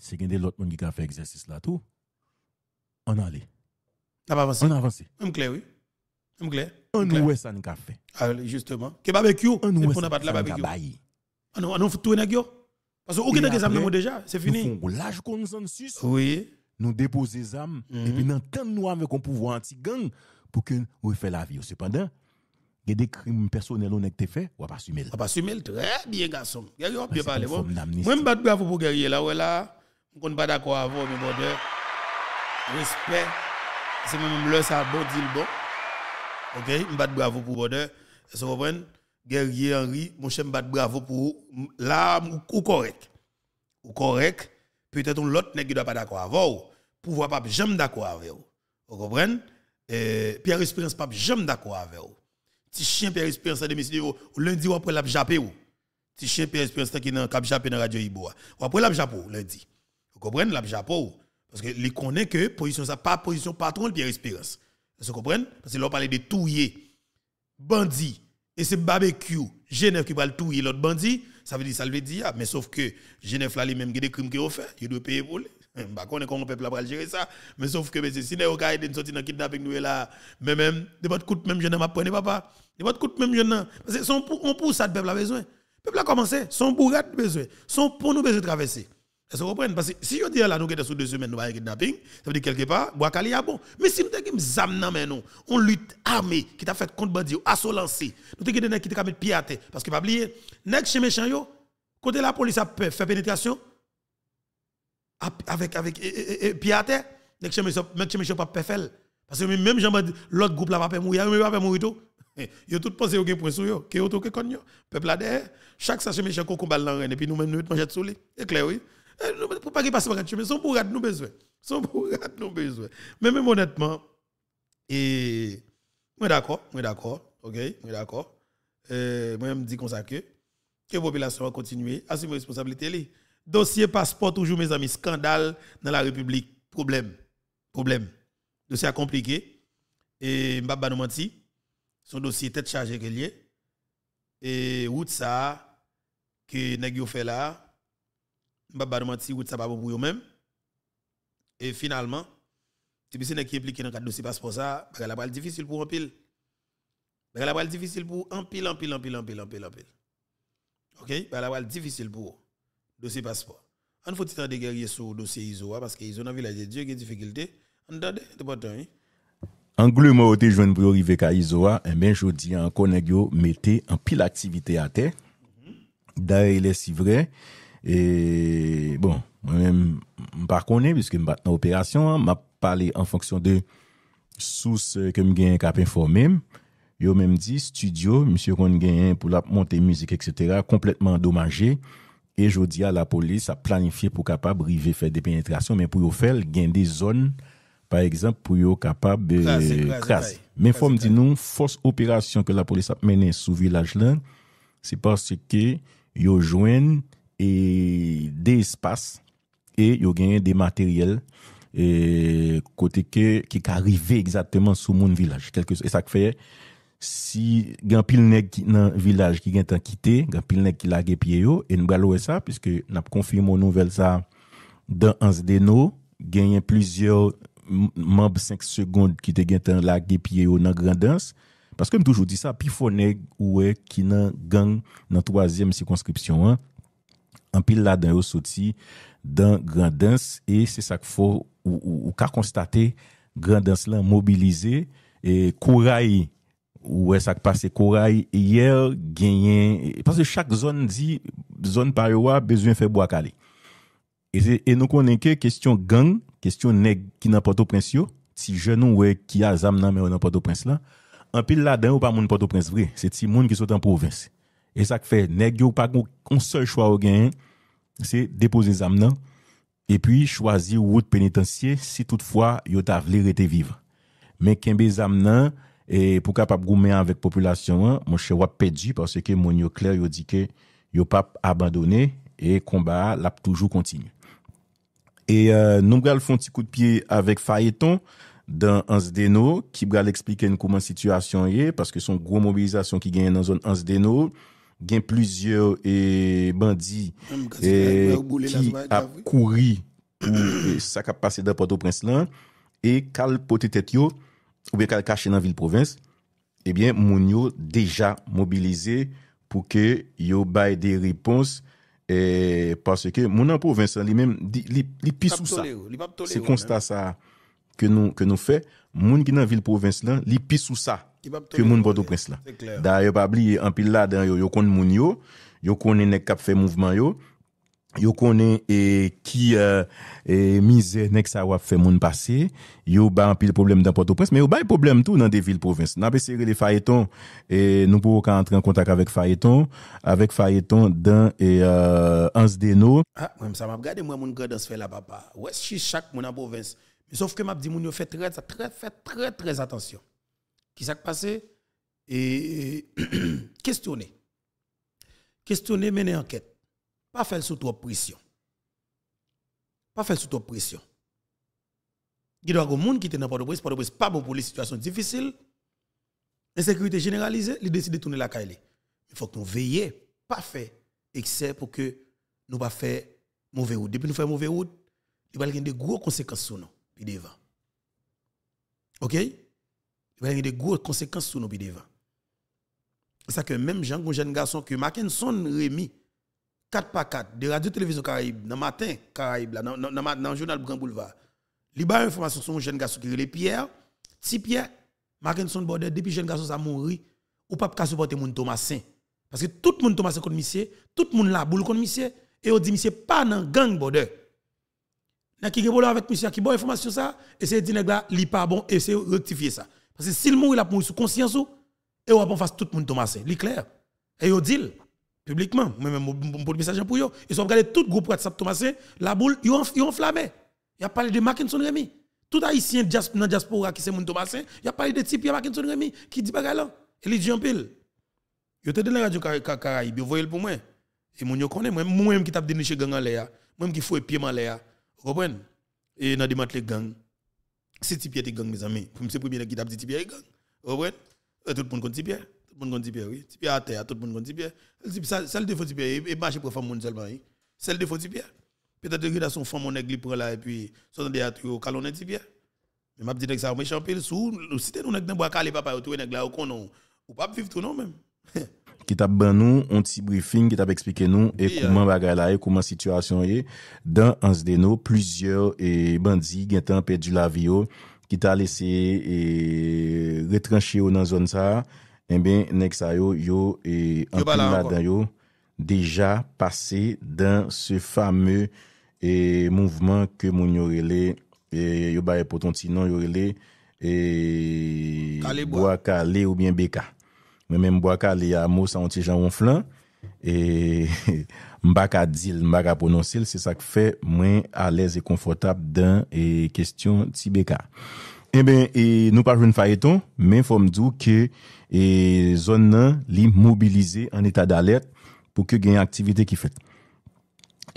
se gen de lot mwen ki kan fè egzèsis la tou, an ale. Ah bah, on a avancé. On a avancé. On oui. On clair. On ouè ça nous fait. Ah, justement. Que barbecue, on ouè ça. On barbecue. Ah, ah non, on fait tout nèg Parce que aucun nèg zam nous déjà, c'est fini. Nous font large consensus. Oui. Nous déposer zam et mhm. puis dans nous avec un pouvoir anti-gang pour que nous fait la vie. Cependant, il y a des crimes personnels on te fait, on va pas assumer. On va pas assumer très bien garçon. Guerrier, on peut parler bon. Moi me bat bravo pour guerrier là ouais là. On pas d'accord vous, mes bon Respect c'est même le ça bon dit le bon. OK, m'bat bravo pour bonheur. Ça vous comprenez Guerrier Henri, mon cher m'bat bravo pour là ou correct. Ou correct, peut-être un l'autre nèg qui doit pas d'accord avec vous. Pouvoir pas jamais d'accord avec vous. Vous comprenez euh, Pierre Espérance pas jamais d'accord avec vous. Ti chien Pierre Espérance domicile lundi ou après l'a japé ou. Ti chien Pierre Espérance qui dans cap japé dans radio Iboa. Ou après l'a japé lundi. Vous comprenez l'a japé parce que les connaît que position ça pas position patron Pierre Espérance. Vous comprenez Parce que là parle de touiller bandit et c'est barbecue Genève qui parle le touiller l'autre bandit, ça veut dire ça veut dire ah, mais sauf que Genève là les a des crimes qui ont fait, il doit payer pour les ne bah, qu'on pas comment peuple va gérer ça mais sauf que si les gars ils sortent dans kidnapping nous là mais même de votre coûte même jeune m'a prenez papa de votre coûte même jeune hein. parce que son pour on pour ça le peuple a besoin Le peuple a commencé son a besoin son pour nous besoin de traverser est-ce que vous comprenez Parce que si je dis là, nous sommes sous deux semaines, nous avons kidnapping, ça veut dire quelque part, Boakali a bon. Mais si nous avons des dans nous, on lutte armée qui t'a fait contre bandit, assolancée, nous avons des gens qui t'a mis pied à terre. Parce que pas oublier, nèg chez méchant yo, côté la police a fait pénétration, avec, avec pied à terre, nèg chez méchant pas fait Parce que même l'autre groupe là va pas mourir, il va pas mourir tout. a tout pensé au point sur yo, que est que connu. Peuple là derrière, chaque sachet méchant qu'on combat l'enrain et puis nous même nous mangeons sous lui. C'est clair oui. Eh, pour ne pas qu'il passe par la mais son bourrade nous besoin. Son bourrade nous besoin. Mais même honnêtement, et moi d'accord, moi d'accord, ok, moi d'accord. Euh, moi je me dis comme ça que que la population va continuer à assumer responsabilité. Dossier passeport toujours mes amis, scandale dans la République, problème, problème. Dossier compliqué et Mbaba pas menti. son dossier tête chargé que lié et route ça que nèg fait là Baba de menti, route ça pas pour eux-mêmes. Et finalement, tu peux qui impliqué dans le dossier passeport ça, la être difficile pour un pile. La être difficile pour un pile, un pile, un pile, un pile, un pile, un pile. OK? La difficile pour dossier passeport. On faut tirer des guerriers sur le dossier ISO hein, parce que ISO dans village de Dieu qui difficulté. On attendait de bon hein, temps. Angle hein. moi te joindre pour arriver à ISO et eh bien je dis encore nèg yo mettez en pile activité à terre. Mhm. D'ailleurs, il est si vrai. E bon, m pa konen, biske m bat nan operasyon, m ap pale en fonksyon de sous kem genyen kap informen, yo menm di, studio, msye kon genyen pou la monte müzik, et cetera, kompletman domaje, e jo di a la polis a planifiye pou kapab rive fè depenetrasyon, men pou yo fèl gen de zon, par ekzamp pou yo kapab... Krasi, krasi, krasi. Men fòm di nou, fòs operasyon ke la polis ap menen sou vilaj lan, se paske yo jwen... e de espas e yo genye de materyel e kote ke ki ka rive exactement sou moun vilaj. E sa k faye, si gen pil neg nan vilaj ki gen tan kite, gen pil neg ki lage piye yo, e nou galowe sa, piske nap konfirmou nouvel sa, dan ans deno, genye plizye mab 5 segonde ki te gen tan lage piye yo nan grandans, paske m toujou di sa, pi fon neg ouwe ki nan gang nan 3e sikonskripsyon an, Anpil la den yo soti dan Grand Dance e se sak fo ou ka konstate Grand Dance lan mobilize e kouray ou we sak pase kouray, yeyèl, genyen, pasè chak zon di, zon pariwa, bezwen febou ak ale. E, e nou konen ke kestyon gang, kestyon neg ki nan Port-au-Prince yo, si jenou we ki a zam nan mè ou nan Port-au-Prince lan, anpil la den yo pa moun Port-au-Prince vre, se ti moun ki sote an province. E sak fe, nek yo pa kon sol chwa o gen, se depozen zam nan, e pi chwazi wout penitensye si toutfwa yo ta vle rete vive. Men kenbe zam nan, e pou ka pa broumen anvek populasyon an, mwen che wap pedi parce ke moun yo kler yo di ke yo pa abandone, e komba la pou toujou kontinu. E euh, nou gale fonti kout piye avek fayeton dan ans deno, ki gale eksplike nou kouman situasyon ye, paske son gro mobilizasyon ki genye nan zon ans deno, gen plizye e bandi e ki ap kouri pou e, sak ap pase dapote ou prens lan, e kal potetet yo ou bekal kache nan vil province, ebyen moun yo deja mobilize pou ke yo baye de ripons e paske moun nan province, li pisou sa. Se konsta sa ke nou fe, moun ki nan vil province lan, li pisou sa. Ki moun bote ou prens la. Da yo babli, anpil la den yo, yo kon moun yo, yo konen nek kap fe mouvman yo, yo konen ki mize nek sa wap fe moun pase, euh, ah, yo ba anpil problem den bote ou prens, me yo bay problem tou nan de vil provense. Nan pe seri de Fayeton, nou pou waka antre an kontak avek Fayeton, avek Fayeton den ans deno. Ha, mwen msa mab gade mwen moun gade an se fe la baba. Wè si chak moun an provense. Sòf ke mab di moun yo fe tre, sa tre, fe tre, tre, tre, tre, tre, tre, tre, tre, tre, tre, tre, tre, tre, tre, tre, tre, tre, tre, tre, qui s'est passé et questionner. Questionner, mener enquête. Pas faire sous trop pression. Pas faire sous trop pression. Il y a des gens qui sont dans port au de port pas bon pour les situations difficiles. Insécurité généralisée, ils décident de tourner la caille. Il faut que nous veillions, pas faire excès pour que nous ne fassions pas mauvais route. Depuis nous faisons mauvais route, il va y avoir des grosses conséquences sur nous, devant. OK? Il va y avoir des grosses conséquences sur nos devant. C'est ça que même Jean, un jeune garçon que Mackinson remis 4 x 4 de Radio-Télévision Caraïbe, dans le matin, Caraïbe, dans, dans, dans, le journal Grand Boulevard, il a une information sur un jeune garçon qui est Pierre, si Pierre, Mackinson border depuis jeune garçon, ça mourir, ou pas qu'à supporter mon Thomasin. Parce que tout le monde Thomasin contre monsieur, tout le monde la boule contre monsieur, et on dit monsieur pas dans gang y a qui avec monsieur qui a bon information ça, et c'est dit là, il pas bon, et c'est rectifier ça. Parce que s'il mourit, il a mouru sous conscience et on va en face tout le monde Thomasin. C'est clair. Et il dit publiquement, même pour le message pour eux, ils ont regardé tout le groupe WhatsApp Thomasin, la boule, ils ont, ils ont a parlé de Mackinson Remy. Tout haïtien dans la diaspora qui c'est mon Thomasin, il a parlé de type Mackinson Remy qui dit bagalan. là. Et il dit en pile. Yo te de la radio Caraïbe, vous voyez pour moi. Et moi, yo connaît, moi-même qui tape déniché gang en l'air, moi-même qui fouille pied en l'air. Vous comprenez? Et dans des les gangs c'est Tipierre qui gang, mes amis. C'est premier qui t'a dit Tipierre gang. Vous euh, comprenez Tout le monde compte Tipierre. Tout le monde compte Tipierre, oui. Tipierre à terre, tout le monde compte Tipierre. celle le défaut Tipierre. Et marche pour faire mon seulement. C'est le défaut Tipierre. Peut-être que son femme, mon aigle, prend là et puis, son des atouts, calon est Tipierre. Mais ma petite ça, méchant pile, sous, si t'es nous, dans bois, calé, papa, nous, nous, nous, nous, nous, nous, nous, nous, nous, nous, nous, nous, nous, ki tap ban nou, anti-briefing, ki tap ekspike nou, e kouman bagay la e, kouman situasyon e, dan ans den nou, plizyeur e bandi, gen tan pe di la vi yo, ki ta lese, e retranche yo nan zon sa, en eh ben, nek sa yo, yo, e anpil la dan yo, deja pase, dan se fame, e mouvman, ke moun yorele, e yobaye poton ti nan yorele, e boakale ou bien beka. Mwen mwen mbwa ka li a mous an ti jan moun flan, e mbak a dil, mbak a pononsil, se sa k fe mwen alez e konfortab dan e kestyon tibeka. E ben, e nou pa joun faye ton, mwen fomdou ke e zon nan li mobilize an eta dalet pou ke geny aktivite ki fet.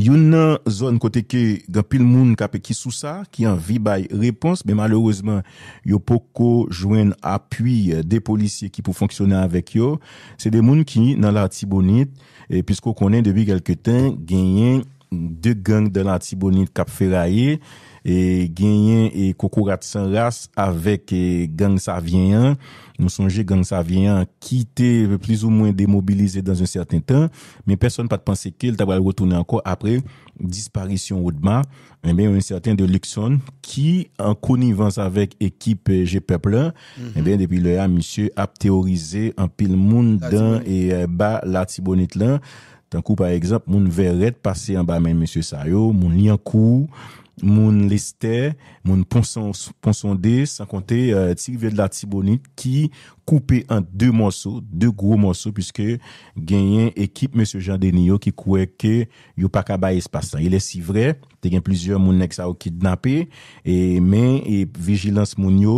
Yon nan zon kote ke gapil moun kap e kisousa, ki an vibay repons, men malourezman yo poko jwen apuy de polisye ki pou fonksyonan avek yo, se de moun ki nan la tibonit, e piskou konen debi kelketan genyen de gang de la tibonit kap feraye, E genyen e koukourat san rase avek e gang sa vyenyan nou sonje gang sa vyenyan ki te vè plis ou mwen demobilize dan un certain tan men person pa te panse ke l tabal wotounen anko apre disparisyon ou dma en eh ben un certain de luxon ki an konivans avek ekip jepèp lan en ben depi le ya misye ap teorize an pil moun dan e ba la tibonit lan tan kou par ekzamp moun veret pase an ba men misye sayo moun li an kou moun listè, moun ponson de, san kon te, tir ved la tibonit ki koupe an de monsou, de gwo monsou, pwiske genyen ekip M. Jean Dénio ki kouè ke yo pakaba espasan. Ilè si vre, te gen plusieurs moun nek sa ou kidnapè, men, e vigilans moun yo,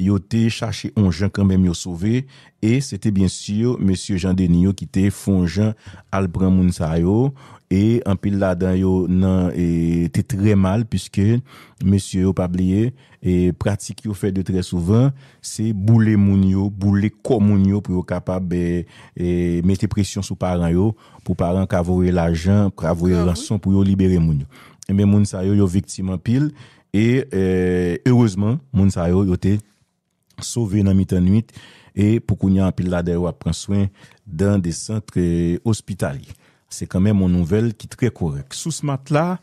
yo te chache on jan kambèm yo sove, e sete bien sur M. Jean Dénio ki te fonjan al brin moun sa yo, E anpil la dan yo nan e, te tre mal Piske monsye yo pabliye E pratik yo fe de tre souvan Se boule moun yo Boule kom moun yo pou yo kapab e, Mete presyon sou paran yo Pou paran kavouye la jan Kavouye lanson pou yo libere moun yo E men moun sa yo yo viktim anpil E, e heurezman Moun sa yo yo te Sove nan mi tan nwit E pou konye anpil la dan yo apren swen Dan de sentre ospitali Se kamen moun nouvel ki tre korek. Sou smat la,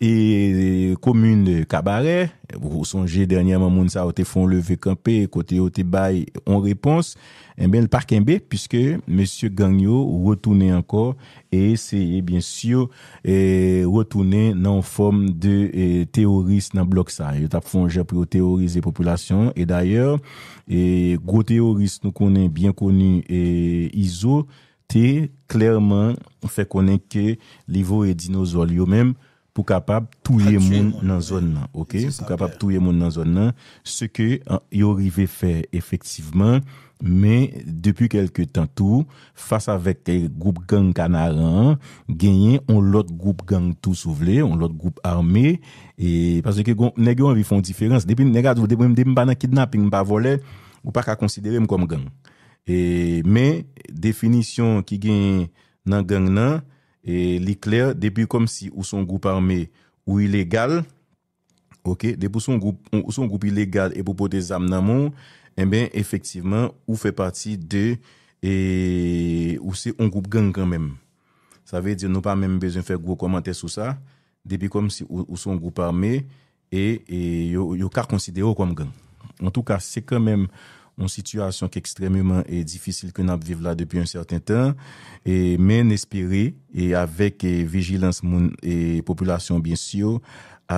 e komoun kabare, ou sonje danyaman moun sa ou te fon leve kanpe, kote ou te bay, on repons, en eh ben l'parken be, piskè M. Gagnon wotounen eh ankor, e eh, seye bensyo wotounen nan form de teorist nan blok sa. Yo tap fonje apri ou teorist de populasyon, e dayer, gwo teorist nou konen bien koni Iso, te klerman fè konenke livo e dinozol yo menm pou kapab touye moun nan zon nan. Ok, pou kapab touye moun nan zon nan. Se ke euh, yo rive fè efektiveman, men depi kelke tan tou, fasa vek te goup gang kanaran, genyen, on lot goup gang tou souvle, on lot goup arme, e pasweke negyon vi fon diferans. Depi negyon, depi mba nan kidnapping, mba vole, ou pa ka konsidere m kom gang. E, men, definisyon ki gen nan geng nan, e, li kler, debi kom si ou son goup arme ou ilegal, ou son goup ilegal e bobo de zam nan moun, en ben efektiveman ou fe pati de e, ou se on goup geng kanmem. Sa ve di nou pa menm bezon fe gwo komante sou sa, debi kom si ou son goup arme, e yo kar konside yo kom geng. En tou ka, se kanmem... an sityasyon ki ekstrememan e eh, difisil ke nab vive la depi an certain tan, men espere, eh, avek eh, vigilans moun, e populasyon bin syo,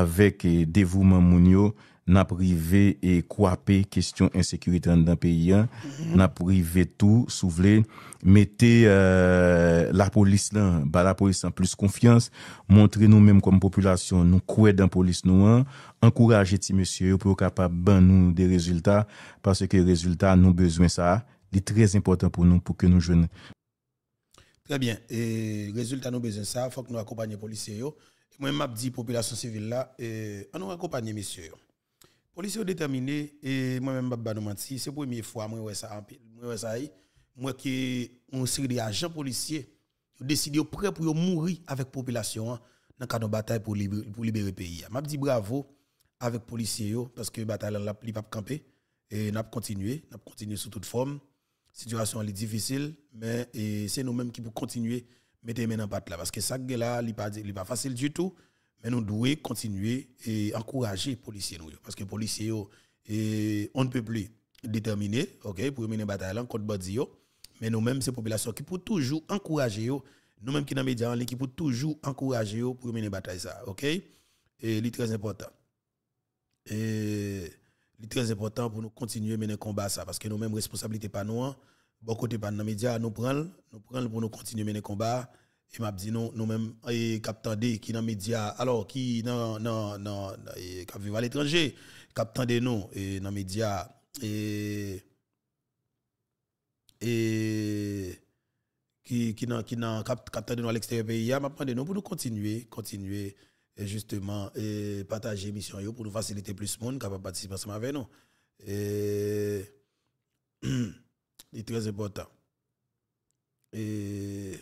avek devouman moun yo, na prive e kwape kestyon ensekuritan dan peyi an mhm. na prive tou souvle mette euh, la polis lan ba la polis an plus konfians montre nou menm kom populasyon nou kouè dan polis nou an ankouraje ti mesye yo pou yo kapab ban nou de rezultat parce ke rezultat nou bezwen sa li trez important pou nou pou ke nou jwene Très bien rezultat nou bezwen sa fok nou akopanyen polis yo mwen map di populasyon sevil la an euh, nou akopanyen mesye yo police est déterminé et moi-même, c'est la première fois que je ça. Moi, ça moi qui on série d'agents policiers ont décidé prêt pour mourir avec population hein, dans cadre de bataille pour libérer, le pays. Hein. M'a dis bravo avec policiers parce que la bataille n'est pas camper et n'a continuer, n'a continuer sous toute forme. Situation est difficile mais c'est nous-mêmes qui pour continuer mettre main en là parce que ça là n'est pas facile du tout. Mais nous devons continuer et encourager les policiers. Parce que les policiers, on ne peut plus déterminer, ok, pour mener bataille contre Mais nous-mêmes, ces populations qui pour toujours encourager, nous-mêmes qui dans les médias en qui pour toujours encourager pour mener bataille ça, ok? Et c'est très important. Et c'est très important pour nous continuer à mener combat ça, parce que nous-mêmes, responsabilité pas nous, hein. beaucoup de pas médias, nous prenons, nous prenons pour nous continuer à mener combat et m'a dit nous nous même captain D qui dans média alors qui dans non non qui vivent à l'étranger captant D nous et dans média et et qui qui dans qui dans D nous à l'extérieur pays m'a prendre nous pour nous continuer continuer et justement et partager mission pour nous faciliter plus monde capable participer ensemble avec nous et c'est très important et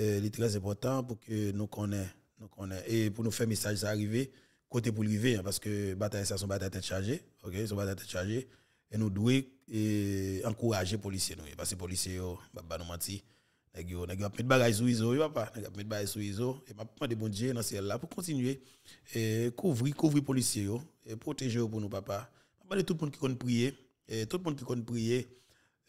euh, il est très important pour que nous connaissions. Nous connaissons. Et pour nous faire message, ça arriver, côté pour l'arrivée, hein, parce que bataille, ça, son bataille tête chargée. OK, son bataille tête chargée. Et nous devons et, encourager les policiers. Nous, parce que les policiers, ils oh, ne bah, bah, nous mentir. Ils pas mis des bagages sur ils papa. Ils ont mis des bagages sur ISO. Et je demande bon Dieu dans ciel-là pour continuer et couvrir, couvrir les policiers et protéger pour nous, papa. Je tout le monde qui compte prier. Et tout le monde qui compte prier,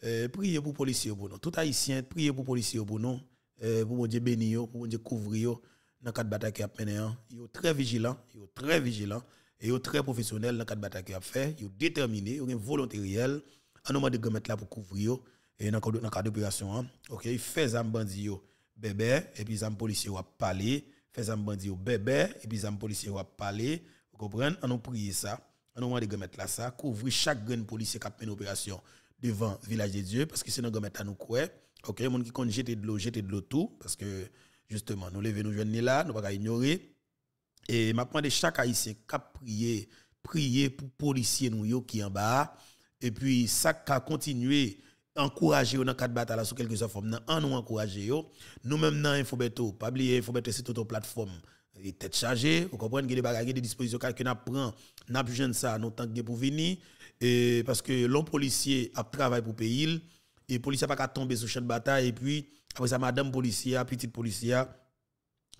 prier pour les policiers pour nous. Tout haïtien, prier pour les policiers pour nous. Eh, pour mon Dieu bénir, pour mon Dieu couvrir dans quatre batailles qui a mené. Ils hein. sont très vigilants, ils sont très vigilants et ils sont très professionnels dans quatre batailles qui a fait. Ils sont déterminés, ils sont une volonté réelle. En de mettre là pour couvrir et dans le cadre d'opération, hein. ok, ils font un bandit bébé et puis un policier va parler, fait un bandit bébé et puis un policier va parler. Vous comprenez? On nous prier ça. On nous demande de mettre là ça, couvrir chaque grain policier qui a mené opération devant village de Dieu parce que c'est dans mettre à nous croire Ok, les gens qui comptent jeter de l'eau, jeter de l'eau tout, parce que justement, nous lever, nous jeunes là, nous ne pouvons pas ignorer. Et maintenant, de chaque haïtien qui prier, prier pour les policiers qui sont en bas, et puis ça qui a continué encourager dans quatre batailles sous quelques formes en nous encourager nous même dans infobeto pas oublier infobeto c'est toute plateforme et tête chargée vous comprenez qu'il y a des dispositions que n'a prend n'a de ça nous tant pour venir et parce que l'on policier a travaillé pour pays et policier pas qu'à tomber sur champ de bataille et puis après ça madame policière, petite policière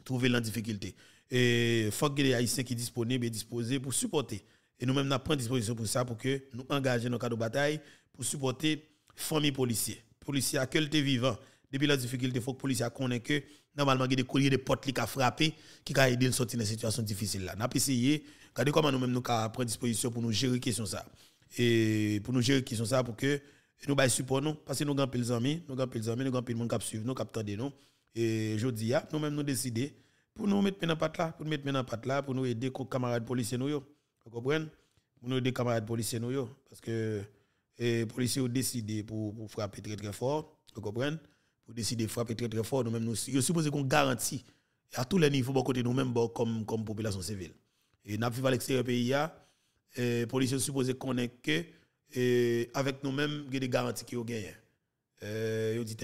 trouver la difficulté et faut que les haïtiens qui disponibles et disposés pour supporter et nous mêmes nous prenons disposition pour ça pour que nous engager nos cadre de bataille pour supporter famille policiers policiers qui était vivant depuis la difficulté faut que policiers connaissent que normalement il y a des colliers de porte qui ont frappé qui ont aidé à sortir dans situation difficile là n'a essayé regardez comment nous mêmes nous prenons disposition pour nous gérer question ça et pour nous gérer question ça pour que et nous bail support nous parce que nous avons pile amis nous avons pile amis nous avons pile monde qui suivent nous qui des nous et je dis, ah, nous même nous décider pour nous mettre dans patte là pour nous mettre dans patte là pour nous aider camarades policiers nous yo vous comprenez pour nous aider camarades policiers nous yo parce que les eh, policiers ont décidé pour, pour frapper très très fort vous comprenez pour décider de frapper très très fort nous même nous je qu'on garantit à tous les niveaux bon côté nous même comme comme population civile et n'a vu à l'extérieur pays a ah, les eh, policiers supposés connaître que et avec nous-mêmes, il y a des garanties qui ont gagné. Euh, dit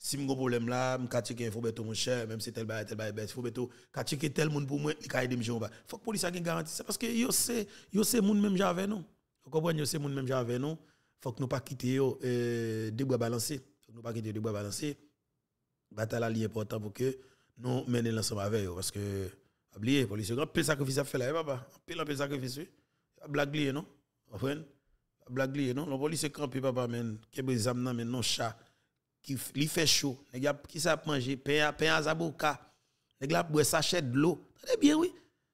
si j'ai un problème là, je vais checker info beto mon cher, même si tel bail tel bail il faut beto, ka checker tel monde pour moi, il ka aider me Il Faut que police a une garantie, c'est parce que yo c'est yo c'est monde même j'avais non. Vous comprenez, yo c'est monde même j'avais non. Faut que nous pas quitter yo euh deux bois balancés. Faut que nous pas quitter deux bois balancés. Bataille est important pour que nous menions l'ensemble avec eux. parce que oubliez police grand peu sacrifice à faire là eh, papa, peu sacrifice. Blague lié non. Vous comprenez blague non la police est campée papa men que bezam nan men non chat qui li fait chaud qui ça manger pain pain à zaboka sachet de l'eau bien oui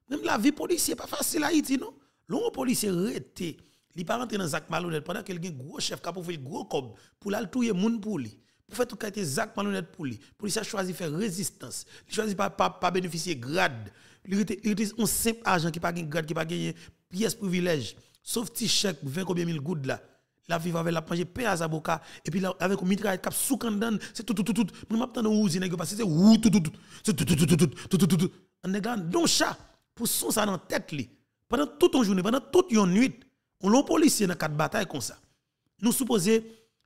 même la vie policier pas facile à Haïti non l'on policier arrêté li pas rentrer dans sac Malhonnête pendant qu'il y un gros chef qui a fait gros cob pour la des moun pour lui pour faire tout cas zak Malhonnête pour lui pour a choisi faire résistance il choisi pas pas de bénéficier grade il utilise un simple agent qui pas de grade qui pas de pièce privilège sauf petit chèque, 20 combien mille gouttes là. La vie avec la manger paye à Zaboka, et puis avec un mitraille cap sous c'est tout, tout, tout, tout. c'est tout, tout, tout, pour son dans tête Pendant tout une journée, pendant toute une nuit, on l'a policier dans quatre batailles comme ça. Nous supposons, et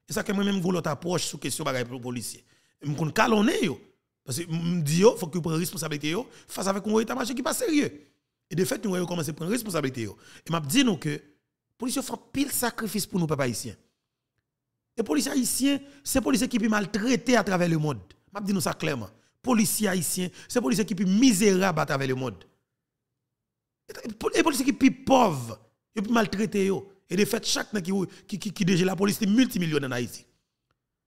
ça que moi-même, vous approche question Je Parce que je faut que responsabilité face avec un marché qui pas sérieux. Et de fait, nous avons commencé à prendre responsabilité. Et je dis que les policiers font pile sacrifice pour nous, papa les policiers haïtiens, c'est les policiers qui sont maltraités à travers le monde. Je dis ça clairement. Les policiers haïtiens, c'est les policiers qui sont misérables à travers le monde. les policiers qui sont pauvres, ils sont maltraités. Et de fait, chaque qui, qui, qui, qui la police est multimillionnaire en Haïti.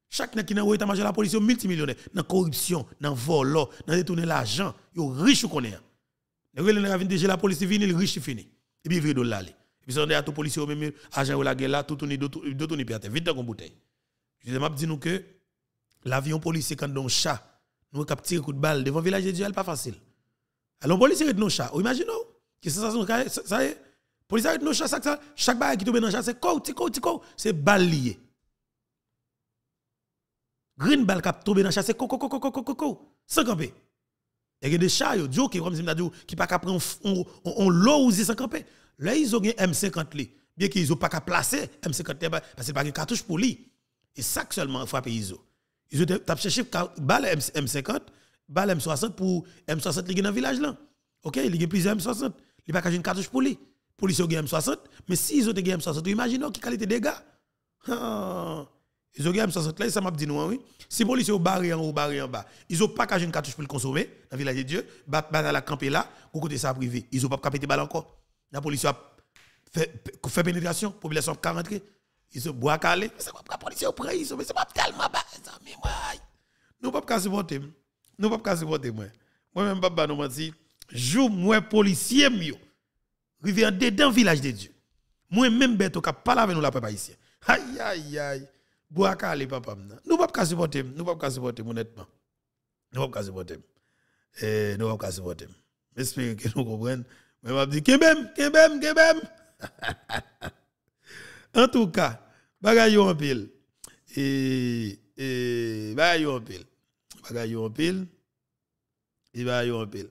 Chaque qui est déjà la police est multimillionnaire. Dans la corruption, dans le vol, dans détourner l'argent, ils sont riches ou connaissent. Les police viennent déjà la police fini, le riche fini. Et puis, ils l'allé. Et puis, on a tout policier, même agent la là, tout tourné, tout vite dans bouteille. Je dit nous que l'avion policier, quand on chat, nous cap tirer coup de balle devant village de pas facile. Alors, policier est nos chats. Imaginez, que ça, ça est. Policier est nos chats, ça, chaque balle qui tombe dans le chat, c'est quoi, tiko, c'est balle lié. Green balle qui tombe dans le chat, c'est co, ko ko ko ko sans il y a des chars, qui gens qui comme peuvent qui pas prendre un lot ou sans camper. Là ils ont M50 bien qu'ils n'ont pas qu'à placer M50 parce que pas une cartouche pour lui. Et ça seulement frappe ils ont. Ils ont cherché balle M50, balle M60 pour M60 li dans le village là. OK, il y a plusieurs M60, il pas qu'à une cartouche pour lui. Pour lui ils ont M60, mais si ils ont M60, imaginez quelle qualité des gars. Ah. Ils ont gagné 60 là, ça m'a dit non, hein, oui. Si policiers au barré en haut, barré en bas, ils ont pas qu'à une cartouche pour le consommer dans le village de Dieu, bat à la camper là, pour côté ça privé. Ils ont pas capté balle encore. La police a fait, fait pénétration, la population a rentré. Ils ont bois calé, mais c'est pas la police au mais c'est pas tellement bas, mais moi. Nous pas qu'à supporter. Nous pas qu'à supporter moi. Moi même papa nous m'a dit, joue moi policier mieux. en dedans village de Dieu. Moi même bête pas parle avec nous la peuple haïtien. Aïe aïe aïe. Nous ne papa nous pas pas supporter nous ne pas pas supporter honnêtement nous ne pas pas supporter et eh, nous pas pas supporter ce que nous comprennent mais m'a dit kebem kebem kebem en tout cas bagaille en pile et et bagaille en pile Bagaille en pile et bagaille en pile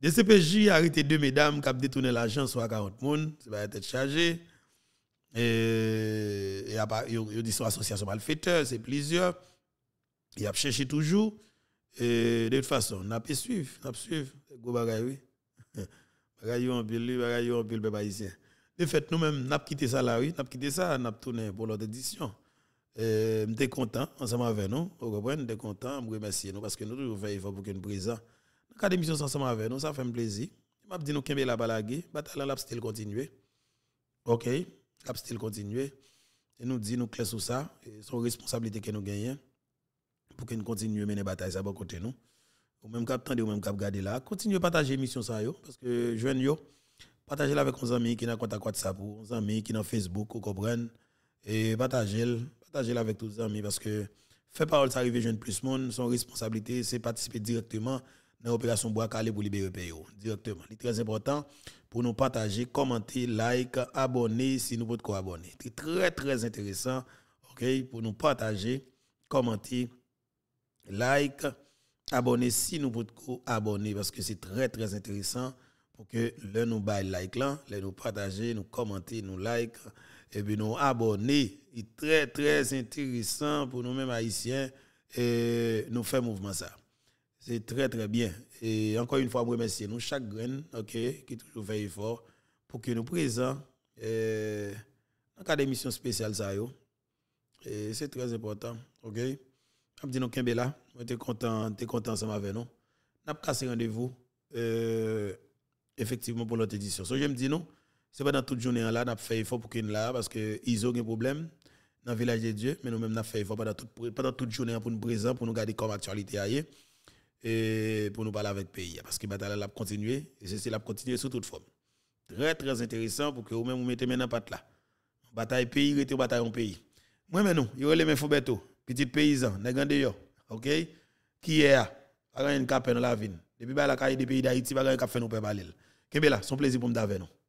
DCPJ a arrêté deux mesdames qui ont détourné l'argent sur 40 personnes, c'est va être chargé. Et il y a des association malfaiteurs, c'est plusieurs. Il y a cherché toujours. Et de toute façon, on a pu suivre. On a suivre. C'est gros bagaille, oui. Bagaille en pile, bagaille en pile, peuple ici. De fait, nous-mêmes, on a quitté ça là, oui. On a quitté ça, on a tourné pour l'autre édition. Je suis content, ensemble avec nous. Vous comprenez, je content, je remercie nous parce que nous, toujours il pour que nous présents. Dans la émission ensemble avec nous, ça fait un plaisir. Je dit nous qu'il est a la balague, la bataille, la continuer. OK? a still continuer et nous dit nous clés sur ça son responsabilité que nous gagnons pour que nous continuions mener bataille ça bon côté nous ou même cap tendre ou même cap garder là continuez partager mission ça yo parce que jeune yo partager avec nos amis qui n'a contact WhatsApp ou nos amis qui dans Facebook ou comprennent et partagez-la avec tous les amis parce que fait parole ça arrive jeune plus monde son responsabilité c'est participer directement dans l'opération bois calé pour libérer le pays directement c'est très important pour nous partager, commenter, like, abonner si nous pouvez abonner. C'est très très intéressant, OK, pour nous partager, commenter, like, abonner si nous pouvez abonner parce que c'est très très intéressant pour que le nous bail like là, nous partager, nous commenter, nous like et puis nous abonner. C'est très très intéressant pour nous mêmes haïtiens et nous faire mouvement ça. C'est très, très bien. Et encore une fois, je remercie nous, chaque graine, OK, qui toujours fait effort pour que nous présent eh, dans cadre d'émission spéciale, ça, Et c'est très important, OK? dis nous sommes là, on es content, content ensemble avec nous. Nous avons cassé rendez-vous, eh, effectivement, pour notre édition. So, je me dis, non, c'est pas dans toute journée hein, là, n'a fait effort pour nous là, parce que ils ont des problèmes dans le village de Dieu, mais nous même n'a fait effort pendant toute, toute journée hein, pour nous présenter, pour nous garder comme actualité ailleurs et pour nous parler avec le pays. Parce que la bataille a continué, et ceci a continué sous toute forme. Très, très intéressant pour que vous-même vous mettez maintenant patte là. Bataille pays, rete bataille en pays. Moi, maintenant, il y a les Fobeto, petit paysan, n'est ok? Qui est là? y a un cap dans la ville. Depuis bah, la caille des pays d'Haïti, pas rien un cap fait nous peuple à l'île. là, son plaisir pour me d'avoir nous.